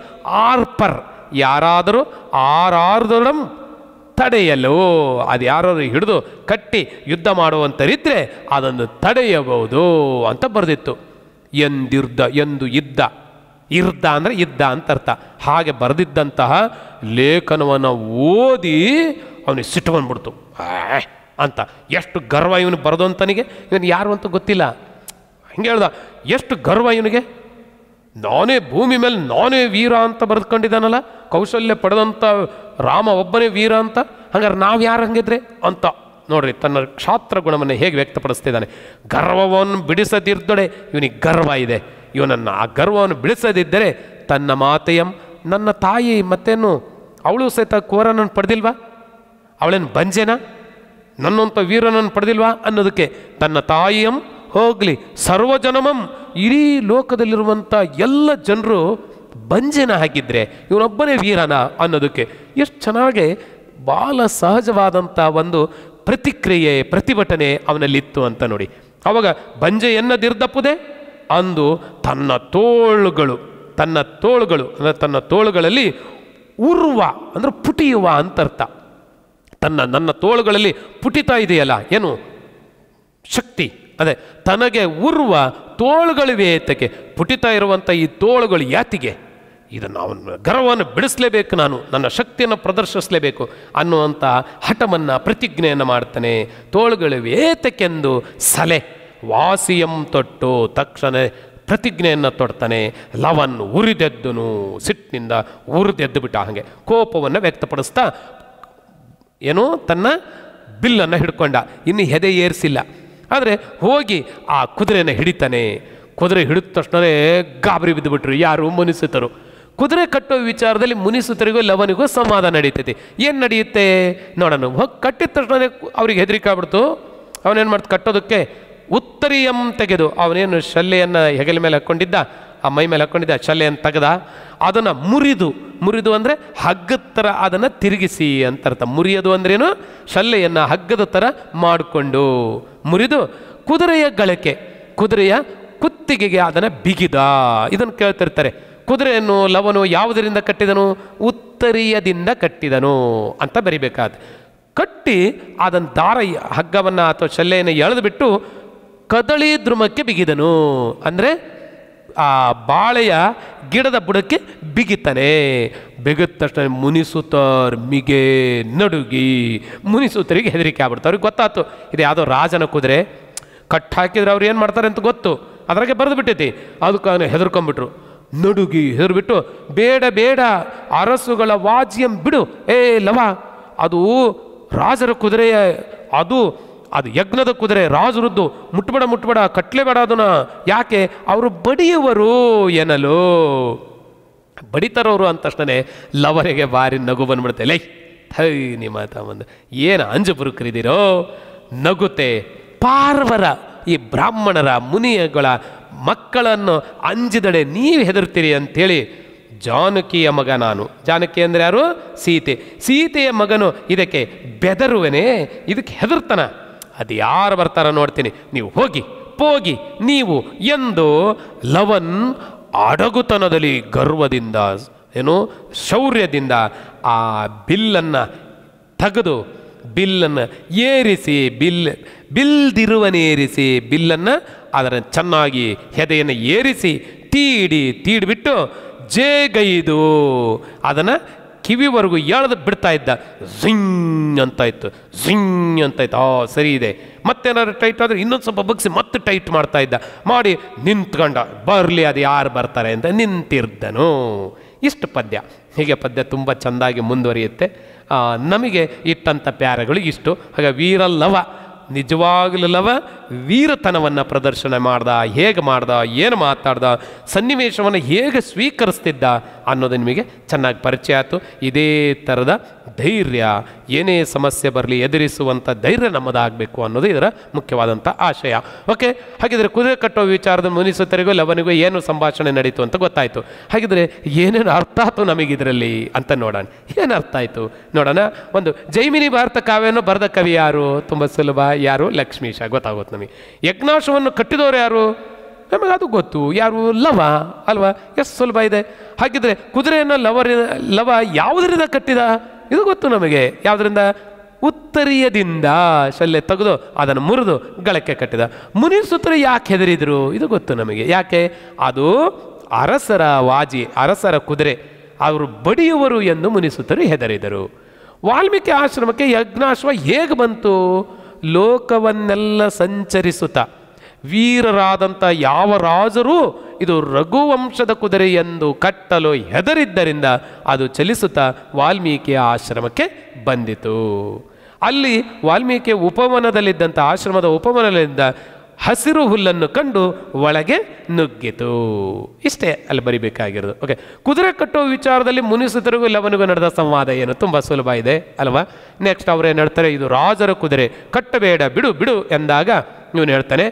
ಆರ್ಪರ್ ಯಾರಾದರೂ ಆರಾರ್ದರಂ ತಡೆಯಲು ಅದು ಯಾರಾದರೂ ಹಿಡಿದು ಕಟ್ಟಿ ಯುದ್ಧ ಮಾಡುವಂಥರಿದ್ದರೆ ಅದನ್ನು ತಡೆಯಬಹುದು ಅಂತ ಬರೆದಿತ್ತು ಎಂದಿರ್ದ ಎಂದು ಇದ್ದ ಇರ್ದ ಅಂದರೆ ಇದ್ದ ಅಂತ ಅರ್ಥ ಹಾಗೆ ಬರೆದಿದ್ದಂತಹ ಲೇಖನವನ್ನು ಓದಿ ಅವನಿಗೆ ಸಿಟ್ಟು ಬಂದ್ಬಿಡ್ತು ಅಂತ ಎಷ್ಟು ಗರ್ವ ಇವನು ಅಂತನಿಗೆ ಇವನು ಯಾರು ಅಂತ ಗೊತ್ತಿಲ್ಲ ಹಿಂಗೆ ಹೇಳ್ದ ಎಷ್ಟು ಗರ್ವ ಇವನಿಗೆ ನಾನೇ ಭೂಮಿ ಮೇಲೆ ನಾನೇ ವೀರ ಅಂತ ಬರೆದ್ಕೊಂಡಿದ್ದಾನಲ್ಲ ಕೌಶಲ್ಯ ಪಡೆದಂಥ ರಾಮ ಒಬ್ಬನೇ ವೀರ ಅಂತ ಹಂಗಾರೆ ನಾವು ಯಾರು ಹಂಗಿದ್ರೆ ಅಂತ ನೋಡ್ರಿ ತನ್ನ ಕ್ಷಾತ್ರ ಗುಣವನ್ನು ಹೇಗೆ ವ್ಯಕ್ತಪಡಿಸ್ತಿದ್ದಾನೆ ಗರ್ವವನ್ನು ಬಿಡಿಸದಿದ್ದೊಡೆ ಇವನಿಗೆ ಗರ್ವ ಇದೆ ಇವನನ್ನು ಆ ಗರ್ವವನ್ನು ಬಿಡಿಸದಿದ್ದರೆ ತನ್ನ ಮಾತೆಯಂ ನನ್ನ ತಾಯಿ ಮತ್ತೇನು ಅವಳು ಸಹಿತ ಕೋರನನ್ನು ಪಡೆದಿಲ್ವಾ ಅವಳೇನು ಬಂಜೆನಾ ನನ್ನಂಥ ವೀರನನ್ನು ಪಡೆದಿಲ್ವಾ ಅನ್ನೋದಕ್ಕೆ ತನ್ನ ತಾಯಿಯಂ ಹೋಗಲಿ ಸರ್ವಜನಮಂ ಇಡೀ ಲೋಕದಲ್ಲಿರುವಂಥ ಎಲ್ಲ ಜನರು ಬಂಜೆನ ಹಾಕಿದರೆ ಇವನೊಬ್ಬನೇ ವೀರನ ಅನ್ನೋದಕ್ಕೆ ಎಷ್ಟು ಚೆನ್ನಾಗೆ ಭಾಳ ಸಹಜವಾದಂಥ ಒಂದು ಪ್ರತಿಕ್ರಿಯೆ ಪ್ರತಿಭಟನೆ ಅವನಲ್ಲಿತ್ತು ಅಂತ ನೋಡಿ ಅವಾಗ ಬಂಜೆಯನ್ನು ದಿರ್ದಪ್ಪದೆ ಅಂದು ತನ್ನ ತೋಳುಗಳು ತನ್ನ ತೋಳುಗಳು ಅಂದರೆ ತನ್ನ ತೋಳುಗಳಲ್ಲಿ ಉರುವ ಅಂದರೆ ಪುಟಿಯುವ ಅಂತರ್ಥ ತನ್ನ ನನ್ನ ತೋಳುಗಳಲ್ಲಿ ಪುಟಿತಾ ಇದೆಯಲ್ಲ ಏನು ಶಕ್ತಿ ಅದೇ ತನಗೆ ಉರುವ ತೋಳುಗಳಿವೆ ಏತಕ್ಕೆ ಪುಟಿತಾ ಇರುವಂಥ ಈ ತೋಳುಗಳು ಯಾತಿಗೆ ಇದನ್ನು ಅವನ ಗರ್ವವನ್ನು ಬಿಡಿಸಲೇಬೇಕು ನಾನು ನನ್ನ ಶಕ್ತಿಯನ್ನು ಪ್ರದರ್ಶಿಸಲೇಬೇಕು ಅನ್ನುವಂಥ ಹಠವನ್ನು ಪ್ರತಿಜ್ಞೆಯನ್ನು ಮಾಡ್ತಾನೆ ತೋಳುಗಳು ಏತಕ್ಕೆಂದು ಸಲೆ ವಾಸಿಯಂ ತೊಟ್ಟು ತಕ್ಷಣ ಪ್ರತಿಜ್ಞೆಯನ್ನು ತೊಡ್ತಾನೆ ಲವನ್ ಉರಿದೆದ್ದುನು ಸಿಟ್ಟಿನಿಂದ ಉರಿದೆದ್ದು ಬಿಟ್ಟ ಹಾಗೆ ಕೋಪವನ್ನು ವ್ಯಕ್ತಪಡಿಸ್ತಾ ಏನೋ ತನ್ನ ಬಿಲ್ಲನ್ನು ಹಿಡ್ಕೊಂಡ ಇನ್ನು ಎದೆ ಏರಿಸಿಲ್ಲ ಆದರೆ ಹೋಗಿ ಆ ಕುದುರೆಯನ್ನು ಹಿಡಿತಾನೆ ಕುದುರೆ ಹಿಡಿದ ತಕ್ಷಣವೇ ಗಾಬರಿ ಬಿದ್ದುಬಿಟ್ರು ಯಾರು ಮುನಿಸುತ್ತರು ಕುದುರೆ ಕಟ್ಟೋ ವಿಚಾರದಲ್ಲಿ ಮುನಿಸುತ್ತರಿಗೂ ಲವನಿಗೂ ಸಮಾಧಾನ ನಡೀತೈತಿ ಏನು ನಡೆಯುತ್ತೆ ನೋಡೋಣ ಹೋಗಿ ಕಟ್ಟಿದ ತಕ್ಷಣವೇ ಅವ್ರಿಗೆ ಹೆದರಿಕೆ ಆಗ್ಬಿಡ್ತು ಅವನೇನು ಮಾಡ್ತು ಕಟ್ಟೋದಕ್ಕೆ ಉತ್ತರಿಯಂ ತೆಗೆದು ಅವನೇನು ಶಲ್ಲೆಯನ್ನು ಹೆಗಲ ಮೇಲೆ ಹಾಕ್ಕೊಂಡಿದ್ದ ಆ ಮೈ ಮೇಲೆ ಹಾಕ್ಕೊಂಡಿದ್ದೆ ಆ ಚಲೆಯನ್ನು ತೆಗೆದ ಅದನ್ನು ಮುರಿದು ಮುರಿದು ಅಂದರೆ ಹಗ್ಗದ ಥರ ಅದನ್ನು ತಿರುಗಿಸಿ ಅಂತ ಅರ್ಥ ಮುರಿಯೋದು ಅಂದ್ರೇನು ಶಲ್ಲೆಯನ್ನು ಹಗ್ಗದ ಥರ ಮಾಡಿಕೊಂಡು ಮುರಿದು ಕುದುರೆಯ ಗಳಕೆ ಕುದುರೆಯ ಕುತ್ತಿಗೆಗೆ ಅದನ್ನು ಬಿಗಿದ ಇದನ್ನು ಕೇಳ್ತಿರ್ತಾರೆ ಕುದುರೆಯನ್ನು ಲವನು ಯಾವುದರಿಂದ ಕಟ್ಟಿದನು ಉತ್ತರಿಯದಿಂದ ಕಟ್ಟಿದನು ಅಂತ ಬರಿಬೇಕಾದ ಕಟ್ಟಿ ಅದನ್ನು ದಾರ ಹಗ್ಗವನ್ನು ಅಥವಾ ಶಲ್ಲೆಯನ್ನು ಎಳೆದು ಬಿಟ್ಟು ಕದಳಿ ದ್ರುಮಕ್ಕೆ ಬಿಗಿದನು ಅಂದರೆ ಆ ಬಾಳೆಯ ಗಿಡದ ಬುಡಕ್ಕೆ ಬಿಗಿತಾನೆ ಬಿಗಿದ ತಕ್ಷಣ ಮುನಿಸುತ್ತರ್ ಮಿಗೆ ನಡುಗಿ ಮುನಿಸುತ್ತರಿಗೆ ಹೆದರಿಕೆ ಆಗ್ಬಿಡ್ತಾರೆ ಅವ್ರಿಗೆ ಗೊತ್ತಾಯ್ತು ಇದು ಯಾವುದೋ ರಾಜನ ಕುದುರೆ ಕಟ್ ಹಾಕಿದ್ರೆ ಅವ್ರು ಏನು ಮಾಡ್ತಾರೆ ಅಂತ ಗೊತ್ತು ಅದ್ರಾಗೆ ಬರೆದು ಬಿಟ್ಟೈತಿ ಅದಕ್ಕೆ ಹೆದರ್ಕೊಂಬಿಟ್ರು ನಡುಗಿ ಹೆದರ್ಬಿಟ್ಟು ಬೇಡ ಬೇಡ ಅರಸುಗಳ ವಾಜ್ಯಂ ಬಿಡು ಏ ಲವ ಅದು ರಾಜರ ಕುದುರೆಯ ಅದು ಅದು ಯಜ್ಞದ ಕುದುರೆ ರಾಜರದ್ದು ಮುಟ್ಬಡ ಮುಟ್ಬೇಡ ಕಟ್ಲೇಬೇಡ ಅದನ್ನ ಯಾಕೆ ಅವರು ಬಡಿಯುವರು ಎನ್ನಲು ಬಡಿತಾರವರು ಅಂದ ಲವರಿಗೆ ಬಾರಿ ನಗು ಬಂದ್ಬಿಡುತ್ತೆ ಲೈ ಹೈ ನಿಮ್ಮ ತಮ್ಮಂದು ಏನು ಅಂಜು ಬುರುಕರಿದ್ದೀರೋ ನಗುತೆ ಪಾರ್ವರ ಈ ಬ್ರಾಹ್ಮಣರ ಮುನಿಯಗಳ ಮಕ್ಕಳನ್ನು ಅಂಜಿದಡೆ ನೀವು ಹೆದರ್ತೀರಿ ಅಂಥೇಳಿ ಜಾನಕಿಯ ಮಗ ನಾನು ಜಾನಕಿ ಅಂದರೆ ಯಾರು ಸೀತೆ ಸೀತೆಯ ಮಗನು ಇದಕ್ಕೆ ಬೆದರುವನೇ ಇದಕ್ಕೆ ಹೆದರ್ತಾನ ಅದು ಯಾರು ಬರ್ತಾರ ನೋಡ್ತೀನಿ ನೀವು ಹೋಗಿ ಹೋಗಿ ನೀವು ಎಂದು ಲವನ್ ಅಡಗುತನದಲ್ಲಿ ಗರ್ವದಿಂದ ಏನು ಶೌರ್ಯದಿಂದ ಆ ಬಿಲ್ಲನ್ನು ತೆಗೆದು ಬಿಲ್ಲನ್ನು ಏರಿಸಿ ಬಿಲ್ ಬಿಲ್ದಿರುವನೇರಿಸಿ ಬಿಲ್ಲನ್ನು ಅದರ ಚೆನ್ನಾಗಿ ಹೆದೆಯನ್ನು ಏರಿಸಿ ತೀಡಿ ತೀಡಿಬಿಟ್ಟು ಜೇಗೈದು ಅದನ್ನು ಕಿವಿವರೆಗೂ ಎಳ್ದು ಬಿಡ್ತಾ ಇದ್ದ ಝಿಂಗ್ ಅಂತ ಇತ್ತು ಝಿಂಗ್ ಅಂತ ಇತ್ತು ಆ ಸರಿ ಇದೆ ಮತ್ತೇನಾದ್ರು ಟೈಟ್ ಆದರೆ ಇನ್ನೊಂದು ಸ್ವಲ್ಪ ಬಗ್ಸಿ ಮತ್ತೆ ಟೈಟ್ ಮಾಡ್ತಾ ಇದ್ದ ಮಾಡಿ ನಿಂತ್ಕೊಂಡ ಬರಲಿ ಅದು ಯಾರು ಬರ್ತಾರೆ ಅಂತ ನಿಂತಿರ್ದನು ಇಷ್ಟು ಪದ್ಯ ಹೀಗೆ ಪದ್ಯ ತುಂಬ ಚೆಂದಾಗಿ ಮುಂದುವರಿಯುತ್ತೆ ನಮಗೆ ಇಟ್ಟಂಥ ಪ್ಯಾರಗಳು ಇಷ್ಟು ಹಾಗೆ ವೀರಲ್ಲವ ಲವ ವೀರತನವನ್ನು ಪ್ರದರ್ಶನ ಮಾಡ್ದ ಹೇಗೆ ಮಾಡ್ದ ಏನು ಮಾತಾಡ್ದ ಸನ್ನಿವೇಶವನ್ನು ಹೇಗೆ ಸ್ವೀಕರಿಸ್ತಿದ್ದ ಅನ್ನೋದು ನಿಮಗೆ ಚೆನ್ನಾಗಿ ಪರಿಚಯ ಆಯಿತು ಇದೇ ಥರದ ಧೈರ್ಯ ಏನೇ ಸಮಸ್ಯೆ ಬರಲಿ ಎದುರಿಸುವಂಥ ಧೈರ್ಯ ನಮ್ಮದಾಗಬೇಕು ಅನ್ನೋದು ಇದರ ಮುಖ್ಯವಾದಂಥ ಆಶಯ ಓಕೆ ಹಾಗಿದ್ರೆ ಕುದುರೆ ಕಟ್ಟೋ ವಿಚಾರದ ಮುನಿಸುತ್ತರಿಗೂ ಲವನಿಗೂ ಏನು ಸಂಭಾಷಣೆ ನಡೀತು ಅಂತ ಗೊತ್ತಾಯಿತು ಹಾಗಿದ್ರೆ ಏನೇನು ಅರ್ಥ ಆಯಿತು ಇದರಲ್ಲಿ ಅಂತ ನೋಡೋಣ ಏನು ಅರ್ಥ ಆಯಿತು ನೋಡೋಣ ಒಂದು ಜೈಮಿನಿ ಭಾರತ ಕಾವ್ಯವನ್ನು ಬರೆದ ಕವಿ ಯಾರು ತುಂಬ ಸುಲಭ ಯಾರು ಲಕ್ಷ್ಮೀಶ ಗೊತ್ತಾಗುತ್ತೆ ನಮಗೆ ಯಜ್ಞಾಶವನ್ನು ಕಟ್ಟಿದವರು ಯಾರು ನಮಗೆ ಅದು ಗೊತ್ತು ಯಾರು ಲವ ಅಲ್ವಾ ಎಷ್ಟು ಸುಲಭ ಇದೆ ಹಾಗಿದ್ರೆ ಕುದುರೆಯನ್ನು ಲವರಿ ಲವ ಯಾವುದರಿಂದ ಕಟ್ಟಿದ ಇದು ಗೊತ್ತು ನಮಗೆ ಯಾವುದರಿಂದ ಉತ್ತರಿಯದಿಂದ ಶಲ್ಯ ತೆಗೆದು ಅದನ್ನು ಮುರಿದು ಗಳಕ್ಕೆ ಕಟ್ಟಿದ ಮುನಿ ಸುತ್ತರು ಯಾಕೆ ಹೆದರಿದ್ರು ಇದು ಗೊತ್ತು ನಮಗೆ ಯಾಕೆ ಅದು ಅರಸರ ವಾಜಿ ಅರಸರ ಕುದುರೆ ಅವರು ಬಡಿಯುವರು ಎಂದು ಮುನಿಸುತ್ತರು ಹೆದರಿದರು ವಾಲ್ಮೀಕಿ ಆಶ್ರಮಕ್ಕೆ ಯಜ್ಞಾಶ್ವ ಹೇಗೆ ಬಂತು ಲೋಕವನ್ನೆಲ್ಲ ಸಂಚರಿಸುತ್ತ ವೀರರಾದಂಥ ಯಾವ ರಾಜರೂ ಇದು ರಘುವಂಶದ ಕುದುರೆ ಎಂದು ಕಟ್ಟಲು ಹೆದರಿದ್ದರಿಂದ ಅದು ಚಲಿಸುತ್ತಾ ವಾಲ್ಮೀಕಿಯ ಆಶ್ರಮಕ್ಕೆ ಬಂದಿತು ಅಲ್ಲಿ ವಾಲ್ಮೀಕಿಯ ಉಪವನದಲ್ಲಿದ್ದಂಥ ಆಶ್ರಮದ ಉಪವನದಲ್ಲಿದ್ದ ಹಸಿರು ಹುಲ್ಲನ್ನು ಕಂಡು ಒಳಗೆ ನುಗ್ಗಿತು ಇಷ್ಟೇ ಅಲ್ಲಿ ಬರಿಬೇಕಾಗಿರೋದು ಓಕೆ ಕುದುರೆ ಕಟ್ಟುವ ವಿಚಾರದಲ್ಲಿ ಮುನಿಸಿದರಿಗೂ ಲವನಿಗೂ ನಡೆದ ಸಂವಾದ ಏನು ತುಂಬ ಸುಲಭ ಇದೆ ಅಲ್ವಾ ನೆಕ್ಸ್ಟ್ ಏನು ಹೇಳ್ತಾರೆ ಇದು ರಾಜರ ಕುದುರೆ ಕಟ್ಟಬೇಡ ಬಿಡು ಬಿಡು ಎಂದಾಗ ಇವನು ಹೇಳ್ತಾನೆ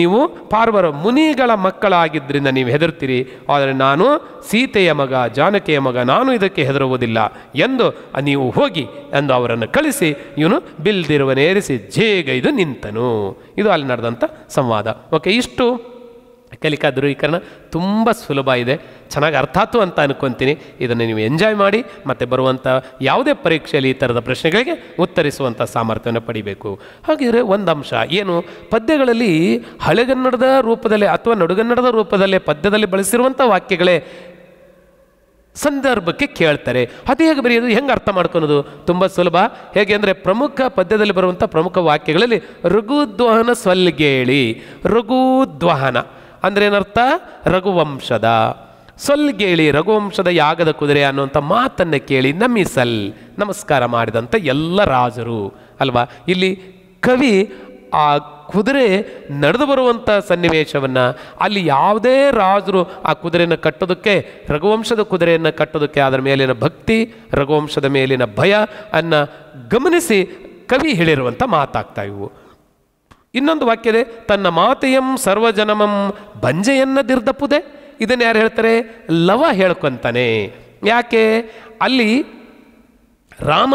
ನೀವು ಪಾರ್ವರ ಮುನಿಗಳ ಮಕ್ಕಳಾಗಿದ್ದರಿಂದ ನೀವು ಹೆದರ್ತೀರಿ ಆದರೆ ನಾನು ಸೀತೆಯ ಮಗ ಜಾನಕಿಯ ಮಗ ನಾನು ಇದಕ್ಕೆ ಹೆದರುವುದಿಲ್ಲ ಎಂದು ನೀವು ಹೋಗಿ ಎಂದು ಅವರನ್ನು ಕಳಿಸಿ ಇವನು ಬಿಲ್ದಿರುವನೇರಿಸಿ ಜೇಗೈದು ನಿಂತನು ಇದು ಅಲ್ಲಿ ನಡೆದಂಥ ಸಂವಾದ ಓಕೆ ಇಷ್ಟು ಕಲಿಕಾ ಧ್ರುವೀಕರಣ ತುಂಬ ಸುಲಭ ಇದೆ ಚೆನ್ನಾಗಿ ಅರ್ಥಾತು ಅಂತ ಅನ್ಕೊತೀನಿ ಇದನ್ನು ನೀವು ಎಂಜಾಯ್ ಮಾಡಿ ಮತ್ತು ಬರುವಂಥ ಯಾವುದೇ ಪರೀಕ್ಷೆಯಲ್ಲಿ ಈ ಥರದ ಪ್ರಶ್ನೆಗಳಿಗೆ ಉತ್ತರಿಸುವಂಥ ಸಾಮರ್ಥ್ಯವನ್ನು ಪಡಿಬೇಕು ಹಾಗಿದ್ರೆ ಒಂದು ಅಂಶ ಏನು ಪದ್ಯಗಳಲ್ಲಿ ಹಳೆಗನ್ನಡದ ರೂಪದಲ್ಲಿ ಅಥವಾ ನಡುಗನ್ನಡದ ರೂಪದಲ್ಲೇ ಪದ್ಯದಲ್ಲಿ ಬಳಸಿರುವಂಥ ವಾಕ್ಯಗಳೇ ಸಂದರ್ಭಕ್ಕೆ ಕೇಳ್ತಾರೆ ಅದು ಹೇಗೆ ಬರೆಯೋದು ಹೆಂಗೆ ಅರ್ಥ ಮಾಡ್ಕೊಳೋದು ತುಂಬ ಸುಲಭ ಹೇಗೆ ಅಂದರೆ ಪ್ರಮುಖ ಪದ್ಯದಲ್ಲಿ ಬರುವಂಥ ಪ್ರಮುಖ ವಾಕ್ಯಗಳಲ್ಲಿ ರಘುದ್ವಹನ ಸ್ವಲ್ಗೇಳಿ ರಘುದ್ವಹನ ಅಂದರೆ ಏನರ್ಥ ರಘುವಂಶದ ಸೊಲ್ಗೇಳಿ ರಘುವಂಶದ ಯಾಗದ ಕುದುರೆ ಅನ್ನುವಂಥ ಮಾತನ್ನು ಕೇಳಿ ನಮಿಸಲ್ ನಮಸ್ಕಾರ ಮಾಡಿದಂಥ ಎಲ್ಲ ರಾಜರು ಅಲ್ವಾ ಇಲ್ಲಿ ಕವಿ ಆ ಕುದುರೆ ನಡೆದು ಬರುವಂಥ ಸನ್ನಿವೇಶವನ್ನು ಅಲ್ಲಿ ಯಾವುದೇ ರಾಜರು ಆ ಕುದುರೆಯನ್ನು ಕಟ್ಟೋದಕ್ಕೆ ರಘುವಂಶದ ಕುದುರೆಯನ್ನು ಕಟ್ಟೋದಕ್ಕೆ ಅದರ ಮೇಲಿನ ಭಕ್ತಿ ರಘುವಂಶದ ಮೇಲಿನ ಭಯ ಅನ್ನು ಗಮನಿಸಿ ಕವಿ ಹೇಳಿರುವಂಥ ಮಾತಾಗ್ತಾ ಇವು ಇನ್ನೊಂದು ವಾಕ್ಯದೆ ತನ್ನ ಮಾತೆಯಂ ಸರ್ವಜನಮಂ ಬಂಜೆಯನ್ನ ದಿರ್ದಪ್ಪುದೆ ಇದನ್ನು ಯಾರು ಹೇಳ್ತಾರೆ ಲವ ಹೇಳ್ಕೊಂತಾನೆ ಯಾಕೆ ಅಲ್ಲಿ ರಾಮ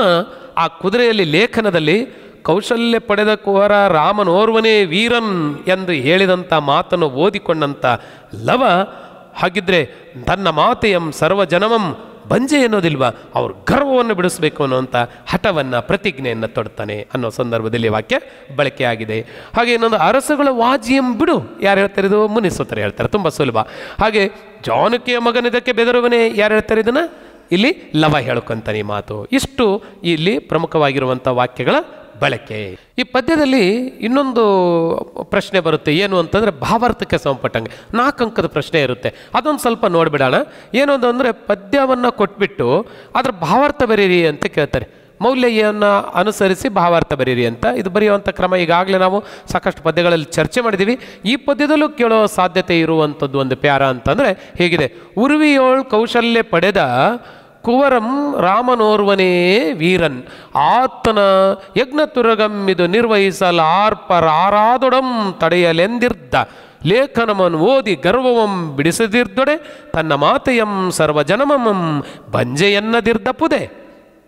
ಆ ಕುದುರೆಯಲ್ಲಿ ಲೇಖನದಲ್ಲಿ ಕೌಶಲ್ಯ ಪಡೆದ ಕೋರ ರಾಮನೋರ್ವನೇ ವೀರನ್ ಎಂದು ಹೇಳಿದಂಥ ಮಾತನ್ನು ಓದಿಕೊಂಡಂಥ ಲವ ಹಾಗಿದ್ರೆ ತನ್ನ ಮಾತೆಯಂ ಸರ್ವಜನಮಂ ಬಂಜೆ ಅನ್ನೋದಿಲ್ವಾ ಅವ್ರ ಗರ್ವವನ್ನು ಬಿಡಿಸಬೇಕು ಅನ್ನುವಂಥ ಹಠವನ್ನು ಪ್ರತಿಜ್ಞೆಯನ್ನು ತೊಡ್ತಾನೆ ಅನ್ನೋ ಸಂದರ್ಭದಲ್ಲಿ ವಾಕ್ಯ ಬಳಕೆಯಾಗಿದೆ ಹಾಗೆ ಇನ್ನೊಂದು ಅರಸುಗಳ ವಾಜಿಯಂ ಬಿಡು ಯಾರು ಹೇಳ್ತಾರೆ ಇದು ಮುನಿಸುತ್ತಾರೆ ಹೇಳ್ತಾರೆ ತುಂಬ ಸುಲಭ ಹಾಗೆ ಜಾನಕಿಯ ಇದಕ್ಕೆ ಬೆದರುವನೇ ಯಾರು ಹೇಳ್ತಾರೆ ಇದನ್ನು ಇಲ್ಲಿ ಲವ ಹೇಳ್ಕೊಂತಾನೆ ಮಾತು ಇಷ್ಟು ಇಲ್ಲಿ ಪ್ರಮುಖವಾಗಿರುವಂಥ ವಾಕ್ಯಗಳ ಬಳಕೆ ಈ ಪದ್ಯದಲ್ಲಿ ಇನ್ನೊಂದು ಪ್ರಶ್ನೆ ಬರುತ್ತೆ ಏನು ಅಂತಂದರೆ ಭಾವಾರ್ಥಕ್ಕೆ ಸಂಬಂಧಪಟ್ಟಂಗೆ ನಾಲ್ಕು ಅಂಕದ ಪ್ರಶ್ನೆ ಇರುತ್ತೆ ಅದೊಂದು ಸ್ವಲ್ಪ ನೋಡಿಬಿಡೋಣ ಏನು ಅಂದರೆ ಪದ್ಯವನ್ನು ಕೊಟ್ಬಿಟ್ಟು ಅದರ ಭಾವಾರ್ಥ ಬರೀರಿ ಅಂತ ಕೇಳ್ತಾರೆ ಮೌಲ್ಯವನ್ನು ಅನುಸರಿಸಿ ಭಾವಾರ್ಥ ಬರೀರಿ ಅಂತ ಇದು ಬರೆಯುವಂಥ ಕ್ರಮ ಈಗಾಗಲೇ ನಾವು ಸಾಕಷ್ಟು ಪದ್ಯಗಳಲ್ಲಿ ಚರ್ಚೆ ಮಾಡಿದ್ದೀವಿ ಈ ಪದ್ಯದಲ್ಲೂ ಕೇಳೋ ಸಾಧ್ಯತೆ ಇರುವಂಥದ್ದು ಒಂದು ಪ್ಯಾರ ಅಂತಂದರೆ ಹೇಗಿದೆ ಉರುವಿಯೋಳು ಕೌಶಲ್ಯ ಪಡೆದ குவரம் ராமன் ஒருவனே வீரன் ஆத்தன யக்னத்துரகம் இது ನಿರ್ವಹಿಸಲ್ ಆರ್ಪರ್ ಆರಾದೊಡಂ ತಡೆಯಲೆಂದಿರ್ದ ಲೇಖನಮನ್ನು ಓದಿ ಗರ್ವವಂ ಬಿಡಿಸದಿರ್ದೊಡೆ ತನ್ನ ಮಾತೆಯಂ ಸರ್ವಜನಮಂ ಬಂಜೆಯನ್ನದಿರ್ದ ಪುದೆ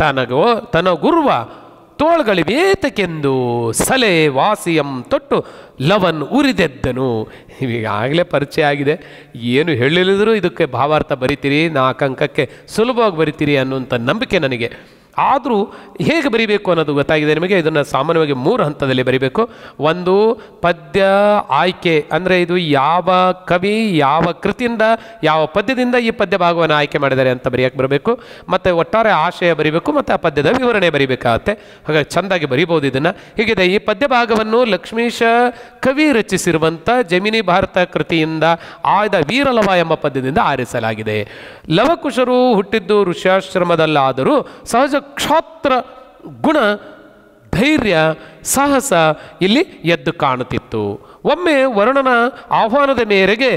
ತನಗೋ ತನ ಗುರುವ ತೋಳ್ಗಳಿವೇತಕೆಂದು ಸಲೆ ವಾಸಿಯಂ ತೊಟ್ಟು ಲವನ್ ಉರಿದೆದ್ದನು ಈಗಾಗಲೇ ಪರಿಚಯ ಆಗಿದೆ ಏನು ಹೇಳಿಲ್ಲದರೂ ಇದಕ್ಕೆ ಭಾವಾರ್ಥ ಬರಿತೀರಿ ನಾಕಂಕಕ್ಕೆ ಸುಲಭವಾಗಿ ಬರಿತೀರಿ ಅನ್ನುವಂಥ ನಂಬಿಕೆ ನನಗೆ ಆದರೂ ಹೇಗೆ ಬರೀಬೇಕು ಅನ್ನೋದು ಗೊತ್ತಾಗಿದೆ ನಿಮಗೆ ಇದನ್ನು ಸಾಮಾನ್ಯವಾಗಿ ಮೂರು ಹಂತದಲ್ಲಿ ಬರೀಬೇಕು ಒಂದು ಪದ್ಯ ಆಯ್ಕೆ ಅಂದರೆ ಇದು ಯಾವ ಕವಿ ಯಾವ ಕೃತಿಯಿಂದ ಯಾವ ಪದ್ಯದಿಂದ ಈ ಪದ್ಯ ಭಾಗವನ್ನು ಆಯ್ಕೆ ಮಾಡಿದ್ದಾರೆ ಅಂತ ಬರೆಯಕ್ಕೆ ಬರಬೇಕು ಮತ್ತು ಒಟ್ಟಾರೆ ಆಶಯ ಬರಿಬೇಕು ಮತ್ತು ಆ ಪದ್ಯದ ವಿವರಣೆ ಬರೀಬೇಕಾಗತ್ತೆ ಹಾಗಾಗಿ ಚೆಂದಾಗಿ ಬರೀಬೋದು ಇದನ್ನು ಹೀಗಿದೆ ಈ ಪದ್ಯ ಭಾಗವನ್ನು ಲಕ್ಷ್ಮೀಶ ಕವಿ ರಚಿಸಿರುವಂಥ ಜಮಿನಿ ಭಾರತ ಕೃತಿಯಿಂದ ಆಯ್ದ ವೀರಲವ ಎಂಬ ಪದ್ಯದಿಂದ ಆರಿಸಲಾಗಿದೆ ಲವಕುಶರು ಹುಟ್ಟಿದ್ದು ಋಷ್ಯಾಶ್ರಮದಲ್ಲಾದರೂ ಸಹಜ ಕ್ಷೋತ್ರ ಗುಣ ಧೈರ್ಯ ಸಾಹಸ ಇಲ್ಲಿ ಎದ್ದು ಕಾಣುತ್ತಿತ್ತು ಒಮ್ಮೆ ವರುಣನ ಆಹ್ವಾನದ ಮೇರೆಗೆ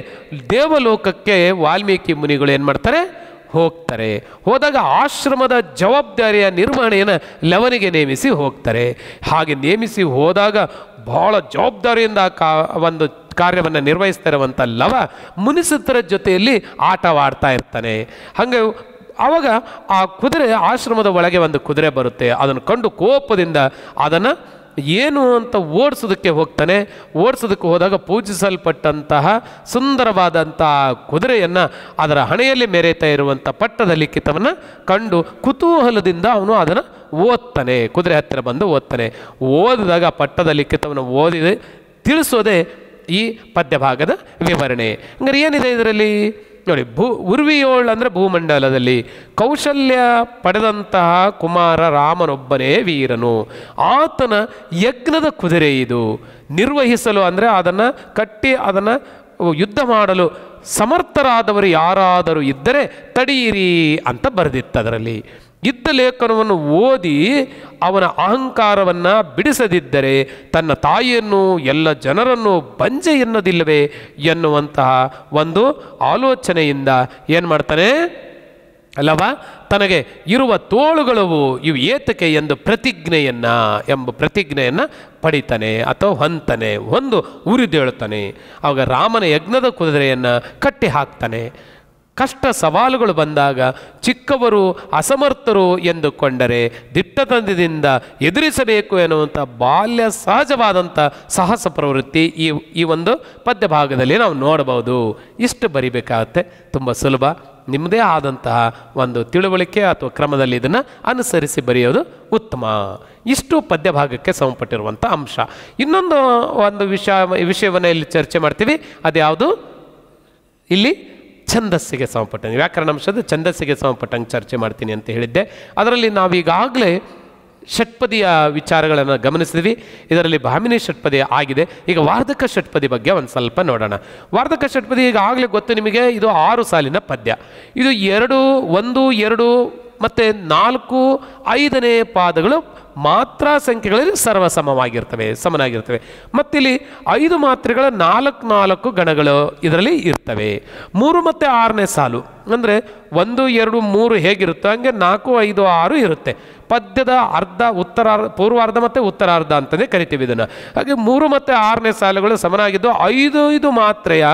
ದೇವಲೋಕಕ್ಕೆ ವಾಲ್ಮೀಕಿ ಮುನಿಗಳು ಏನು ಮಾಡ್ತಾರೆ ಹೋಗ್ತಾರೆ ಹೋದಾಗ ಆಶ್ರಮದ ಜವಾಬ್ದಾರಿಯ ನಿರ್ವಹಣೆಯನ್ನು ಲವನಿಗೆ ನೇಮಿಸಿ ಹೋಗ್ತಾರೆ ಹಾಗೆ ನೇಮಿಸಿ ಹೋದಾಗ ಬಹಳ ಜವಾಬ್ದಾರಿಯಿಂದ ಕಾ ಒಂದು ಕಾರ್ಯವನ್ನು ನಿರ್ವಹಿಸ್ತಾ ಲವ ಮುನಿಸುತ್ತರ ಜೊತೆಯಲ್ಲಿ ಆಟವಾಡ್ತಾ ಇರ್ತಾನೆ ಹಾಗೆ ಆವಾಗ ಆ ಕುದುರೆ ಆಶ್ರಮದ ಒಳಗೆ ಒಂದು ಕುದುರೆ ಬರುತ್ತೆ ಅದನ್ನು ಕಂಡು ಕೋಪದಿಂದ ಅದನ್ನು ಏನು ಅಂತ ಓಡಿಸೋದಕ್ಕೆ ಹೋಗ್ತಾನೆ ಓಡಿಸೋದಕ್ಕೆ ಹೋದಾಗ ಪೂಜಿಸಲ್ಪಟ್ಟಂತಹ ಸುಂದರವಾದಂತಹ ಕುದುರೆಯನ್ನು ಅದರ ಹಣೆಯಲ್ಲಿ ಮೆರೆಯುತ್ತಾ ಇರುವಂಥ ಪಟ್ಟದ ಲಿಖಿತವನ್ನು ಕಂಡು ಕುತೂಹಲದಿಂದ ಅವನು ಅದನ್ನು ಓದ್ತಾನೆ ಕುದುರೆ ಹತ್ತಿರ ಬಂದು ಓದ್ತಾನೆ ಓದಿದಾಗ ಪಟ್ಟದ ಲಿಖಿತವನ್ನು ಓದಿದೆ ತಿಳಿಸೋದೇ ಈ ಪದ್ಯಭಾಗದ ವಿವರಣೆ ಹಂಗಾರೆ ಏನಿದೆ ಇದರಲ್ಲಿ ನೋಡಿ ಭೂ ಉರ್ವಿಯೋಳ್ ಅಂದರೆ ಭೂಮಂಡಲದಲ್ಲಿ ಕೌಶಲ್ಯ ಪಡೆದಂತಹ ಕುಮಾರ ರಾಮನೊಬ್ಬನೇ ವೀರನು ಆತನ ಯಜ್ಞದ ಕುದುರೆ ಇದು ನಿರ್ವಹಿಸಲು ಅಂದರೆ ಅದನ್ನು ಕಟ್ಟಿ ಅದನ್ನು ಯುದ್ಧ ಮಾಡಲು ಸಮರ್ಥರಾದವರು ಯಾರಾದರೂ ಇದ್ದರೆ ತಡೆಯಿರಿ ಅಂತ ಬರೆದಿತ್ತು ಅದರಲ್ಲಿ ಇದ್ದ ಲೇಖನವನ್ನು ಓದಿ ಅವನ ಅಹಂಕಾರವನ್ನು ಬಿಡಿಸದಿದ್ದರೆ ತನ್ನ ತಾಯಿಯನ್ನು ಎಲ್ಲ ಜನರನ್ನು ಬಂಜೆ ಎನ್ನೋದಿಲ್ಲವೇ ಎನ್ನುವಂತಹ ಒಂದು ಆಲೋಚನೆಯಿಂದ ಏನು ಮಾಡ್ತಾನೆ ಅಲ್ಲವ ತನಗೆ ಇರುವ ತೋಳುಗಳವು ಇವು ಏತಕೆ ಎಂದು ಪ್ರತಿಜ್ಞೆಯನ್ನು ಎಂಬ ಪ್ರತಿಜ್ಞೆಯನ್ನು ಪಡಿತಾನೆ ಅಥವಾ ಹೊಂತಾನೆ ಒಂದು ಉರಿದೇಳ್ತಾನೆ ಆವಾಗ ರಾಮನ ಯಜ್ಞದ ಕುದುರೆಯನ್ನು ಕಟ್ಟಿ ಹಾಕ್ತಾನೆ ಕಷ್ಟ ಸವಾಲುಗಳು ಬಂದಾಗ ಚಿಕ್ಕವರು ಅಸಮರ್ಥರು ಎಂದುಕೊಂಡರೆ ದಿಟ್ಟತನದಿಂದ ಎದುರಿಸಬೇಕು ಎನ್ನುವಂಥ ಬಾಲ್ಯ ಸಹಜವಾದಂಥ ಸಾಹಸ ಪ್ರವೃತ್ತಿ ಈ ಈ ಒಂದು ಪದ್ಯಭಾಗದಲ್ಲಿ ನಾವು ನೋಡಬಹುದು ಇಷ್ಟು ಬರಿಬೇಕಾಗತ್ತೆ ತುಂಬ ಸುಲಭ ನಿಮ್ಮದೇ ಆದಂತಹ ಒಂದು ತಿಳುವಳಿಕೆ ಅಥವಾ ಕ್ರಮದಲ್ಲಿ ಇದನ್ನು ಅನುಸರಿಸಿ ಬರೆಯೋದು ಉತ್ತಮ ಇಷ್ಟು ಪದ್ಯಭಾಗಕ್ಕೆ ಸಂಪಟ್ಟಿರುವಂಥ ಅಂಶ ಇನ್ನೊಂದು ಒಂದು ವಿಷಯ ವಿಷಯವನ್ನು ಇಲ್ಲಿ ಚರ್ಚೆ ಮಾಡ್ತೀವಿ ಅದ್ಯಾವುದು ಇಲ್ಲಿ ಛಂದಸ್ಸಿಗೆ ಸಮಪಟ್ಟಂಗೆ ವ್ಯಾಕರಣಾಂಶದ ಛಂದಸ್ಸಿಗೆ ಸಮಪಟ್ಟಂಗೆ ಚರ್ಚೆ ಮಾಡ್ತೀನಿ ಅಂತ ಹೇಳಿದ್ದೆ ಅದರಲ್ಲಿ ನಾವೀಗಾಗಲೇ ಷಟ್ಪದಿಯ ವಿಚಾರಗಳನ್ನು ಗಮನಿಸಿದ್ವಿ ಇದರಲ್ಲಿ ಭಾಮಿನಿ ಷಟ್ಪದಿ ಆಗಿದೆ ಈಗ ವಾರ್ಧಕ ಷಟ್ಪದಿ ಬಗ್ಗೆ ಒಂದು ಸ್ವಲ್ಪ ನೋಡೋಣ ವಾರ್ಧಕ ಷಟ್ಪದಿ ಈಗಾಗಲೇ ಗೊತ್ತು ನಿಮಗೆ ಇದು ಆರು ಸಾಲಿನ ಪದ್ಯ ಇದು ಎರಡು ಒಂದು ಎರಡು ಮತ್ತು ನಾಲ್ಕು ಐದನೇ ಪಾದಗಳು ಮಾತ್ರ ಸಂಖ್ಯೆಗಳಲ್ಲಿ ಸಮವಾಗಿರ್ತವೆ ಸಮನಾಗಿರ್ತವೆ ಮತ್ತಿಲ್ಲಿ ಐದು ಮಾತ್ರೆಗಳ ನಾಲ್ಕು ನಾಲ್ಕು ಗಣಗಳು ಇದರಲ್ಲಿ ಇರ್ತವೆ ಮೂರು ಮತ್ತು ಆರನೇ ಸಾಲು ಅಂದರೆ ಒಂದು ಎರಡು ಮೂರು ಹೇಗಿರುತ್ತೋ ಹಾಗೆ ನಾಲ್ಕು ಐದು ಆರು ಇರುತ್ತೆ ಪದ್ಯದ ಅರ್ಧ ಉತ್ತರಾರ್ಧ ಪೂರ್ವಾರ್ಧ ಮತ್ತು ಉತ್ತರಾರ್ಧ ಅಂತಲೇ ಕರಿತೀವಿ ಇದನ್ನು ಹಾಗೆ ಮೂರು ಮತ್ತು ಆರನೇ ಸಾಲುಗಳು ಸಮನಾಗಿದ್ದು ಐದು ಐದು ಮಾತ್ರೆಯ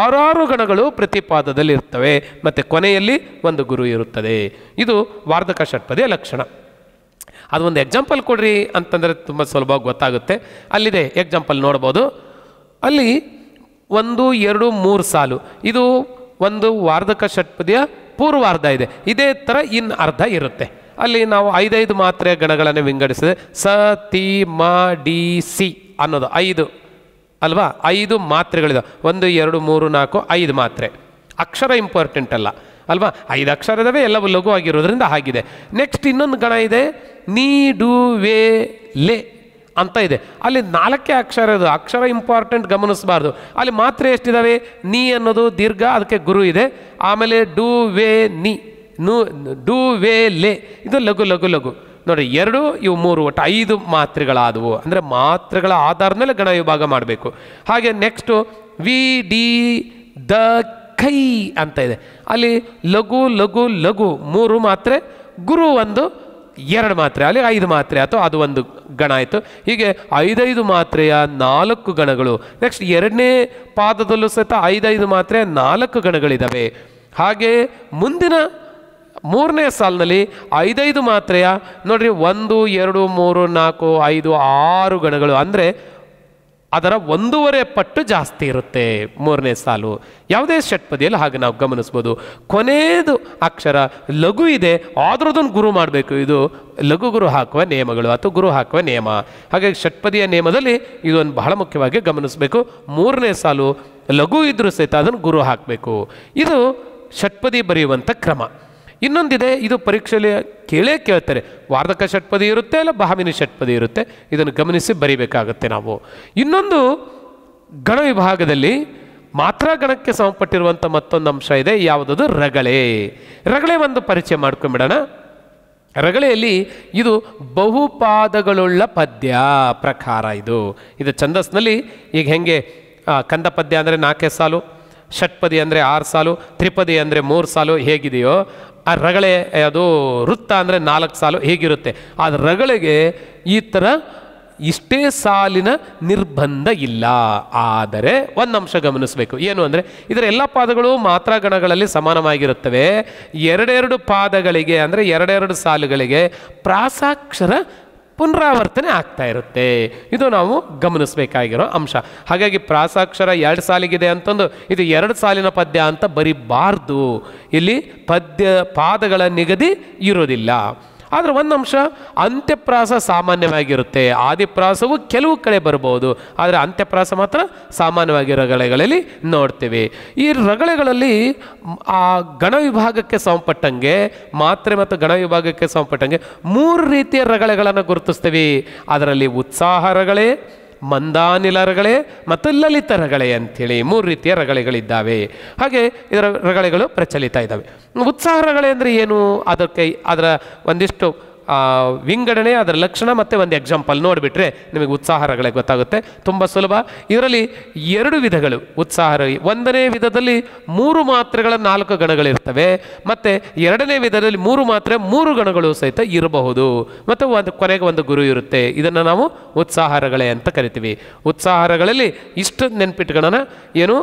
ಆರಾರು ಗಣಗಳು ಪ್ರತಿಪಾದದಲ್ಲಿ ಇರ್ತವೆ ಮತ್ತು ಕೊನೆಯಲ್ಲಿ ಒಂದು ಗುರು ಇರುತ್ತದೆ ಇದು ವಾರ್ಧಕ ಷಟ್ಪದಿಯ ಲಕ್ಷಣ ಅದೊಂದು ಎಕ್ಸಾಂಪಲ್ ಕೊಡ್ರಿ ಅಂತಂದರೆ ತುಂಬ ಸುಲಭವಾಗಿ ಗೊತ್ತಾಗುತ್ತೆ ಅಲ್ಲಿದೆ ಎಕ್ಸಾಂಪಲ್ ನೋಡ್ಬೋದು ಅಲ್ಲಿ ಒಂದು ಎರಡು ಮೂರು ಸಾಲು ಇದು ಒಂದು ವಾರ್ಧಕ ಷಟ್ಪದಿಯ ಪೂರ್ವಾರ್ಧ ಇದೆ ಇದೇ ಥರ ಇನ್ ಅರ್ಧ ಇರುತ್ತೆ ಅಲ್ಲಿ ನಾವು ಐದೈದು ಮಾತ್ರೆ ಗಣಗಳನ್ನು ವಿಂಗಡಿಸಿದೆ ಸ ತಿ ಮ ಡಿ ಸಿ ಅನ್ನೋದು ಐದು ಅಲ್ವಾ ಐದು ಮಾತ್ರೆಗಳಿದೆ ಒಂದು ಎರಡು ಮೂರು ನಾಲ್ಕು ಐದು ಮಾತ್ರೆ ಅಕ್ಷರ ಇಂಪಾರ್ಟೆಂಟ್ ಅಲ್ಲ ಅಲ್ವಾ ಐದು ಅಕ್ಷರದವೇ ಎಲ್ಲವೂ ಎಲ್ಲವೂ ಲಘುವಾಗಿರೋದ್ರಿಂದ ಆಗಿದೆ ನೆಕ್ಸ್ಟ್ ಇನ್ನೊಂದು ಗಣ ಇದೆ ನೀಡುವೆ ಲೆ ಅಂತ ಇದೆ ಅಲ್ಲಿ ನಾಲ್ಕೇ ಅಕ್ಷರ ಇದು ಅಕ್ಷರ ಇಂಪಾರ್ಟೆಂಟ್ ಗಮನಿಸಬಾರ್ದು ಅಲ್ಲಿ ಮಾತ್ರೆ ಎಷ್ಟಿದ್ದಾವೆ ನೀ ಅನ್ನೋದು ದೀರ್ಘ ಅದಕ್ಕೆ ಗುರು ಇದೆ ಆಮೇಲೆ ಡೂ ವೇ ನಿ ನೂ ಡೂ ವೇ ಲೆ ಇದು ಲಘು ಲಘು ಲಘು ನೋಡಿ ಎರಡು ಇವು ಮೂರು ಒಟ್ಟು ಐದು ಮಾತ್ರೆಗಳಾದವು ಅಂದರೆ ಮಾತ್ರೆಗಳ ಆಧಾರದ ಮೇಲೆ ಗಣ ವಿಭಾಗ ಮಾಡಬೇಕು ಹಾಗೆ ನೆಕ್ಸ್ಟು ವಿ ಡಿ ದ ಕೈ ಅಂತ ಇದೆ ಅಲ್ಲಿ ಲಘು ಲಘು ಲಘು ಮೂರು ಮಾತ್ರೆ ಗುರು ಒಂದು ಎರಡು ಮಾತ್ರೆ ಅಲ್ಲಿ ಐದು ಮಾತ್ರೆ ಅಥವಾ ಅದು ಒಂದು ಗಣ ಆಯಿತು ಹೀಗೆ ಐದೈದು ಮಾತ್ರೆಯ ನಾಲ್ಕು ಗಣಗಳು ನೆಕ್ಸ್ಟ್ ಎರಡನೇ ಪಾದದಲ್ಲೂ ಸಹಿತ ಐದೈದು ಮಾತ್ರೆ ನಾಲ್ಕು ಗಣಗಳಿದ್ದಾವೆ ಹಾಗೆ ಮುಂದಿನ ಮೂರನೇ ಸಾಲಿನಲ್ಲಿ ಐದೈದು ಮಾತ್ರೆಯ ನೋಡಿರಿ ಒಂದು ಎರಡು ಮೂರು ನಾಲ್ಕು ಐದು ಆರು ಗಣಗಳು ಅಂದರೆ ಅದರ ಒಂದೂವರೆ ಪಟ್ಟು ಜಾಸ್ತಿ ಇರುತ್ತೆ ಮೂರನೇ ಸಾಲು ಯಾವುದೇ ಷಟ್ಪದಿಯಲ್ಲಿ ಹಾಗೆ ನಾವು ಗಮನಿಸ್ಬೋದು ಕೊನೆಯದು ಅಕ್ಷರ ಲಘು ಇದೆ ಆದ್ರದೊಂದು ಗುರು ಮಾಡಬೇಕು ಇದು ಲಘು ಗುರು ಹಾಕುವ ನಿಯಮಗಳು ಅಥವಾ ಗುರು ಹಾಕುವ ನಿಯಮ ಹಾಗಾಗಿ ಷಟ್ಪದಿಯ ನಿಯಮದಲ್ಲಿ ಇದೊಂದು ಬಹಳ ಮುಖ್ಯವಾಗಿ ಗಮನಿಸಬೇಕು ಮೂರನೇ ಸಾಲು ಲಘು ಇದ್ದರೂ ಸಹಿತ ಅದನ್ನು ಗುರು ಹಾಕಬೇಕು ಇದು ಷಟ್ಪದಿ ಬರೆಯುವಂಥ ಕ್ರಮ ಇನ್ನೊಂದಿದೆ ಇದು ಪರೀಕ್ಷೆಯಲ್ಲಿ ಕೇಳೇ ಕೇಳ್ತಾರೆ ವಾರ್ಧಕ ಷಟ್ಪದಿ ಇರುತ್ತೆ ಇಲ್ಲ ಬಹಾಮಿನಿ ಷಟ್ಪದಿ ಇರುತ್ತೆ ಇದನ್ನು ಗಮನಿಸಿ ಬರಿಬೇಕಾಗುತ್ತೆ ನಾವು ಇನ್ನೊಂದು ಗಣ ವಿಭಾಗದಲ್ಲಿ ಮಾತ್ರ ಗಣಕ್ಕೆ ಸಂಬಂಧಪಟ್ಟಿರುವಂಥ ಮತ್ತೊಂದು ಅಂಶ ಇದೆ ಯಾವುದದು ರಗಳೆ ರಗಳೆ ಒಂದು ಪರಿಚಯ ಮಾಡ್ಕೊಂಬಿಡೋಣ ರಗಳೆಯಲ್ಲಿ ಇದು ಬಹುಪಾದಗಳುಳ್ಳ ಪದ್ಯ ಪ್ರಕಾರ ಇದು ಇದು ಛಂದಸ್ನಲ್ಲಿ ಈಗ ಹೆಂಗೆ ಕಂದ ಪದ್ಯ ಅಂದರೆ ನಾಲ್ಕೇ ಸಾಲು ಷಟ್ಪದಿ ಅಂದರೆ ಆರು ಸಾಲು ತ್ರಿಪದಿ ಅಂದರೆ ಮೂರು ಸಾಲು ಹೇಗಿದೆಯೋ ಆ ರಗಳೆ ಅದು ವೃತ್ತ ಅಂದರೆ ನಾಲ್ಕು ಸಾಲು ಹೇಗಿರುತ್ತೆ ಆ ರಗಳಿಗೆ ಈ ಥರ ಇಷ್ಟೇ ಸಾಲಿನ ನಿರ್ಬಂಧ ಇಲ್ಲ ಆದರೆ ಒಂದು ಅಂಶ ಗಮನಿಸಬೇಕು ಏನು ಅಂದರೆ ಇದರ ಎಲ್ಲ ಪಾದಗಳು ಮಾತ್ರ ಗಣಗಳಲ್ಲಿ ಸಮಾನವಾಗಿರುತ್ತವೆ ಎರಡೆರಡು ಪಾದಗಳಿಗೆ ಅಂದರೆ ಎರಡೆರಡು ಸಾಲುಗಳಿಗೆ ಪ್ರಾಸಾಕ್ಷರ ಪುನರಾವರ್ತನೆ ಆಗ್ತಾ ಇರುತ್ತೆ ಇದು ನಾವು ಗಮನಿಸಬೇಕಾಗಿರೋ ಅಂಶ ಹಾಗಾಗಿ ಪ್ರಾಸಾಕ್ಷರ ಎರಡು ಸಾಲಿಗಿದೆ ಅಂತಂದು ಇದು ಎರಡು ಸಾಲಿನ ಪದ್ಯ ಅಂತ ಬರೀಬಾರ್ದು ಇಲ್ಲಿ ಪದ್ಯ ಪಾದಗಳ ನಿಗದಿ ಇರೋದಿಲ್ಲ ಆದರೆ ಒಂದು ಅಂಶ ಅಂತ್ಯಪ್ರಾಸ ಸಾಮಾನ್ಯವಾಗಿರುತ್ತೆ ಆದಿಪ್ರಾಸವು ಕೆಲವು ಕಡೆ ಬರಬಹುದು ಆದರೆ ಅಂತ್ಯಪ್ರಾಸ ಮಾತ್ರ ಸಾಮಾನ್ಯವಾಗಿ ರಗಳೆಗಳಲ್ಲಿ ನೋಡ್ತೇವೆ ಈ ರಗಳೆಗಳಲ್ಲಿ ಆ ಗಣ ವಿಭಾಗಕ್ಕೆ ಸಂಪಟ್ಟಂಗೆ ಮಾತ್ರೆ ಮತ್ತು ಗಣ ವಿಭಾಗಕ್ಕೆ ಸಂಪಟ್ಟಂಗೆ ಮೂರು ರೀತಿಯ ರಗಳೆಗಳನ್ನು ಗುರುತಿಸ್ತೀವಿ ಅದರಲ್ಲಿ ಉತ್ಸಾಹ ರಗಳೆ ಮಂದಾನಿಲ ರಗಳೆ ಮತ್ತು ಲಲಿತ ರಗಳೆ ಅಂಥೇಳಿ ಮೂರು ರೀತಿಯ ರಗಳೆಗಳಿದ್ದಾವೆ ಹಾಗೆ ಇದರ ರಗಳೆಗಳು ಪ್ರಚಲಿತ ಇದ್ದಾವೆ ಉತ್ಸಾಹ ರಗಳೆ ಅಂದರೆ ಏನು ಅದಕ್ಕೆ ಅದರ ಒಂದಿಷ್ಟು ವಿಂಗಡಣೆ ಅದರ ಲಕ್ಷಣ ಮತ್ತು ಒಂದು ಎಕ್ಸಾಂಪಲ್ ನೋಡಿಬಿಟ್ರೆ ನಿಮಗೆ ಉತ್ಸಾಹರಗಳೇ ಗೊತ್ತಾಗುತ್ತೆ ತುಂಬ ಸುಲಭ ಇದರಲ್ಲಿ ಎರಡು ವಿಧಗಳು ಉತ್ಸಾಹರ ಒಂದನೇ ವಿಧದಲ್ಲಿ ಮೂರು ಮಾತ್ರೆಗಳ ನಾಲ್ಕು ಗಣಗಳಿರ್ತವೆ ಮತ್ತು ಎರಡನೇ ವಿಧದಲ್ಲಿ ಮೂರು ಮಾತ್ರೆ ಮೂರು ಗಣಗಳು ಸಹಿತ ಇರಬಹುದು ಮತ್ತು ಒಂದು ಕೊನೆಗೆ ಒಂದು ಗುರು ಇರುತ್ತೆ ಇದನ್ನು ನಾವು ಉತ್ಸಾಹರಗಳೇ ಅಂತ ಕರಿತೀವಿ ಉತ್ಸಾಹಾರಗಳಲ್ಲಿ ಇಷ್ಟು ನೆನ್ಪಿಟ್ಟುಗಳನ್ನು ಏನು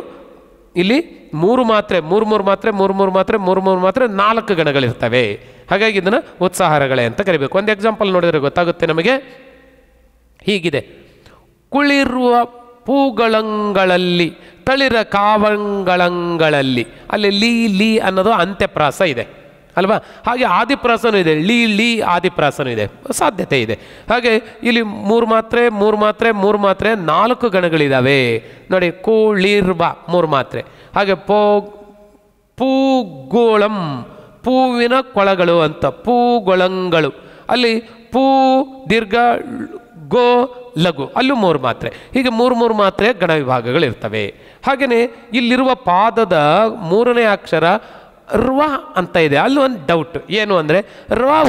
ಇಲ್ಲಿ ಮೂರು ಮಾತ್ರೆ ಮೂರು ಮೂರು ಮಾತ್ರೆ ಮೂರು ಮೂರು ಮಾತ್ರೆ ಮೂರು ಮೂರು ಮಾತ್ರೆ ನಾಲ್ಕು ಗಣಗಳಿರ್ತವೆ ಹಾಗಾಗಿ ಇದನ್ನು ಉತ್ಸಾಹಗಳೇ ಅಂತ ಕರಿಬೇಕು ಒಂದು ಎಕ್ಸಾಂಪಲ್ ನೋಡಿದರೆ ಗೊತ್ತಾಗುತ್ತೆ ನಮಗೆ ಹೀಗಿದೆ ಕುಳಿರುವ ಪೂಗಳಂಗಳಲ್ಲಿ ತಳಿರ ಕಾವಂಗಳಂಗಳಲ್ಲಿ ಅಲ್ಲಿ ಲೀ ಲೀ ಅನ್ನೋದು ಅಂತ್ಯಪ್ರಾಸ ಇದೆ ಅಲ್ವಾ ಹಾಗೆ ಆದಿಪ್ರಾಸನ ಇದೆ ಲೀ ಲೀ ಆದಿಪ್ರಾಸನ ಇದೆ ಸಾಧ್ಯತೆ ಇದೆ ಹಾಗೆ ಇಲ್ಲಿ ಮೂರು ಮಾತ್ರೆ ಮೂರು ಮಾತ್ರೆ ಮೂರು ಮಾತ್ರೆ ನಾಲ್ಕು ಗಣಗಳಿದ್ದಾವೆ ನೋಡಿ ಕೂಳಿರ್ಬ ಮೂರು ಮಾತ್ರೆ ಹಾಗೆ ಪೋ ಪೂಗೋಳಂ ಪೂವಿನ ಕೊಳಗಳು ಅಂತ ಪೂಗೊಳಂಗಳು ಅಲ್ಲಿ ಪೂ ದೀರ್ಘ ಗೋ ಲಘು ಅಲ್ಲೂ ಮೂರು ಮಾತ್ರೆ ಹೀಗೆ ಮೂರು ಮೂರು ಮಾತ್ರೆ ಗಣ ವಿಭಾಗಗಳಿರ್ತವೆ ಹಾಗೆಯೇ ಇಲ್ಲಿರುವ ಪಾದದ ಮೂರನೇ ಅಕ್ಷರ ರ್ವ ಅಂತ ಇದೆ ಅಲ್ಲಿ ಒಂದು ಡೌಟ್ ಏನು ಅಂದರೆ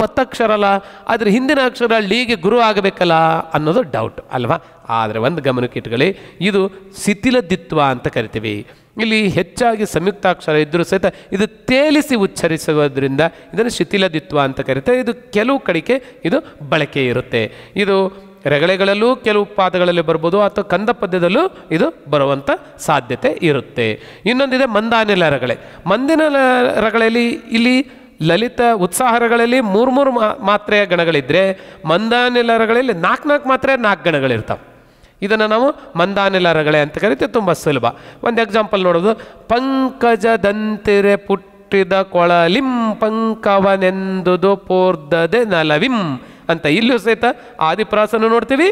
ಒತ್ತಕ್ಷರ ಅಲ್ಲ ಅದ್ರ ಹಿಂದಿನ ಅಕ್ಷರ ಲೀಗೆ ಗುರು ಆಗಬೇಕಲ್ಲ ಅನ್ನೋದು ಡೌಟ್ ಅಲ್ವಾ ಆದರೆ ಒಂದು ಗಮನಕ್ಕೆ ಇಟ್ಕೊಳ್ಳಿ ಇದು ಶಿಥಿಲದಿತ್ವ ಅಂತ ಕರಿತೀವಿ ಇಲ್ಲಿ ಹೆಚ್ಚಾಗಿ ಸಂಯುಕ್ತಾಕ್ಷರ ಇದ್ದರೂ ಸಹಿತ ಇದು ತೇಲಿಸಿ ಉಚ್ಚರಿಸುವುದರಿಂದ ಇದನ್ನು ಶಿಥಿಲದಿತ್ವ ಅಂತ ಕರೀತಾರೆ ಇದು ಕೆಲವು ಕಡೆಗೆ ಇದು ಬಳಕೆ ಇರುತ್ತೆ ಇದು ರಗಳೆಗಳಲ್ಲೂ ಕೆಲವು ಪಾದಗಳಲ್ಲಿ ಬರ್ಬೋದು ಅಥವಾ ಕಂದ ಪದ್ಯದಲ್ಲೂ ಇದು ಬರುವಂಥ ಸಾಧ್ಯತೆ ಇರುತ್ತೆ ಇನ್ನೊಂದಿದೆ ಮಂದಾನಿಲ ರಗಳೆ ಮಂದಿನ ರಗಳಲ್ಲಿ ಇಲ್ಲಿ ಲಲಿತ ಉತ್ಸಾಹರಗಳಲ್ಲಿ ಮೂರು ಮೂರು ಮಾತ್ರೆಯ ಗಣಗಳಿದ್ದರೆ ಮಂದಾನಿಲರಗಳಲ್ಲಿ ನಾಲ್ಕು ನಾಲ್ಕು ಮಾತ್ರೆ ನಾಲ್ಕು ಗಣಗಳಿರ್ತಾವೆ ಇದನ್ನು ನಾವು ಮಂದಾನಿಲರಗಳೇ ಅಂತ ಕರಿತೀವಿ ತುಂಬ ಸುಲಭ ಒಂದು ಎಕ್ಸಾಂಪಲ್ ನೋಡೋದು ಪಂಕಜ ದಂತಿರೆ ಪುಟ್ಟಿದ ಕೊಳಲಿಂ ಪಂಕವನೆಂದುದು ಪೋರ್ದದೆ ನಲವಿಂ ಅಂತ ಇಲ್ಲೂ ಸಹಿತ ಆದಿಪ್ರಾಸನ ನೋಡ್ತೀವಿ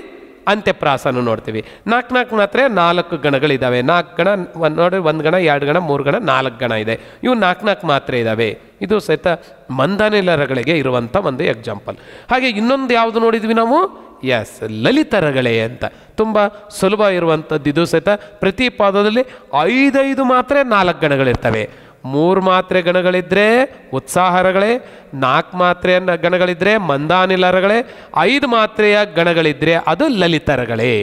ಅಂತ್ಯಪ್ರಾಸನ ನೋಡ್ತೀವಿ ನಾಲ್ಕು ನಾಲ್ಕು ಮಾತ್ರ ನಾಲ್ಕು ಗಣಗಳಿದ್ದಾವೆ ನಾಲ್ಕು ಗಣ ಒಂದು ನೋಡಿ ಒಂದು ಗಣ ಎರಡು ಗಣ ಮೂರು ಗಣ ನಾಲ್ಕು ಗಣ ಇದೆ ಇವು ನಾಲ್ಕು ನಾಲ್ಕು ಮಾತ್ರೆ ಇದ್ದಾವೆ ಇದು ಸಹಿತ ಮಂದನಿಲರಗಳಿಗೆ ಇರುವಂಥ ಒಂದು ಎಕ್ಸಾಂಪಲ್ ಹಾಗೆ ಇನ್ನೊಂದು ಯಾವುದು ನೋಡಿದ್ವಿ ನಾವು ಎಸ್ ಲಲಿತರಗಳೇ ಅಂತ ತುಂಬ ಸುಲಭ ಇರುವಂಥದ್ದು ಇದು ಸಹಿತ ಪ್ರತಿ ಪಾದದಲ್ಲಿ ಐದೈದು ಮಾತ್ರ ನಾಲ್ಕು ಗಣಗಳಿರ್ತವೆ ಮೂರು ಮಾತ್ರೆ ಗಣಗಳಿದ್ದರೆ ಉತ್ಸಾಹರಗಳೇ ನಾಲ್ಕು ಮಾತ್ರೆಯ ಗಣಗಳಿದ್ದರೆ ಮಂದಾನಿಲರಗಳೇ ಐದು ಮಾತ್ರೆಯ ಗಣಗಳಿದ್ದರೆ ಅದು ಲಲಿತರಗಳೇ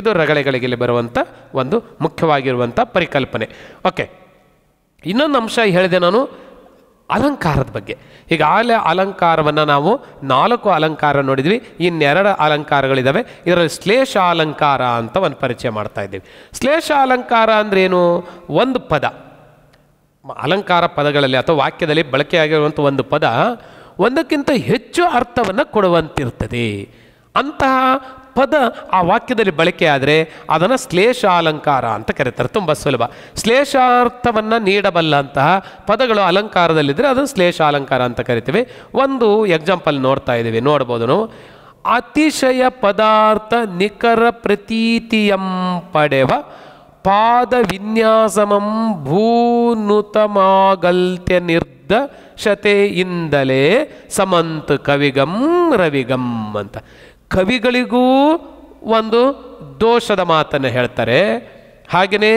ಇದು ರಗಳೆಗಳಿಗೆ ಬರುವಂಥ ಒಂದು ಮುಖ್ಯವಾಗಿರುವಂಥ ಪರಿಕಲ್ಪನೆ ಓಕೆ ಇನ್ನೊಂದು ಅಂಶ ಹೇಳಿದೆ ನಾನು ಅಲಂಕಾರದ ಬಗ್ಗೆ ಈಗಾಗಲೇ ಅಲಂಕಾರವನ್ನು ನಾವು ನಾಲ್ಕು ಅಲಂಕಾರ ನೋಡಿದ್ವಿ ಇನ್ನೆರಡು ಅಲಂಕಾರಗಳಿದ್ದಾವೆ ಇದರಲ್ಲಿ ಶ್ಲೇಷ ಅಲಂಕಾರ ಅಂತ ಒಂದು ಪರಿಚಯ ಮಾಡ್ತಾ ಇದ್ದೀವಿ ಶ್ಲೇಷ ಅಲಂಕಾರ ಅಂದ್ರೇನು ಒಂದು ಪದ ಅಲಂಕಾರ ಪದಗಳಲ್ಲಿ ಅಥವಾ ವಾಕ್ಯದಲ್ಲಿ ಬಳಕೆಯಾಗಿರುವಂಥ ಒಂದು ಪದ ಒಂದಕ್ಕಿಂತ ಹೆಚ್ಚು ಅರ್ಥವನ್ನು ಕೊಡುವಂತಿರ್ತದೆ ಅಂತಹ ಪದ ಆ ವಾಕ್ಯದಲ್ಲಿ ಬಳಕೆಯಾದರೆ ಅದನ್ನು ಶ್ಲೇಷ ಅಲಂಕಾರ ಅಂತ ಕರೀತಾರೆ ತುಂಬ ಸುಲಭ ಶ್ಲೇಷಾರ್ಥವನ್ನು ನೀಡಬಲ್ಲಂತಹ ಪದಗಳು ಅಲಂಕಾರದಲ್ಲಿದ್ದರೆ ಅದನ್ನು ಶ್ಲೇಷ ಅಲಂಕಾರ ಅಂತ ಕರಿತೀವಿ ಒಂದು ಎಕ್ಸಾಂಪಲ್ ನೋಡ್ತಾ ಇದ್ದೀವಿ ನೋಡ್ಬೋದು ಅತಿಶಯ ಪದಾರ್ಥ ನಿಖರ ಪ್ರತೀತಿಯಂ ಪಡೆವ ಪಾದ ವಿನ್ಯಾಸಮಂ ಭೂನುತಮಾಗಲ್ತ್ಯ ನಿರ್ದ ಶತೆಯಿಂದಲೇ ಸಮಂತ್ ಕವಿಗಂ ರವಿಗಂ ಅಂತ ಕವಿಗಳಿಗೂ ಒಂದು ದೋಷದ ಮಾತನ್ನು ಹೇಳ್ತಾರೆ ಹಾಗೆಯೇ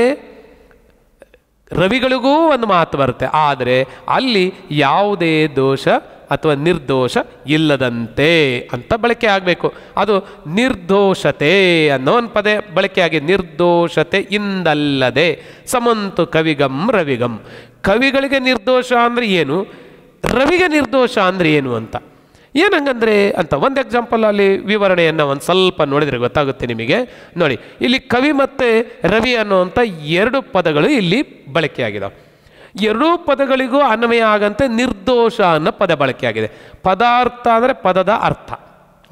ರವಿಗಳಿಗೂ ಒಂದು ಮಾತು ಬರುತ್ತೆ ಆದರೆ ಅಲ್ಲಿ ಯಾವುದೇ ದೋಷ ಅಥವಾ ನಿರ್ದೋಷ ಇಲ್ಲದಂತೆ ಅಂತ ಬಳಕೆ ಆಗಬೇಕು ಅದು ನಿರ್ದೋಷತೆ ಅನ್ನೋ ಒಂದು ಪದೇ ಬಳಕೆಯಾಗಿ ನಿರ್ದೋಷತೆ ಇಂದಲ್ಲದೆ ಸಮಂತು ಕವಿಗಂ ರವಿಗಂ ಕವಿಗಳಿಗೆ ನಿರ್ದೋಷ ಅಂದರೆ ಏನು ರವಿಗೆ ನಿರ್ದೋಷ ಅಂದರೆ ಏನು ಅಂತ ಏನಂಗಂದ್ರೆ ಅಂತ ಒಂದು ಎಕ್ಸಾಂಪಲ್ ಅಲ್ಲಿ ವಿವರಣೆಯನ್ನು ಒಂದು ಸ್ವಲ್ಪ ನೋಡಿದರೆ ಗೊತ್ತಾಗುತ್ತೆ ನಿಮಗೆ ನೋಡಿ ಇಲ್ಲಿ ಕವಿ ಮತ್ತು ರವಿ ಅನ್ನುವಂಥ ಎರಡು ಪದಗಳು ಇಲ್ಲಿ ಬಳಕೆಯಾಗಿದ್ದಾವೆ ಎರಡೂ ಪದಗಳಿಗೂ ಅನ್ವಯ ಆಗಂತೆ ನಿರ್ದೋಷ ಅನ್ನೋ ಪದ ಬಳಕೆಯಾಗಿದೆ ಪದಾರ್ಥ ಅಂದರೆ ಪದದ ಅರ್ಥ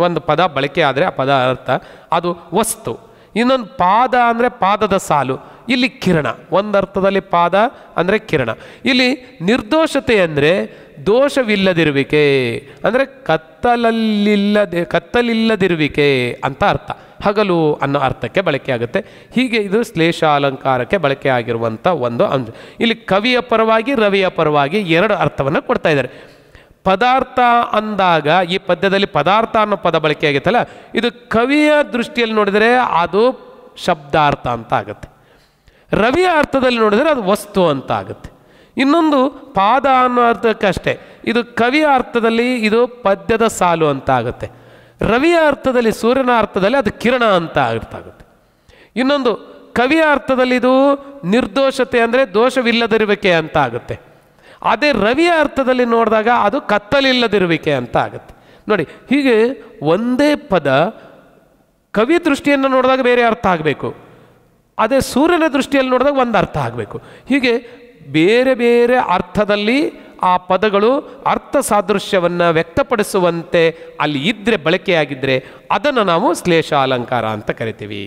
ಒಂದು ಪದ ಬಳಕೆ ಆದರೆ ಆ ಪದ ಅರ್ಥ ಅದು ವಸ್ತು ಇನ್ನೊಂದು ಪಾದ ಅಂದರೆ ಪಾದದ ಸಾಲು ಇಲ್ಲಿ ಕಿರಣ ಒಂದು ಅರ್ಥದಲ್ಲಿ ಪಾದ ಅಂದರೆ ಕಿರಣ ಇಲ್ಲಿ ನಿರ್ದೋಷತೆ ಅಂದರೆ ದೋಷವಿಲ್ಲದಿರುವಿಕೆ ಅಂದರೆ ಕತ್ತಲಲ್ಲಿಲ್ಲದೆ ಕತ್ತಲಿಲ್ಲದಿರುವಿಕೆ ಅಂತ ಅರ್ಥ ಹಗಲು ಅನ್ನೋ ಅರ್ಥಕ್ಕೆ ಬಳಕೆಯಾಗುತ್ತೆ ಹೀಗೆ ಇದು ಶ್ಲೇಷ ಅಲಂಕಾರಕ್ಕೆ ಬಳಕೆ ಒಂದು ಅಂಶ ಇಲ್ಲಿ ಕವಿಯ ಪರವಾಗಿ ರವಿಯ ಪರವಾಗಿ ಎರಡು ಅರ್ಥವನ್ನು ಕೊಡ್ತಾ ಇದ್ದಾರೆ ಪದಾರ್ಥ ಅಂದಾಗ ಈ ಪದ್ಯದಲ್ಲಿ ಪದಾರ್ಥ ಅನ್ನೋ ಪದ ಬಳಕೆ ಬಳಕೆಯಾಗಿತ್ತಲ್ಲ ಇದು ಕವಿಯ ದೃಷ್ಟಿಯಲ್ಲಿ ನೋಡಿದರೆ ಅದು ಶಬ್ದಾರ್ಥ ಅಂತ ಆಗುತ್ತೆ ರವಿಯ ಅರ್ಥದಲ್ಲಿ ನೋಡಿದರೆ ಅದು ವಸ್ತು ಅಂತ ಆಗುತ್ತೆ ಇನ್ನೊಂದು ಪಾದ ಅನ್ನೋ ಅರ್ಥಕ್ಕಷ್ಟೇ ಇದು ಕವಿಯ ಅರ್ಥದಲ್ಲಿ ಇದು ಪದ್ಯದ ಸಾಲು ಅಂತ ಆಗುತ್ತೆ ರವಿಯ ಅರ್ಥದಲ್ಲಿ ಸೂರ್ಯನ ಅರ್ಥದಲ್ಲಿ ಅದು ಕಿರಣ ಅಂತ ಆಗುತ್ತೆ ಇನ್ನೊಂದು ಕವಿಯ ಅರ್ಥದಲ್ಲಿ ಇದು ನಿರ್ದೋಷತೆ ಅಂದರೆ ದೋಷವಿಲ್ಲದಿರುವಿಕೆ ಅಂತ ಆಗುತ್ತೆ ಅದೇ ರವಿಯ ಅರ್ಥದಲ್ಲಿ ನೋಡಿದಾಗ ಅದು ಕತ್ತಲಿಲ್ಲದಿರುವಿಕೆ ಅಂತ ಆಗುತ್ತೆ ನೋಡಿ ಹೀಗೆ ಒಂದೇ ಪದ ಕವಿ ದೃಷ್ಟಿಯನ್ನು ನೋಡಿದಾಗ ಬೇರೆ ಅರ್ಥ ಆಗಬೇಕು ಅದೇ ಸೂರ್ಯನ ದೃಷ್ಟಿಯಲ್ಲಿ ನೋಡಿದಾಗ ಒಂದು ಅರ್ಥ ಆಗಬೇಕು ಹೀಗೆ ಬೇರೆ ಬೇರೆ ಅರ್ಥದಲ್ಲಿ ಆ ಪದಗಳು ಅರ್ಥ ಸಾದೃಶ್ಯವನ್ನು ವ್ಯಕ್ತಪಡಿಸುವಂತೆ ಅಲ್ಲಿ ಇದ್ದರೆ ಬಳಕೆಯಾಗಿದ್ದರೆ ಅದನ್ನು ನಾವು ಶ್ಲೇಷ ಅಲಂಕಾರ ಅಂತ ಕರಿತೀವಿ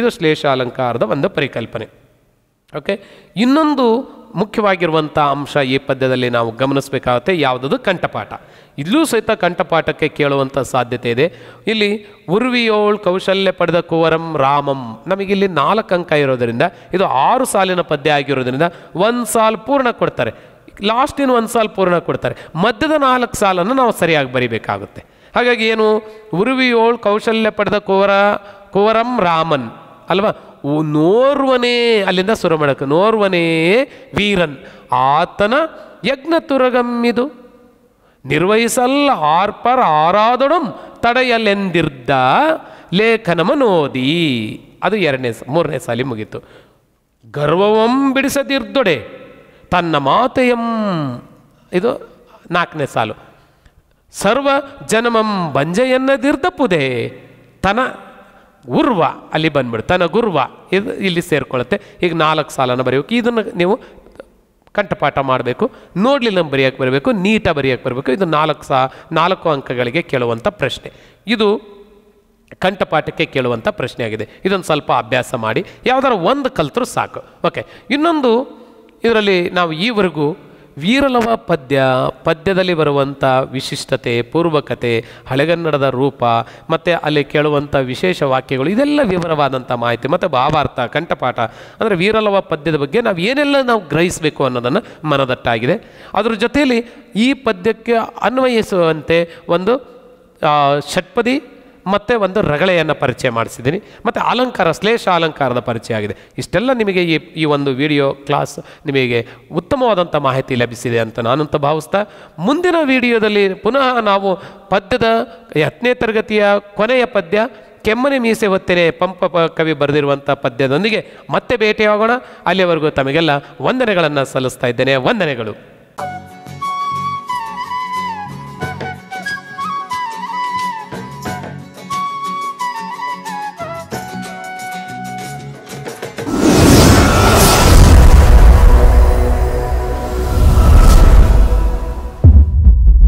ಇದು ಶ್ಲೇಷ ಅಲಂಕಾರದ ಒಂದು ಪರಿಕಲ್ಪನೆ ಓಕೆ ಇನ್ನೊಂದು ಮುಖ್ಯವಾಗಿರುವಂಥ ಅಂಶ ಈ ಪದ್ಯದಲ್ಲಿ ನಾವು ಗಮನಿಸಬೇಕಾಗುತ್ತೆ ಯಾವುದದು ಕಂಠಪಾಠ ಇಲ್ಲೂ ಸಹಿತ ಕಂಠಪಾಠಕ್ಕೆ ಕೇಳುವಂಥ ಸಾಧ್ಯತೆ ಇದೆ ಇಲ್ಲಿ ಉರ್ವಿಯೋಳ್ ಕೌಶಲ್ಯ ಪಡೆದ ಕುವರಂ ರಾಮಂ ನಮಗಿಲ್ಲಿ ನಾಲ್ಕು ಅಂಕ ಇರೋದರಿಂದ ಇದು ಆರು ಸಾಲಿನ ಪದ್ಯ ಆಗಿರೋದರಿಂದ ಒಂದು ಸಾಲು ಪೂರ್ಣ ಕೊಡ್ತಾರೆ ಲಾಸ್ಟ್ ಒಂದು ಸಾಲು ಪೂರ್ಣ ಕೊಡ್ತಾರೆ ಮಧ್ಯದ ನಾಲ್ಕು ಸಾಲನ್ನು ನಾವು ಸರಿಯಾಗಿ ಬರಿಬೇಕಾಗುತ್ತೆ ಹಾಗಾಗಿ ಏನು ಉರುವಿಯೋಳು ಕೌಶಲ್ಯ ಪಡೆದ ಕುವರ ಕುವರಂ ರಾಮನ್ ಅಲ್ವಾ ನೋರ್ವನೇ ಅಲ್ಲಿಂದ ಸುರಮಣಕ ನೋರ್ವನೇ ವೀರನ್ ಆತನ ಯಜ್ಞ ತುರಗಮ್ಮಿದು ನಿರ್ವಹಿಸಲ್ಲ ಆರ್ಪರ್ ಆರಾದೊಡಂ ತಡೆಯಲೆಂದಿರ್ದ ಲೇಖನಮ ನೋದಿ ಅದು ಎರಡನೇ ಮೂರನೇ ಸಾಲಿ ಮುಗೀತು ಗರ್ವವಂ ಬಿಡಿಸದಿರ್ದೊಡೆ ತನ್ನ ಮಾತೆಯಂ ಇದು ನಾಲ್ಕನೇ ಸಾಲು ಸರ್ವ ಜನಮಂ ಬಂಜೆಯನ್ನದಿರ್ದಪ್ಪುದೇ ತನ ಗುರ್ವ ಅಲ್ಲಿ ಬಂದ್ಬಿಡು ತನ ಗುರ್ವ ಇದು ಇಲ್ಲಿ ಸೇರಿಕೊಳ್ಳುತ್ತೆ ಈಗ ನಾಲ್ಕು ಸಾಲನ ಬರೆಯೋಕೆ ಇದನ್ನು ನೀವು ಕಂಠಪಾಠ ಮಾಡಬೇಕು ನೋಡಲಿಲ್ಲ ಬರೆಯೋಕ್ಕೆ ಬರಬೇಕು ನೀಟಾಗಿ ಬರೆಯೋಕ್ಕೆ ಬರಬೇಕು ಇದು ನಾಲ್ಕು ಸಾ ನಾಲ್ಕು ಅಂಕಗಳಿಗೆ ಕೇಳುವಂಥ ಪ್ರಶ್ನೆ ಇದು ಕಂಠಪಾಠಕ್ಕೆ ಕೇಳುವಂಥ ಪ್ರಶ್ನೆಯಾಗಿದೆ ಇದೊಂದು ಸ್ವಲ್ಪ ಅಭ್ಯಾಸ ಮಾಡಿ ಯಾವುದಾದ್ರು ಒಂದು ಕಲ್ತರೂ ಸಾಕು ಓಕೆ ಇನ್ನೊಂದು ಇದರಲ್ಲಿ ನಾವು ಈವರೆಗೂ ವೀರಲವ ಪದ್ಯ ಪದ್ಯದಲ್ಲಿ ಬರುವಂಥ ವಿಶಿಷ್ಟತೆ ಪೂರ್ವಕತೆ ಹಳೆಗನ್ನಡದ ರೂಪ ಮತ್ತು ಅಲ್ಲಿ ಕೇಳುವಂಥ ವಿಶೇಷ ವಾಕ್ಯಗಳು ಇದೆಲ್ಲ ವಿವರವಾದಂಥ ಮಾಹಿತಿ ಮತ್ತು ಭಾವಾರ್ಥ ಕಂಠಪಾಠ ಅಂದರೆ ವೀರಲವ ಪದ್ಯದ ಬಗ್ಗೆ ನಾವು ಏನೆಲ್ಲ ನಾವು ಗ್ರಹಿಸಬೇಕು ಅನ್ನೋದನ್ನು ಮನದಟ್ಟಾಗಿದೆ ಅದರ ಜೊತೆಯಲ್ಲಿ ಈ ಪದ್ಯಕ್ಕೆ ಅನ್ವಯಿಸುವಂತೆ ಒಂದು ಷಟ್ಪದಿ ಮತ್ತು ಒಂದು ರಗಳೆಯನ್ನು ಪರಿಚಯ ಮಾಡಿಸಿದ್ದೀನಿ ಮತ್ತು ಅಲಂಕಾರ ಶ್ಲೇಷ ಅಲಂಕಾರದ ಪರಿಚಯ ಆಗಿದೆ ಇಷ್ಟೆಲ್ಲ ನಿಮಗೆ ಈ ಈ ಒಂದು ವಿಡಿಯೋ ಕ್ಲಾಸ್ ನಿಮಗೆ ಉತ್ತಮವಾದಂಥ ಮಾಹಿತಿ ಲಭಿಸಿದೆ ಅಂತ ನಾನಂತ ಭಾವಿಸ್ತಾ ಮುಂದಿನ ವಿಡಿಯೋದಲ್ಲಿ ಪುನಃ ನಾವು ಪದ್ಯದ ಹತ್ತನೇ ತರಗತಿಯ ಕೊನೆಯ ಪದ್ಯ ಕೆಮ್ಮನೆ ಮೀಸೆ ಹೊತ್ತೇನೆ ಪಂಪ ಕವಿ ಬರೆದಿರುವಂಥ ಪದ್ಯದೊಂದಿಗೆ ಮತ್ತೆ ಭೇಟಿಯಾಗೋಣ ಅಲ್ಲಿಯವರೆಗೂ ತಮಗೆಲ್ಲ ವಂದನೆಗಳನ್ನು ಸಲ್ಲಿಸ್ತಾ ಇದ್ದೇನೆ ವಂದನೆಗಳು